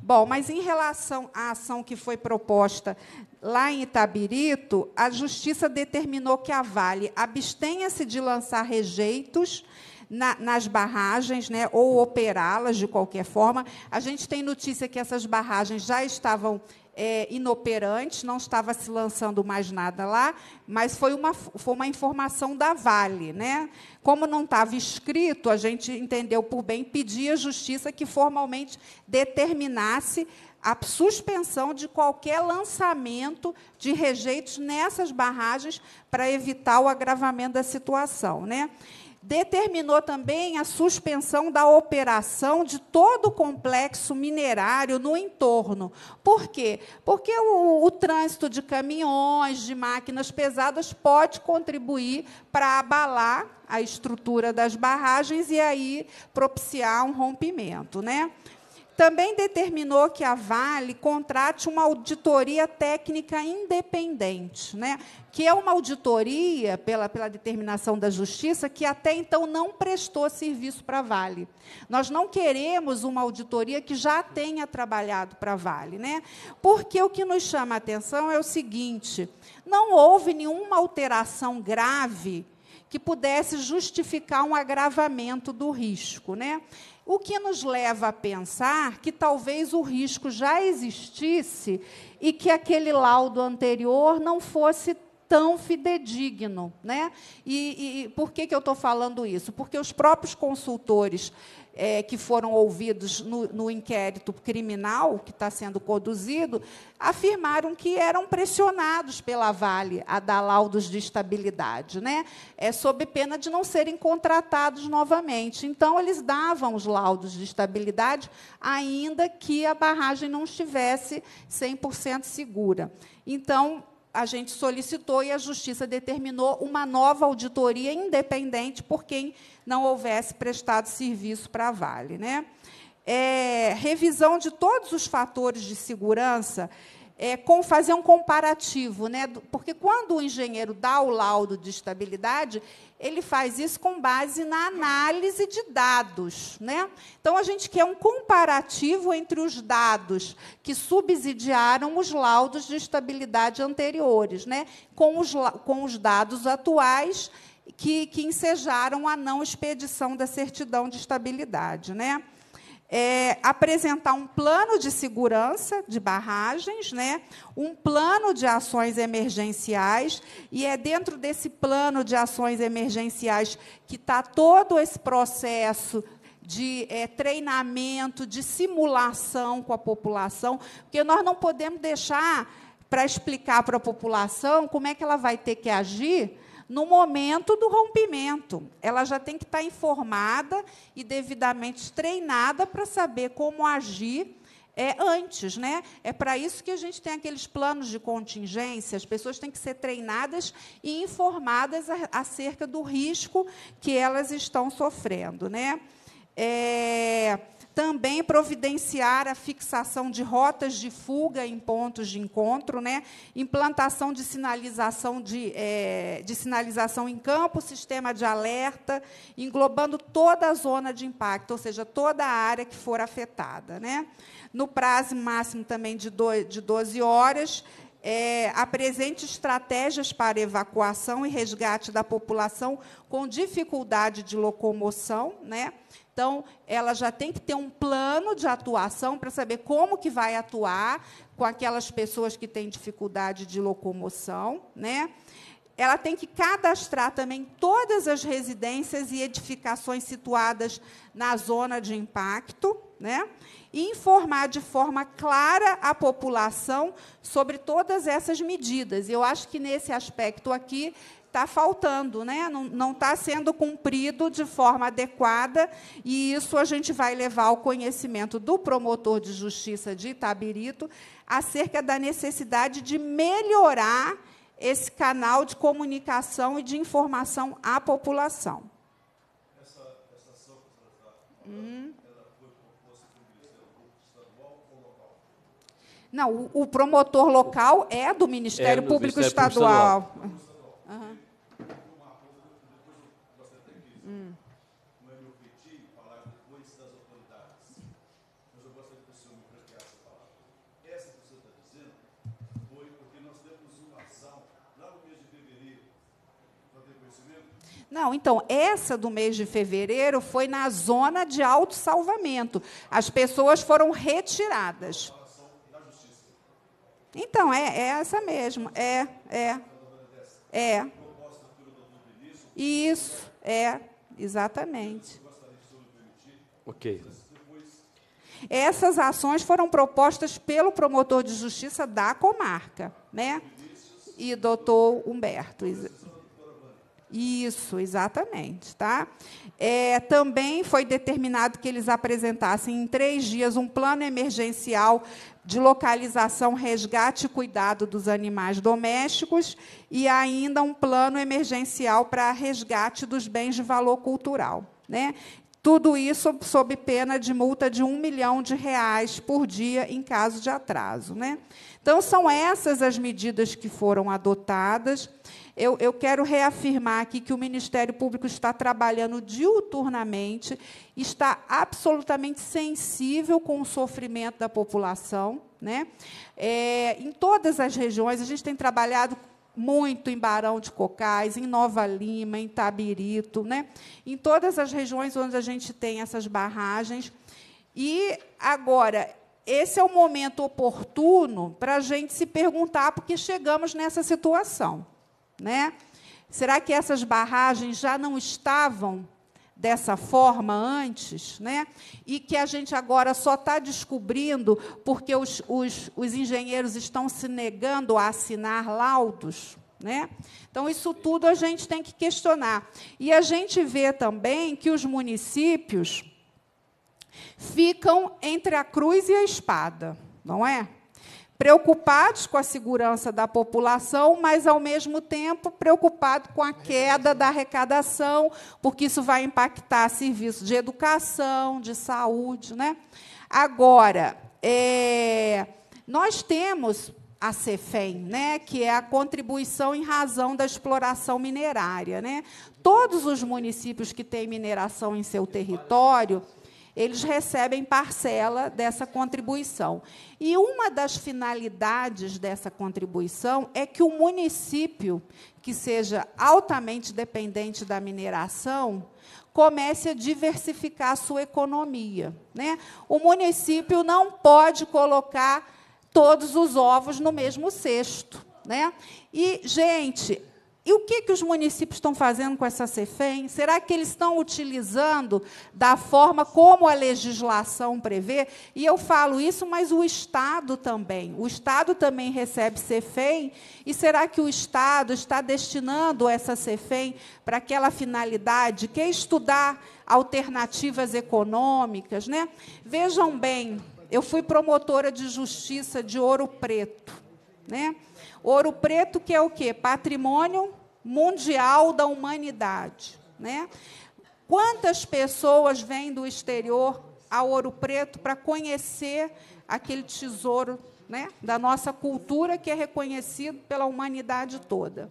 Bom, mas em relação à ação que foi proposta lá em Itabirito, a Justiça determinou que a Vale abstenha-se de lançar rejeitos na, nas barragens, né, ou operá-las de qualquer forma. A gente tem notícia que essas barragens já estavam é, inoperante, não estava se lançando mais nada lá, mas foi uma, foi uma informação da Vale. Né? Como não estava escrito, a gente entendeu por bem pedir à justiça que formalmente determinasse a suspensão de qualquer lançamento de rejeitos nessas barragens para evitar o agravamento da situação. Né? Determinou também a suspensão da operação de todo o complexo minerário no entorno. Por quê? Porque o, o trânsito de caminhões, de máquinas pesadas, pode contribuir para abalar a estrutura das barragens e aí propiciar um rompimento. Né? Também determinou que a Vale contrate uma auditoria técnica independente, né? que é uma auditoria, pela, pela determinação da Justiça, que até então não prestou serviço para a Vale. Nós não queremos uma auditoria que já tenha trabalhado para a Vale, né? porque o que nos chama a atenção é o seguinte: não houve nenhuma alteração grave que pudesse justificar um agravamento do risco. Né? O que nos leva a pensar que talvez o risco já existisse e que aquele laudo anterior não fosse tão fidedigno. Né? E, e por que, que eu estou falando isso? Porque os próprios consultores é, que foram ouvidos no, no inquérito criminal que está sendo conduzido afirmaram que eram pressionados pela Vale a dar laudos de estabilidade, né? é, sob pena de não serem contratados novamente. Então, eles davam os laudos de estabilidade, ainda que a barragem não estivesse 100% segura. Então, a gente solicitou e a Justiça determinou uma nova auditoria independente por quem não houvesse prestado serviço para a Vale. Né? É, revisão de todos os fatores de segurança, é, com fazer um comparativo, né? porque quando o engenheiro dá o laudo de estabilidade, ele faz isso com base na análise de dados. Né? Então, a gente quer um comparativo entre os dados que subsidiaram os laudos de estabilidade anteriores, né? com, os, com os dados atuais que, que ensejaram a não expedição da certidão de estabilidade. Né? é, apresentar um plano de segurança de barragens, né? um plano de ações emergenciais, e é dentro desse plano de ações emergenciais que está todo esse processo de é, treinamento, de simulação com a população, porque nós não podemos deixar para explicar para a população como é que ela vai ter que agir no momento do rompimento. Ela já tem que estar tá informada e devidamente treinada para saber como agir é antes, né? É para isso que a gente tem aqueles planos de contingência. As pessoas têm que ser treinadas e informadas a, acerca do risco que elas estão sofrendo, né? É também providenciar a fixação de rotas de fuga em pontos de encontro, né? implantação de sinalização, de, é, de sinalização em campo, sistema de alerta, englobando toda a zona de impacto, ou seja, toda a área que for afetada. Né? No prazo máximo também de, do, de 12 horas, é, apresente estratégias para evacuação e resgate da população com dificuldade de locomoção, né? Então, ela já tem que ter um plano de atuação para saber como que vai atuar com aquelas pessoas que têm dificuldade de locomoção, né? Ela tem que cadastrar também todas as residências e edificações situadas na zona de impacto, né? E informar de forma clara a população sobre todas essas medidas. Eu acho que nesse aspecto aqui está faltando, né? não está sendo cumprido de forma adequada, e isso a gente vai levar ao conhecimento do promotor de justiça de Itabirito acerca da necessidade de melhorar esse canal de comunicação e de informação à população. Essa, hum. É não, o, o promotor local é do é Ministério é Público Ministério Estadual. Público Estadual. Uhum. Uma coisa depois bastante difícil. Hum. Mas eu pedi falar depois das autoridades. Mas eu gostaria que o senhor me prestasse a palavra. Essa que o senhor está dizendo foi porque nós temos uma ação lá no mês de fevereiro. Não, então, essa do mês de fevereiro foi na zona de autossalvamento. As pessoas foram retiradas. Então, é, é essa mesmo. É, é. É. Isso, é, exatamente. Ok. Essas ações foram propostas pelo promotor de justiça da comarca, né? E doutor Humberto. Isso, exatamente, tá? É, também foi determinado que eles apresentassem em três dias um plano emergencial de localização, resgate e cuidado dos animais domésticos e ainda um plano emergencial para resgate dos bens de valor cultural, né? Tudo isso sob pena de multa de um milhão de reais por dia em caso de atraso. Né? Então, são essas as medidas que foram adotadas eu, eu quero reafirmar aqui que o Ministério Público está trabalhando diuturnamente, está absolutamente sensível com o sofrimento da população. Né? É, em todas as regiões, a gente tem trabalhado muito em Barão de Cocais, em Nova Lima, em Tabirito, né? em todas as regiões onde a gente tem essas barragens. E agora, esse é o momento oportuno para a gente se perguntar por que chegamos nessa situação né? Será que essas barragens já não estavam dessa forma antes, né? E que a gente agora só está descobrindo porque os, os, os, engenheiros estão se negando a assinar laudos, né? Então isso tudo a gente tem que questionar. E a gente vê também que os municípios ficam entre a cruz e a espada, não é? preocupados com a segurança da população, mas, ao mesmo tempo, preocupados com a queda da arrecadação, porque isso vai impactar serviços de educação, de saúde. Né? Agora, é, nós temos a CEFEM, né, que é a contribuição em razão da exploração minerária. Né? Todos os municípios que têm mineração em seu território eles recebem parcela dessa contribuição. E uma das finalidades dessa contribuição é que o município, que seja altamente dependente da mineração, comece a diversificar a sua economia. Né? O município não pode colocar todos os ovos no mesmo cesto. Né? E, gente, e o que, que os municípios estão fazendo com essa CEFEM? Será que eles estão utilizando da forma como a legislação prevê? E eu falo isso, mas o Estado também. O Estado também recebe CEFEM. E será que o Estado está destinando essa CEFEM para aquela finalidade que é estudar alternativas econômicas? Né? Vejam bem, eu fui promotora de justiça de Ouro Preto. Né? Ouro preto, que é o quê? Patrimônio mundial da humanidade. Né? Quantas pessoas vêm do exterior a Ouro Preto para conhecer aquele tesouro né, da nossa cultura que é reconhecido pela humanidade toda?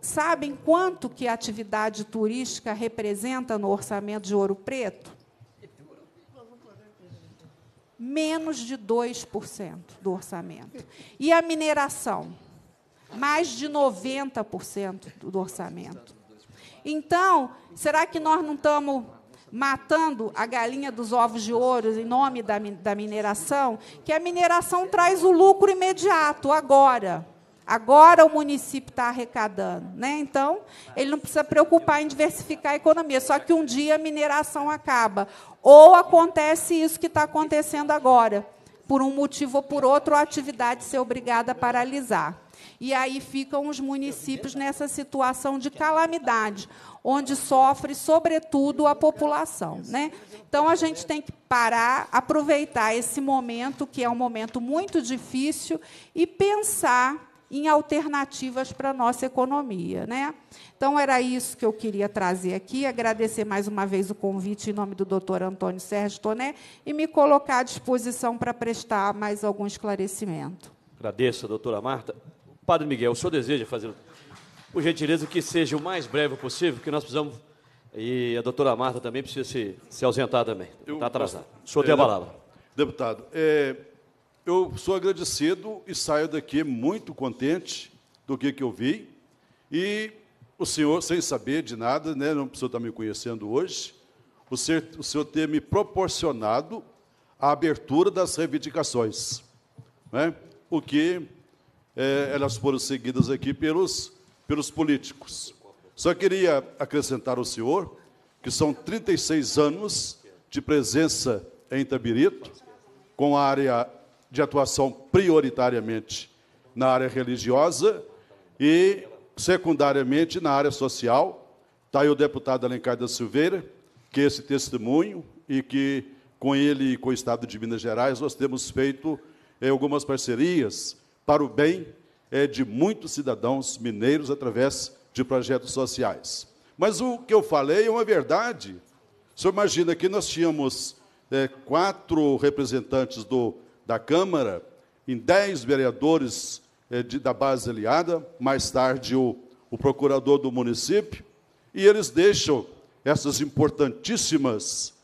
Sabem quanto que a atividade turística representa no orçamento de Ouro Preto? menos de 2% do orçamento. E a mineração, mais de 90% do orçamento. Então, será que nós não estamos matando a galinha dos ovos de ouro em nome da, da mineração? Que a mineração traz o lucro imediato, agora. Agora o município está arrecadando. Né? Então, ele não precisa preocupar em diversificar a economia. Só que um dia a mineração acaba. Ou acontece isso que está acontecendo agora. Por um motivo ou por outro, a atividade ser obrigada a paralisar. E aí ficam os municípios nessa situação de calamidade, onde sofre, sobretudo, a população. Né? Então, a gente tem que parar, aproveitar esse momento, que é um momento muito difícil, e pensar em alternativas para a nossa economia. Né? Então, era isso que eu queria trazer aqui. Agradecer mais uma vez o convite em nome do doutor Antônio Sérgio Toné e me colocar à disposição para prestar mais algum esclarecimento. Agradeço, doutora Marta. Padre Miguel, o senhor deseja fazer, por gentileza, que seja o mais breve possível, porque nós precisamos e a doutora Marta também precisa se, se ausentar também. Está atrasada. O senhor tem a é, palavra. Deputado, é, eu sou agradecido e saio daqui muito contente do que, que eu vi. E o senhor, sem saber de nada, né, não precisa estar me conhecendo hoje, o senhor, o senhor ter me proporcionado a abertura das reivindicações. Né, o que é, elas foram seguidas aqui pelos, pelos políticos. Só queria acrescentar ao senhor que são 36 anos de presença em Itabirito, com a área de atuação prioritariamente na área religiosa e, secundariamente, na área social. Está aí o deputado Alencar da Silveira, que esse testemunho e que, com ele e com o Estado de Minas Gerais, nós temos feito eh, algumas parcerias para o bem eh, de muitos cidadãos mineiros através de projetos sociais. Mas o que eu falei é uma verdade. O senhor imagina que nós tínhamos eh, quatro representantes do da Câmara em 10 vereadores eh, de, da base aliada, mais tarde o, o procurador do município, e eles deixam essas importantíssimas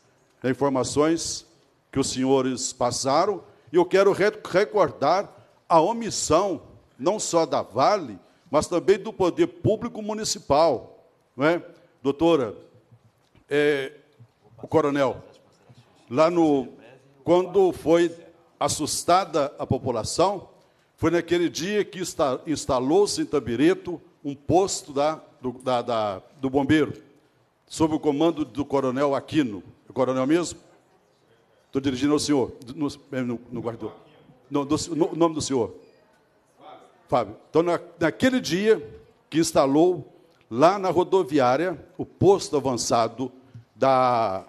eh, informações que os senhores passaram, e eu quero recordar a omissão, não só da Vale, mas também do poder público municipal. Não é? Doutora, é, o coronel, lá no. Quando foi assustada a população foi naquele dia que instalou-se em Tambireto um posto da, do, da, da, do bombeiro, sob o comando do coronel Aquino. É o coronel mesmo? Estou dirigindo ao senhor, no, é, no, no guardou. No, no, nome do senhor? Fábio. Fábio. Então, na, naquele dia que instalou lá na rodoviária o posto avançado da,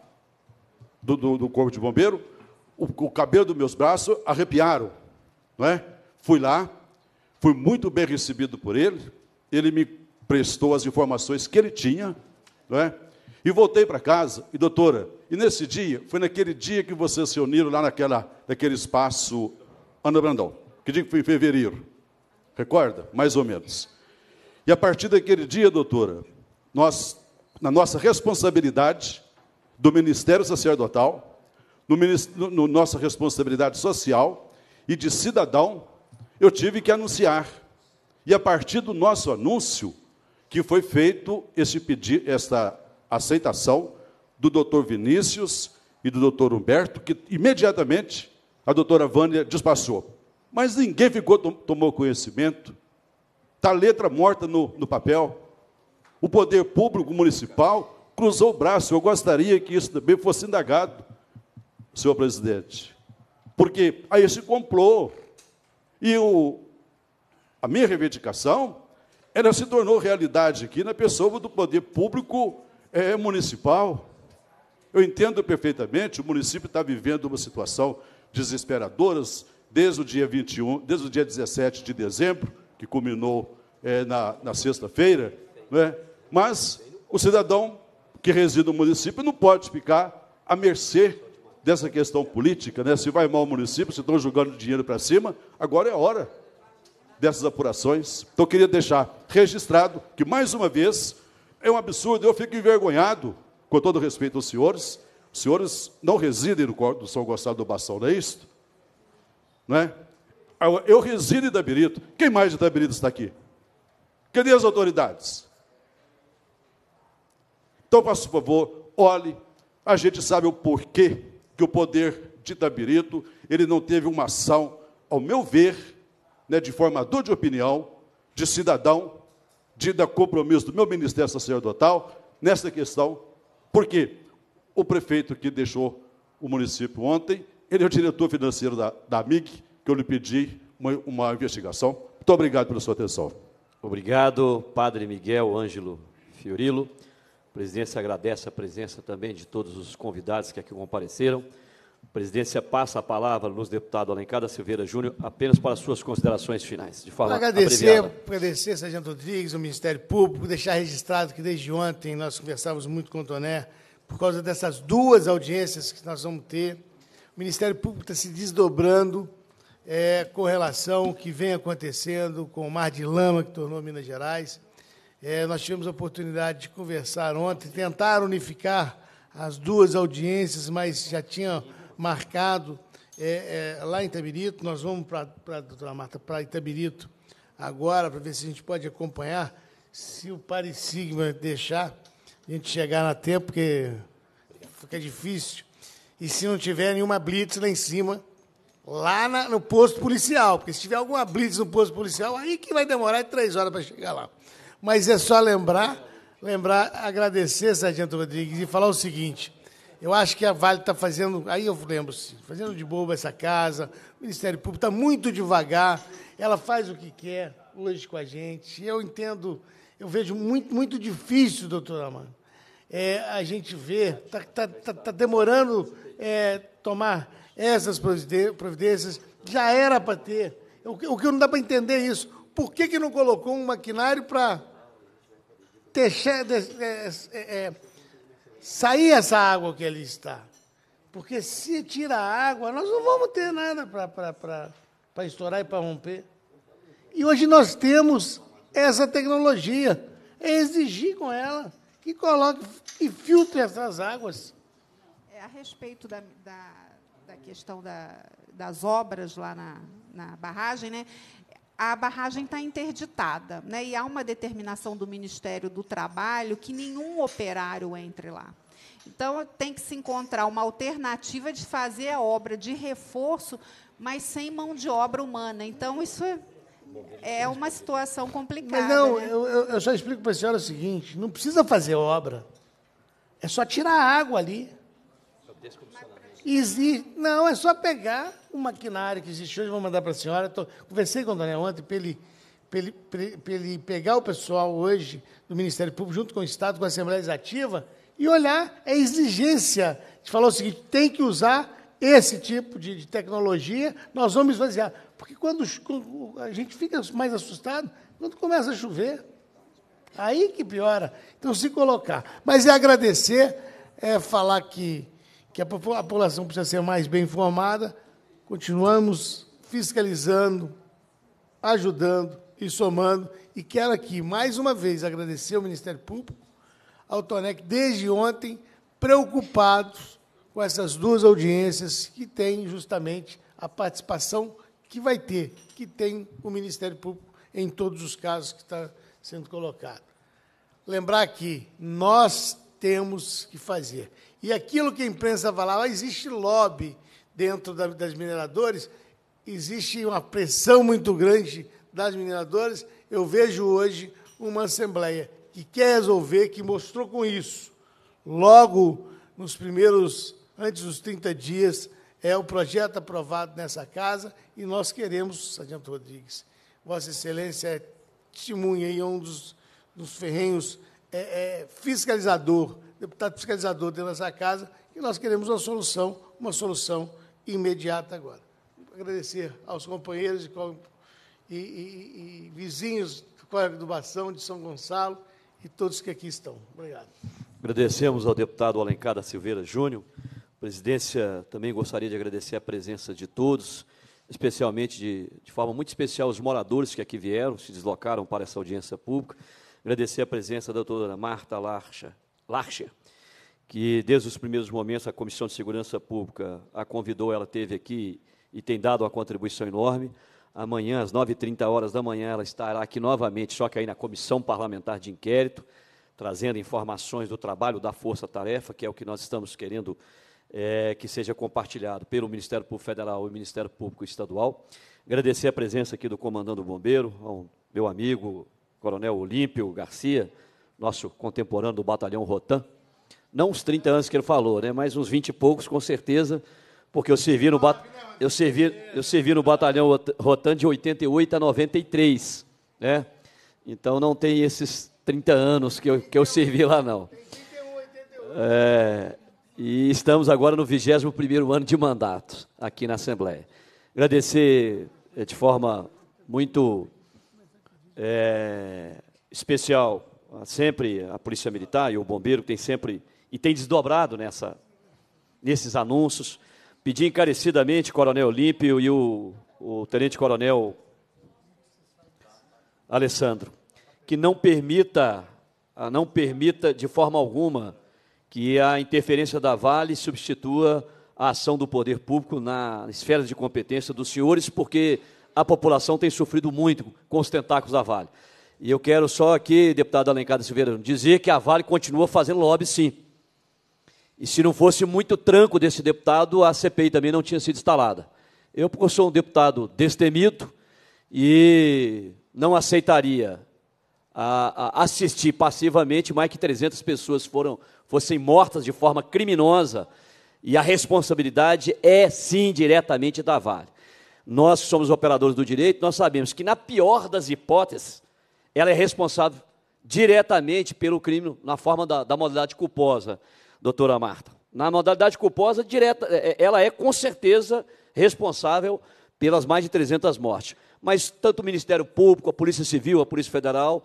do, do, do Corpo de Bombeiro, o, o cabelo dos meus braços arrepiaram, não é? Fui lá, fui muito bem recebido por ele, ele me prestou as informações que ele tinha, não é? E voltei para casa, e doutora, e nesse dia, foi naquele dia que vocês se uniram lá naquela, naquele espaço Ana Brandão, que dia que foi em fevereiro, recorda? Mais ou menos. E a partir daquele dia, doutora, nós, na nossa responsabilidade do Ministério Sacerdotal, no, no nossa responsabilidade social e de cidadão, eu tive que anunciar. E a partir do nosso anúncio, que foi feito esse pedido, esta aceitação do doutor Vinícius e do doutor Humberto, que imediatamente a doutora Vânia despassou. Mas ninguém ficou, tomou conhecimento. Está letra morta no, no papel. O poder público municipal cruzou o braço. Eu gostaria que isso também fosse indagado senhor presidente. Porque há esse complô. E o, a minha reivindicação, ela se tornou realidade aqui na pessoa do poder público é, municipal. Eu entendo perfeitamente, o município está vivendo uma situação desesperadora desde o dia 21, desde o dia 17 de dezembro, que culminou é, na, na sexta-feira, né? mas o cidadão que reside no município não pode ficar à mercê dessa questão política, né? se vai mal o município, se estão jogando dinheiro para cima, agora é hora dessas apurações. Então, eu queria deixar registrado que, mais uma vez, é um absurdo, eu fico envergonhado, com todo respeito aos senhores, os senhores não residem no do São Gonçalo do Bação, não é isto? Não é? Eu resido em Itabirito. Quem mais de Itabirito está aqui? Cadê as autoridades? Então, faça o favor, olhe. A gente sabe o porquê que o poder de Tabirito, ele não teve uma ação, ao meu ver, né, de formador de opinião, de cidadão, de da compromisso do meu ministério sacerdotal nessa questão, porque o prefeito que deixou o município ontem, ele é o diretor financeiro da, da AMIG, que eu lhe pedi uma, uma investigação. Muito obrigado pela sua atenção. Obrigado, Padre Miguel Ângelo Fiorilo. A presidência agradece a presença também de todos os convidados que aqui compareceram. A presidência passa a palavra ao deputado Alencar da Silveira Júnior, apenas para suas considerações finais. De forma agradecer, abreviada. agradecer, Sargento Rodrigues, o Ministério Público, deixar registrado que desde ontem nós conversávamos muito com o Toné, por causa dessas duas audiências que nós vamos ter. O Ministério Público está se desdobrando é, com relação ao que vem acontecendo com o mar de lama que tornou Minas Gerais. É, nós tivemos a oportunidade de conversar ontem, tentar unificar as duas audiências, mas já tinha marcado é, é, lá em Itabirito. Nós vamos para, doutora Marta, para Itabirito agora, para ver se a gente pode acompanhar, se o Parisigma deixar a gente chegar na tempo, porque fica difícil. E se não tiver nenhuma blitz lá em cima, lá na, no posto policial, porque se tiver alguma blitz no posto policial, aí que vai demorar três horas para chegar lá mas é só lembrar, lembrar, agradecer, Sargento Rodrigues, e falar o seguinte. Eu acho que a Vale está fazendo, aí eu lembro, fazendo de bobo essa casa, o Ministério Público está muito devagar, ela faz o que quer hoje com a gente. Eu entendo, eu vejo muito, muito difícil, doutora Amanda, é, a gente ver, está tá, tá, tá demorando é, tomar essas providências, já era para ter. O que, não dá para entender é isso. Por que, que não colocou um maquinário para deixar, de, é, é, eh, eh, sair essa água que ali está. Porque se tira a água, nós não vamos ter nada para estourar e para romper. E hoje nós temos essa tecnologia. É exigir com ela que coloque e filtre essas águas. É, a respeito da, da, da questão da, das obras lá na, na barragem, né? a barragem está interditada, né? E há uma determinação do Ministério do Trabalho que nenhum operário entre lá. Então, tem que se encontrar uma alternativa de fazer a obra de reforço, mas sem mão de obra humana. Então, isso é, é uma situação complicada. Mas não, né? eu, eu, só explico para a senhora o seguinte: não precisa fazer obra. É só tirar a água ali. Existe. Não, é só pegar o maquinário que existe hoje, vou mandar para a senhora. Tô, conversei com o Daniel ontem para ele, ele, ele pegar o pessoal hoje do Ministério Público, junto com o Estado, com a Assembleia Legislativa, e olhar é exigência. A falou o seguinte: tem que usar esse tipo de, de tecnologia, nós vamos esvaziar. Porque quando, quando a gente fica mais assustado quando começa a chover. Aí que piora. Então, se colocar. Mas é agradecer, é falar que que a população precisa ser mais bem informada, continuamos fiscalizando, ajudando e somando. E quero aqui, mais uma vez, agradecer ao Ministério Público, ao TONEC, desde ontem, preocupados com essas duas audiências que têm justamente a participação que vai ter, que tem o Ministério Público em todos os casos que está sendo colocado. Lembrar que nós temos que fazer. E aquilo que a imprensa falava, existe lobby dentro da, das mineradoras, existe uma pressão muito grande das mineradoras. Eu vejo hoje uma Assembleia que quer resolver, que mostrou com isso, logo nos primeiros, antes dos 30 dias, é o projeto aprovado nessa casa e nós queremos, Sargento Rodrigues, Vossa Excelência é testemunha e é um dos, dos ferrenhos é, é, fiscalizador deputado fiscalizador dentro dessa casa, e nós queremos uma solução, uma solução imediata agora. Agradecer aos companheiros e, e, e vizinhos do Código do Bação, de São Gonçalo e todos que aqui estão. Obrigado. Agradecemos ao deputado Alencar da Silveira Júnior. Presidência, também gostaria de agradecer a presença de todos, especialmente, de, de forma muito especial, os moradores que aqui vieram, se deslocaram para essa audiência pública. Agradecer a presença da doutora Marta Larcha, Larcher, que desde os primeiros momentos a Comissão de Segurança Pública a convidou, ela teve aqui e tem dado uma contribuição enorme. Amanhã, às 9h30 horas da manhã, ela estará aqui novamente, só que aí na Comissão Parlamentar de Inquérito, trazendo informações do trabalho da Força Tarefa, que é o que nós estamos querendo é, que seja compartilhado pelo Ministério Público Federal e Ministério Público Estadual. Agradecer a presença aqui do comandante Bombeiro, ao meu amigo, Coronel Olímpio Garcia, nosso contemporâneo do batalhão Rotan, não uns 30 anos que ele falou, né, mas uns 20 e poucos, com certeza, porque eu servi no, bat... eu servi... Eu servi no batalhão Rotan de 88 a 93, né? Então não tem esses 30 anos que eu, que eu servi lá, não. É, e estamos agora no 21 ano de mandato aqui na Assembleia. Agradecer eh, de forma muito é, especial sempre a Polícia Militar e o Bombeiro tem sempre e tem desdobrado nessa, nesses anúncios. Pedi encarecidamente, Coronel Olímpio e o, o Tenente Coronel Alessandro, que não permita, ah, não permita de forma alguma que a interferência da Vale substitua a ação do poder público na esfera de competência dos senhores, porque a população tem sofrido muito com os tentáculos da Vale. E eu quero só aqui, deputado Alencar da Silveira, dizer que a Vale continua fazendo lobby, sim. E se não fosse muito tranco desse deputado, a CPI também não tinha sido instalada. Eu, porque eu sou um deputado destemido e não aceitaria a, a assistir passivamente mais que 300 pessoas foram, fossem mortas de forma criminosa. E a responsabilidade é, sim, diretamente da Vale. Nós que somos operadores do direito, nós sabemos que, na pior das hipóteses, ela é responsável diretamente pelo crime na forma da, da modalidade culposa, doutora Marta. Na modalidade culposa, direta, é, é, ela é com certeza responsável pelas mais de 300 mortes. Mas tanto o Ministério Público, a Polícia Civil, a Polícia Federal,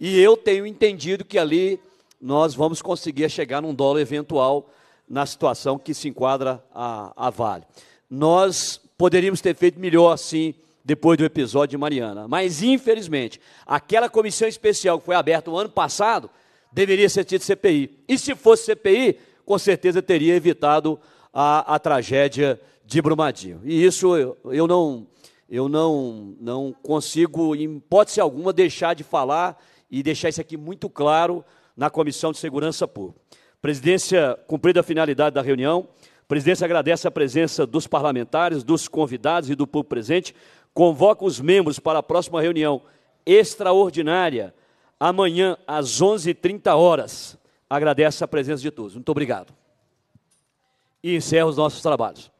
e eu tenho entendido que ali nós vamos conseguir chegar num dólar eventual na situação que se enquadra a, a Vale. Nós poderíamos ter feito melhor, sim, depois do episódio de Mariana. Mas, infelizmente, aquela comissão especial que foi aberta no ano passado deveria ser tido CPI. E se fosse CPI, com certeza teria evitado a, a tragédia de Brumadinho. E isso eu, eu não eu não não consigo, em hipótese alguma, deixar de falar e deixar isso aqui muito claro na Comissão de Segurança Pública. Presidência, cumprida a finalidade da reunião, a presidência agradece a presença dos parlamentares, dos convidados e do público presente, Convoca os membros para a próxima reunião extraordinária, amanhã às 11h30 horas. Agradece a presença de todos. Muito obrigado. E encerro os nossos trabalhos.